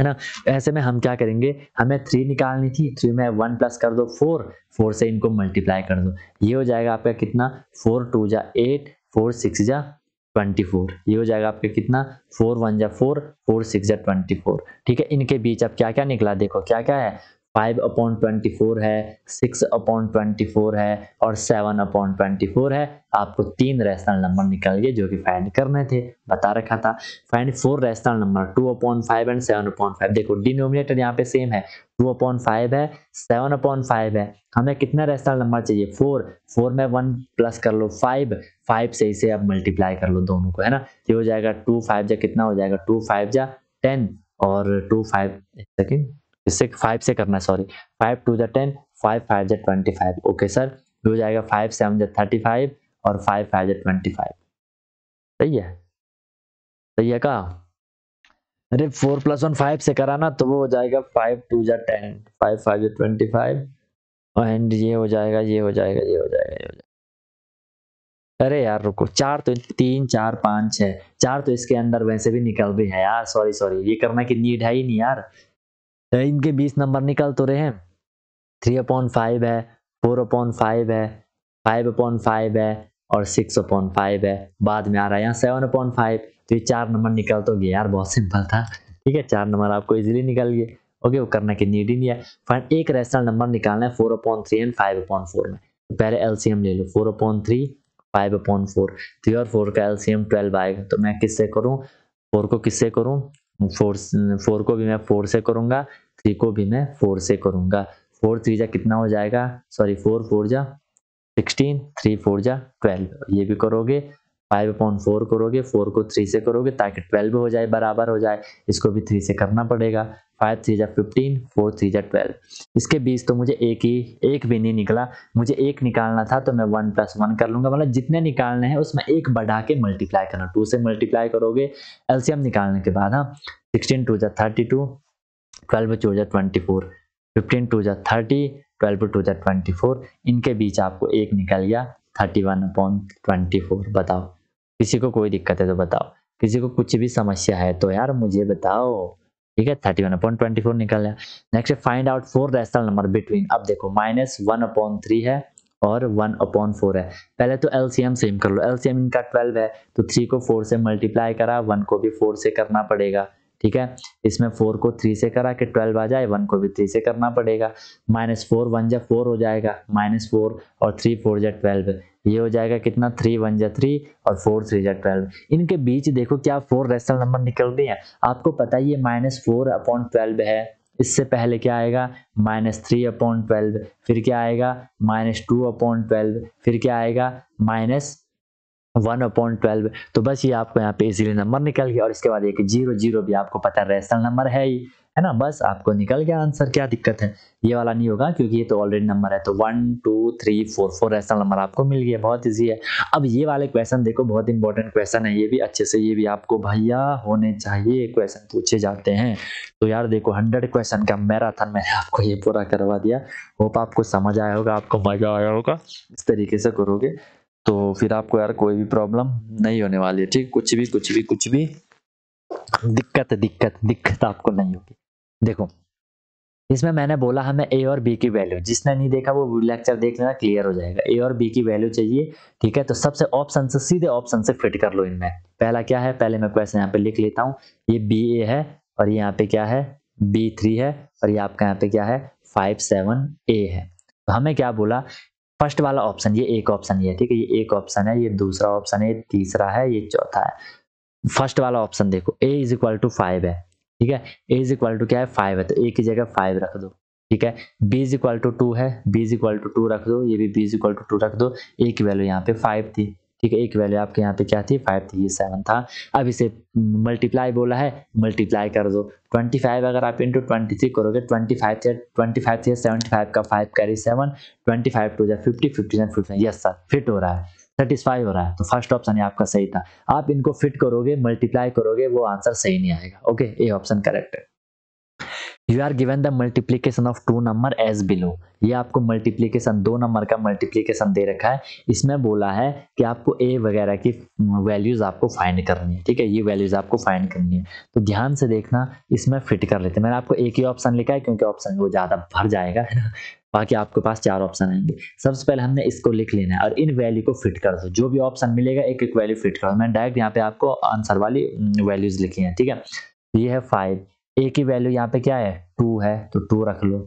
है ना तो ऐसे में हम क्या करेंगे हमें थ्री निकालनी थी थ्री में वन प्लस कर दो फोर फोर से इनको मल्टीप्लाई कर दो ये हो जाएगा आपका कितना फोर टू जा एट फोर सिक्स जा ट्वेंटी फोर ये हो जाएगा आपका कितना फोर वन जा फोर फोर सिक्स जा ट्वेंटी फोर ठीक है इनके बीच अब क्या क्या निकला देखो क्या क्या है फाइव अपॉन ट्वेंटी फोर है सिक्स अपॉन ट्वेंटी फोर है और सेवन अपॉन ट्वेंटी फोर है आपको तीन रेशनल नंबर निकल गए जो कि फाइंड करने थे बता रखा था find four rational number two upon five and seven upon five देखो डिनोमिनेटर यहाँ पे सेम है टू अपॉन फाइव है सेवन अपॉन फाइव है हमें कितना रेशनल नंबर चाहिए फोर फोर में वन प्लस कर लो फाइव फाइव से इसे आप मल्टीप्लाई कर लो दोनों को है ना ये हो जाएगा टू फाइव जा कितना हो जाएगा टू फाइव जा टेन और टू फाइव सेकेंड इससे फाइव से करना सॉरी फाइव टू जै टेन फाइव फाइव जै ट्वेंटी फाइव ओके सर हो जाएगा फाइव सेवन जै थर्टी फाइव और फाइव फाइव जै ट्वेंटी फाइव सही है सही है का अरे फोर प्लस वन फाइव से कराना तो वो हो जाएगा फाइव टू जै टेन फाइव फाइव जै ट्वेंटी फाइव एंड ये हो जाएगा ये हो जाएगा ये हो जाएगा ये हो जाएगा अरे यार रुको चार तो तीन चार पाँच छः चार तो इसके अंदर वैसे भी निकल भी है यार सॉरी सॉरी ये करने की नीड है ही नहीं यार तो इनके बीस नंबर निकल तो रहे हैं थ्री अपॉन फाइव है फोर अपॉन फाइव है फाइव अपॉन फाइव है और सिक्स अपॉन फाइव है बाद में आ रहा है यहाँ सेवन अपॉन फाइव तो ये चार नंबर निकल तो गया यार बहुत सिंपल था ठीक है चार नंबर आपको इजीली निकल गए ओके वो करने की नीड ही नहीं है फाइन एक रेशनल नंबर निकालना है four upon three and five upon four में तो पहले एलसीएम ले लो four upon three five upon four three और फोर का एलसीएम ट्वेल्व आएगा तो मैं किससे करूँ फोर को किससे करूँ फोर फोर को भी मैं फोर से करूंगा थ्री को भी मैं फोर से करूंगा फोर थ्री जा कितना हो जाएगा सॉरी फोर फोर जा सिक्सटीन थ्री फोर जा ट्वेल्व ये भी करोगे फाइव अपॉन फोर करोगे फोर को थ्री से करोगे ताकि ट्वेल्व हो जाए बराबर हो जाए इसको भी थ्री से करना पड़ेगा फाइव थ्री जा फिफ्टीन फोर थ्री जा ट्वेल्व इसके बीच तो मुझे एक ही एक भी नहीं निकला मुझे एक निकालना था तो मैं वन प्लस वन कर लूंगा मतलब जितने निकालने हैं उसमें एक बढ़ा के मल्टीप्लाई करना टू से मल्टीप्लाई करोगे एल्सियम निकालने के बाद हाँ सिक्सटीन टू जा थर्टी टू ट्वेल्व टू जा ट्वेंटी फोर फिफ्टीन टू जा थर्टी ट्वेल्व टू जा ट्वेंटी फोर इनके बीच आपको एक निकल गया thirty one upon twenty four बताओ किसी को कोई दिक्कत है तो बताओ किसी को कुछ भी समस्या है तो यार मुझे बताओ ठीक है thirty one upon twenty four निकल गया next find out four rational number between अब देखो माइनस वन अपॉन थ्री है और वन अपॉन फोर है पहले तो एलसीएम सेम कर लो एलसीएम इनका ट्वेल्व है तो थ्री को फोर से मल्टीप्लाई करा वन को भी फोर से करना पड़ेगा ठीक है इसमें फोर को थ्री से करा के ट्वेल्व आ जाए वन को भी थ्री से करना पड़ेगा माइनस फोर वन जा फोर हो जाएगा माइनस फोर और थ्री फोर जा ट्वेल्व ये हो जाएगा कितना थ्री वन जा थ्री और फोर थ्री जा ट्वेल्व इनके बीच देखो क्या फोर रेशनल नंबर निकल रही आपको पता ही है माइनस फोर अपॉन ट्वेल्व है इससे पहले क्या आएगा माइनस थ्री अपॉन ट्वेल्व फिर क्या आएगा माइनस टू अपॉन ट्वेल्व फिर क्या आएगा माइनस वन अपॉइंट ट्वेल्व तो बस ये आपको यहाँ पे इजीली नंबर निकल गया और इसके बाद एक जीरो जीरो भी आपको पता है रेशनल नंबर है ही है ना बस आपको निकल गया आंसर क्या दिक्कत है ये वाला नहीं होगा क्योंकि ये तो ऑलरेडी नंबर है तो one two three four four rational number आपको मिल गया बहुत ईजी है अब ये वाले क्वेश्चन देखो बहुत इंपॉर्टेंट क्वेश्चन है ये भी अच्छे से ये भी आपको भैया होने चाहिए क्वेश्चन पूछे जाते हैं तो यार देखो हंड्रेड क्वेश्चन का मैराथन मैंने आपको ये पूरा करवा दिया होप आपको समझ आया होगा आपको मजा आया होगा इस तरीके से करोगे तो फिर आपको यार कोई भी प्रॉब्लम नहीं होने वाली है ठीक कुछ भी कुछ भी कुछ भी दिक्कत दिक्कत दिक्कत आपको नहीं होगी देखो इसमें मैंने बोला हमें ए और बी की वैल्यू जिसने नहीं देखा वो लेक्चर देख लेना क्लियर हो जाएगा ए और बी की वैल्यू चाहिए ठीक है तो सबसे ऑप्शन से सीधे ऑप्शन से फिट कर लो इनमें पहला क्या है पहले मैं क्वेश्चन यहाँ पे लिख लेता हूँ ये बी ए है और ये यहाँ पे क्या है बी थ्री है और ये आपका यहाँ पे क्या है फाइव सेवन ए है तो हमें क्या बोला फर्स्ट वाला ऑप्शन ये एक ऑप्शन ये ठीक है ये एक ऑप्शन है ये दूसरा ऑप्शन है तीसरा है ये चौथा है फर्स्ट वाला ऑप्शन देखो A is equal to five है ठीक है ए इज इक्वल टू क्या है फाइव है तो ए की जगह फाइव रख दो ठीक है B is equal to two है B is equal to two रख दो ये भी B is equal to two रख दो ए की वैल्यू यहाँ पे फाइव थी ठीक है एक वैल्यू आपके यहाँ पे क्या थी फाइव थी ये सेवन था अब इसे मल्टीप्लाई बोला है मल्टीप्लाई कर दो ट्वेंटी फाइव अगर आप इंटू ट्वेंटी थ्री करोगे ट्वेंटी फाइव थे ट्वेंटी फाइव थे सेवेंटी फाइव का five carry seven twenty five two जाए फिफ्टी फिफ्टी जाए फिफ्टी यस सर फिट हो रहा है सेटिस्फाई हो रहा है तो फर्स्ट ऑप्शन ये आपका सही था आप इनको फिट करोगे मल्टीप्लाई करोगे वो आंसर सही नहीं आएगा ओके ए ऑप्शन करेक्ट है you are given the multiplication of two number as below ये आपको मल्टीप्लीकेशन दो नंबर का मल्टीप्लीकेशन दे रखा है इसमें बोला है कि आपको ए वगैरह की वैल्यूज आपको फाइंड करनी है ठीक है ये वैल्यूज आपको फाइंड करनी है तो ध्यान से देखना इसमें फिट कर लेते हैं मैंने आपको एक ही ऑप्शन लिखा है क्योंकि ऑप्शन वो ज़्यादा भर जाएगा है ना बाकी आपके पास चार ऑप्शन आएंगे सबसे पहले हमने इसको लिख लेना है और इन वैल्यू को फिट कर दो जो भी ऑप्शन मिलेगा एक एक वैल्यू फिट कर दो मैंने डायरेक्ट यहाँ पे आपको आंसर वाली वैल्यूज लिखी है ठीक है ये है फाइव ए की वैल्यू यहाँ पे क्या है टू है तो टू रख लो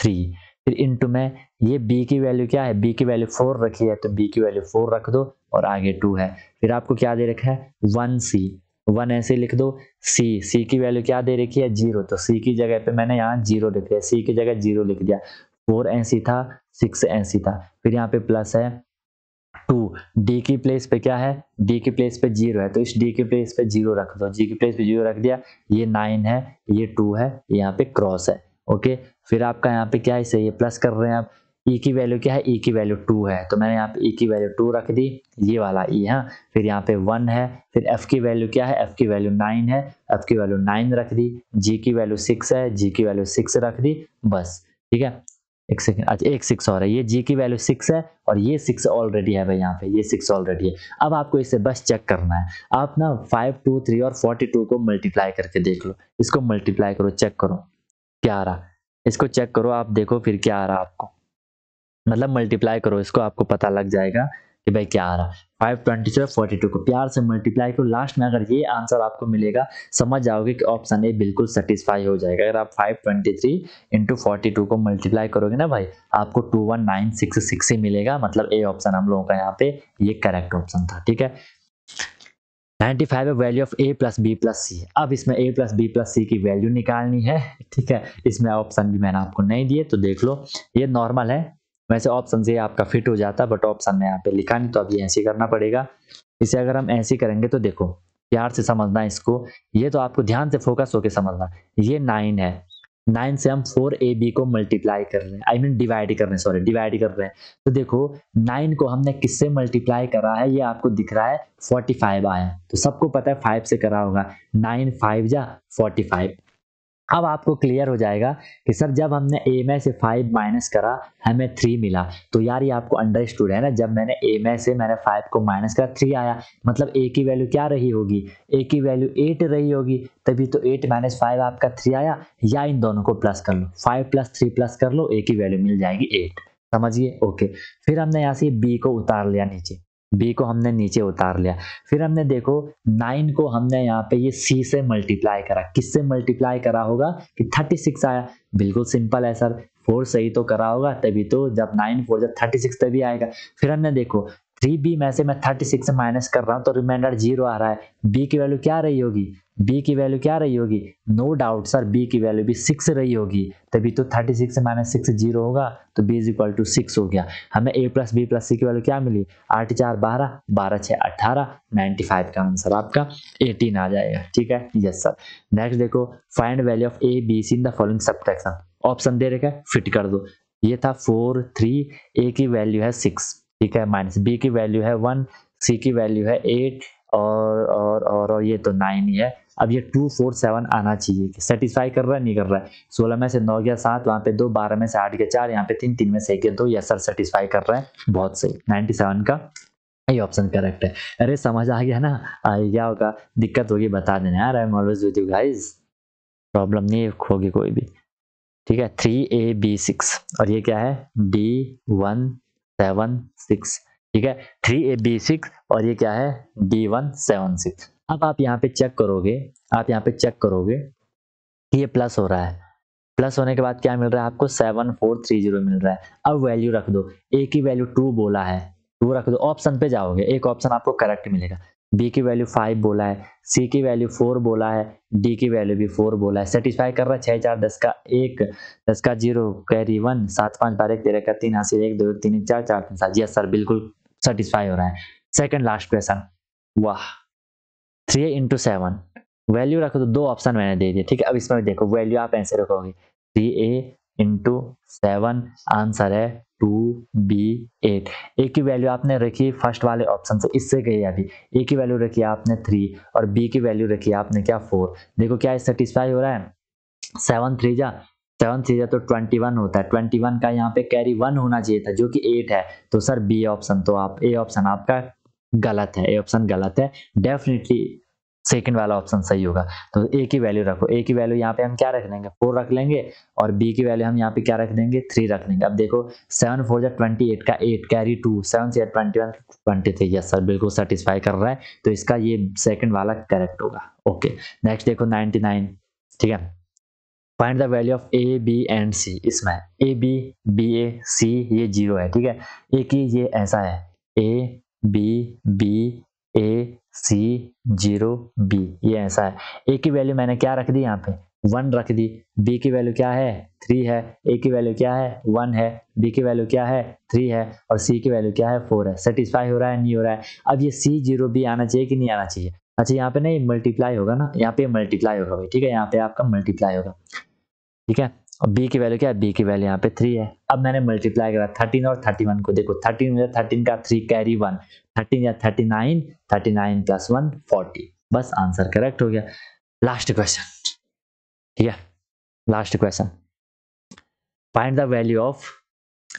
थ्री फिर इनटू में ये बी की वैल्यू क्या है बी की वैल्यू फोर रखी है तो बी की वैल्यू फोर रख दो और आगे टू है फिर आपको क्या दे रखा है वन सी वन ऐसे लिख दो सी सी की वैल्यू क्या दे रखी है जीरो तो सी की जगह पे मैंने यहाँ जीरो लिख दिया सी की जगह जीरो लिख दिया फोर ऐसी था सिक्स ऐसी था फिर यहाँ पे प्लस है टू तो डी की प्लेस पे क्या है डी की प्लेस पे जीरो है तो इस डी की प्लेस पे जीरो रख दो जी की प्लेस पे जीरो रख दिया ये नाइन है ये टू है यहाँ पे क्रॉस है ओके फिर आपका यहाँ पे क्या है इसे ये प्लस कर रहे हैं आप ई e की वैल्यू क्या है ई e की वैल्यू टू है तो मैंने यहाँ पे ई e की वैल्यू टू रख दी ये वाला ई है हाँ? फिर यहाँ पे वन है फिर एफ की वैल्यू क्या है एफ की वैल्यू नाइन है एफ की वैल्यू नाइन रख दी जी की वैल्यू सिक्स है जी की वैल्यू सिक्स रख दी बस ठीक है एक सेकेंड अच्छा एक सिक्स और है ये जी की वैल्यू सिक्स है और ये सिक्स ऑलरेडी है भाई यहाँ पे ये सिक्स ऑलरेडी है अब आपको इसे बस चेक करना है आप ना फाइव टू थ्री और फोर्टी टू को मल्टीप्लाई करके देख लो इसको मल्टीप्लाई करो चेक करो क्या आ रहा इसको चेक करो आप देखो फिर क्या आ रहा आपको मतलब मल्टीप्लाई करो इसको आपको पता लग जाएगा कि भाई क्या आ रहा है फाइव ट्वेंटी से फोर्टी टू को प्यार से मल्टीप्लाई करो लास्ट में अगर ये आंसर आपको मिलेगा समझ जाओगे कि ऑप्शन ए बिल्कुल सेटिस्फाई हो जाएगा अगर आप five twenty three into forty two को मल्टीप्लाई करोगे ना भाई आपको two one nine six six ही मिलेगा मतलब ए ऑप्शन हम लोगों का यहाँ पे ये करेक्ट ऑप्शन था ठीक है 95 है value of A plus B plus C अब इसमें A plus B plus C की वैल्यू निकालनी है ठीक है इसमें ऑप्शन भी मैंने आपको नहीं दिए तो देख लो ये नॉर्मल है वैसे ऑप्शन ये आपका फिट हो जाता बट ऑप्शन में यहाँ पे लिखा नहीं तो अभी ऐसे करना पड़ेगा इसे अगर हम ऐसे करेंगे तो देखो प्यार से समझना इसको ये तो आपको ध्यान से फोकस होकर समझना ये नाइन है नाइन से हम फोर ए बी को मल्टीप्लाई कर रहे हैं आई मीन डिवाइड कर रहे हैं सॉरी डिवाइड कर रहे हैं तो देखो नाइन को हमने किससे मल्टीप्लाई करा है ये आपको दिख रहा है फोर्टी फाइव आया तो सबको पता है फाइव से करा होगा नाइन फाइव जा फोर्टी फाइव अब आपको क्लियर हो जाएगा कि सर जब हमने ए में से फाइव माइनस करा हमें थ्री मिला तो यार ये आपको अंडरस्टूड है ना जब मैंने ए में से मैंने फाइव को माइनस करा थ्री आया मतलब ए की वैल्यू क्या रही होगी ए की वैल्यू एट रही होगी तभी तो एट माइनस फाइव आपका थ्री आया या इन दोनों को प्लस कर लो फाइव प्लस थ्री प्लस कर लो ए की वैल्यू मिल जाएगी एट समझिए ओके फिर हमने यहाँ से बी को उतार लिया नीचे बी को हमने नीचे उतार लिया फिर हमने देखो नाइन को हमने यहाँ पे ये सी से मल्टीप्लाई करा किससे मल्टीप्लाई करा होगा कि थर्टी सिक्स आया बिल्कुल सिंपल है सर फोर सही तो करा होगा तभी तो जब नाइन फोर जब थर्टी सिक्स तभी आएगा फिर हमने देखो थ्री बी में से मैं थर्टी सिक्स माइनस कर रहा हूँ तो रिमाइंडर जीरो आ रहा है बी की वैल्यू क्या रही होगी बी की वैल्यू क्या रही होगी नो डाउट सर बी की वैल्यू भी सिक्स रही होगी तभी तो thirty six minus six zero होगा तो B is equal to six हो गया हमें A plus B plus C की वैल्यू क्या मिली आठ चार बारह बारह छः अट्ठारह नाइन्टी फाइव का आंसर आपका एटीन आ जाएगा ठीक है यस सर नेक्स्ट देखो find value of A B C in the following subtraction option दे रखा है फिट कर दो ये था फोर थ्री ए की वैल्यू है सिक्स ठीक है माइनस बी की वैल्यू है वन सी की वैल्यू है एट और और और, और ये तो नाइन ही है अब ये टू फोर सेवन आना चाहिए सेटिस्फाई कर रहा है नहीं कर रहा है सोलह में से नौ गया सात वहाँ पे दो बारह में से आठ गया चार यहाँ पे तीन तीन में से एक गया दो ये सर सेटिस्फाई कर रहा है बहुत सही नाइनटी सेवन का ये ऑप्शन करेक्ट है अरे समझ आ गया ना क्या होगा दिक्कत होगी बता देना यार I am always with you guys problem नहीं होगी कोई भी ठीक है थ्री ए बी सिक्स और ये क्या है डी वन सेवन सिक्स ठीक है थ्री ए बी सिक्स और ये क्या है डी वन सेवन सिक्स अब आप यहाँ पे चेक करोगे आप यहाँ पे चेक करोगे ये प्लस हो रहा है प्लस होने के बाद क्या मिल रहा है आपको सेवन फोर थ्री जीरो मिल रहा है अब वैल्यू रख दो ए की वैल्यू टू बोला है टू रख दो ऑप्शन पे जाओगे एक ऑप्शन आपको करेक्ट मिलेगा बी की वैल्यू फाइव बोला है सी की वैल्यू फोर बोला है डी की वैल्यू भी फोर बोला है सेटिस्फाई कर रहा है छः चार दस का एक दस का जीरो कैरी वन सात पाँच बारह एक तेरह का तीन हासिल एक दो एक तीन एक चार चार तीन सात यस सर बिल्कुल सेटिस्फाई हो रहा है सेकंड लास्ट क्वेश्चन वाह थ्री इंटू सेवन वैल्यू रखो तो दो ऑप्शन मैंने दे दिए ठीक है अब इसमें देखो वैल्यू आप ऐसे रखोगे three A into seven answer है टू बी एट ए की वैल्यू आपने रखी फर्स्ट वाले ऑप्शन से इससे गई अभी ए की वैल्यू रखी आपने थ्री और बी की वैल्यू रखी आपने क्या फोर देखो क्या सेटिस्फाई हो रहा है सेवन थ्री जा सेवन थ्री जा तो ट्वेंटी वन होता है ट्वेंटी वन का यहाँ पे कैरी वन होना चाहिए था जो कि एट है तो सर बी ऑप्शन तो आप ए ऑप्शन आपका गलत है ए ऑप्शन गलत है डेफिनेटली सेकेंड वाला ऑप्शन सही होगा तो ए की वैल्यू रखो ए की वैल्यू यहाँ पे हम क्या रख लेंगे फोर रख लेंगे और बी की वैल्यू हम यहाँ पे क्या रख देंगे थ्री रख लेंगे अब देखो सेवन फोर जब ट्वेंटी एट का एट कैरी टू सेवन से twenty one twenty three yes sir बिल्कुल सेटिस्फाई कर रहा है तो इसका ये सेकेंड वाला करेक्ट होगा ओके नेक्स्ट देखो नाइनटी नाइन ठीक है find the value of A B and C इसमें ए बी बी ए सी ये जीरो है ठीक है ए की ये ऐसा है A B B A C zero B ये ऐसा है ए की वैल्यू मैंने क्या रख दी यहाँ पे वन रख दी बी की वैल्यू क्या है थ्री है ए की वैल्यू क्या है वन है बी की वैल्यू क्या है थ्री है और सी की वैल्यू क्या है फोर है सेटिस्फाई हो रहा है नहीं हो रहा है अब ये सी जीरो बी आना चाहिए कि नहीं आना चाहिए अच्छा यहाँ पे नहीं मल्टीप्लाई होगा ना यहाँ पे मल्टीप्लाई होगा भाई ठीक है यहाँ पे आपका मल्टीप्लाई होगा ठीक है और बी की वैल्यू क्या है बी की वैल्यू यहाँ पे थ्री है अब मैंने मल्टीप्लाई करा थर्टीन और थर्टी वन को देखो थर्टीन में थर्टीन का थ्री कैरी वन थर्टीन या thirty nine thirty nine plus one forty बस आंसर करेक्ट हो गया लास्ट क्वेश्चन ठीक है last question find the value of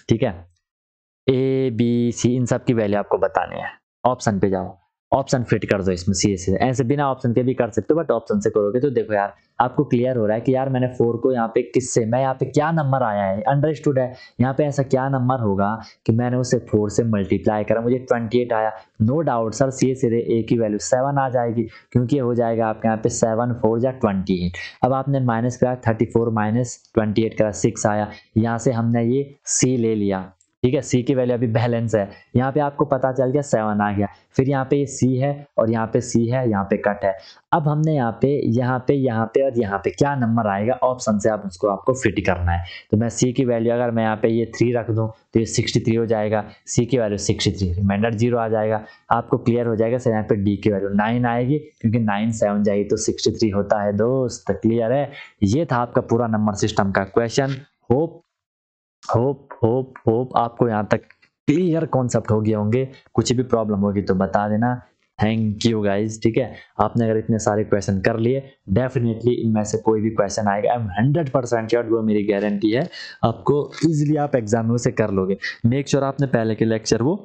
ठीक है ए बी सी इन सब की वैल्यू आपको बतानी है ऑप्शन पे जाओ ऑप्शन फिट कर दो इसमें सी एस ऐसे बिना ऑप्शन के भी कर सकते हो बट ऑप्शन से करोगे तो देखो यार आपको क्लियर हो रहा है कि यार मैंने फोर को यहाँ पे किस से मैं यहाँ पे क्या नंबर आया है अंडरस्टूड है यहाँ पे ऐसा क्या नंबर होगा कि मैंने उसे फोर से मल्टीप्लाई करा मुझे ट्वेंटी एट आया no doubt sir C S A की वैल्यू सेवन आ जाएगी क्योंकि हो जाएगा आपके यहाँ पे सेवन फोर या ट्वेंटी एट अब आपने माइनस करा thirty four minus twenty eight करा सिक्स आया यहाँ से हमने ये सी ले लिया ठीक है सी की वैल्यू अभी बैलेंस है यहाँ पे आपको पता चल गया सेवन आ गया फिर यहाँ पे सी है और यहाँ पे सी है यहाँ पे कट है अब हमने यहाँ पे यहाँ पे यहाँ पे और यहाँ पे क्या नंबर आएगा ऑप्शन से आप उसको आपको फिट करना है तो मैं सी की वैल्यू अगर मैं यहाँ पे ये थ्री रख दूँ तो ये सिक्सटी थ्री हो जाएगा सी की value sixty three reminder zero आ जाएगा आपको क्लियर हो जाएगा सर यहाँ पे डी की वैल्यू नाइन आएगी क्योंकि नाइन सेवन जाएगी तो सिक्सटी थ्री होता है दोस्त क्लियर है ये था आपका पूरा नंबर सिस्टम का question hope hope hope hope आपको यहाँ तक क्लियर कॉन्सेप्ट हो गए होंगे कुछ भी प्रॉब्लम होगी तो बता देना थैंक यू गाइज ठीक है आपने अगर इतने सारे क्वेश्चन कर लिए डेफिनेटली इनमें से कोई भी क्वेश्चन आएगा I am hundred percent sure वो मेरी गारंटी है आपको इजीली आप एग्जाम में से कर लोगे मेक श्योर sure आपने पहले के लेक्चर वो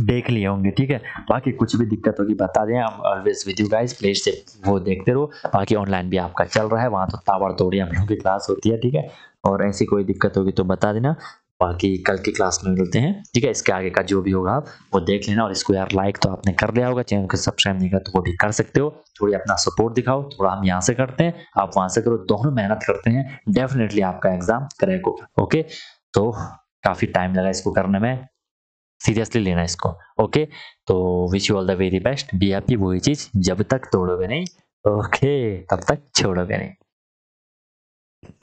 देख लिए होंगे ठीक है बाकी कुछ भी दिक्कत होगी बता दें हम always with you guys plate से वो देखते रहो बाकी ऑनलाइन भी आपका चल रहा है वहाँ तो ताबड़ तोड़ी हम लोगों की क्लास होती है ठीक है और ऐसी कोई दिक्कत होगी तो बता देना बाकी कल की क्लास में मिलते हैं ठीक है इसके आगे का जो भी होगा आप वो देख लेना और इसको यार लाइक तो आपने कर लिया होगा चैनल को सब्सक्राइब नहीं कर तो वो भी कर सकते हो थोड़ी अपना सपोर्ट दिखाओ थोड़ा हम यहाँ से करते हैं आप वहां से करो दोनों मेहनत करते हैं डेफिनेटली आपका एग्जाम करेगा ओके तो काफ़ी टाइम लगा इसको करने में सीरियसली लेना इसको ओके तो wish you all the very best be happy वही चीज़ जब तक तोड़ोगे नहीं ओके तब तक छोड़ोगे नहीं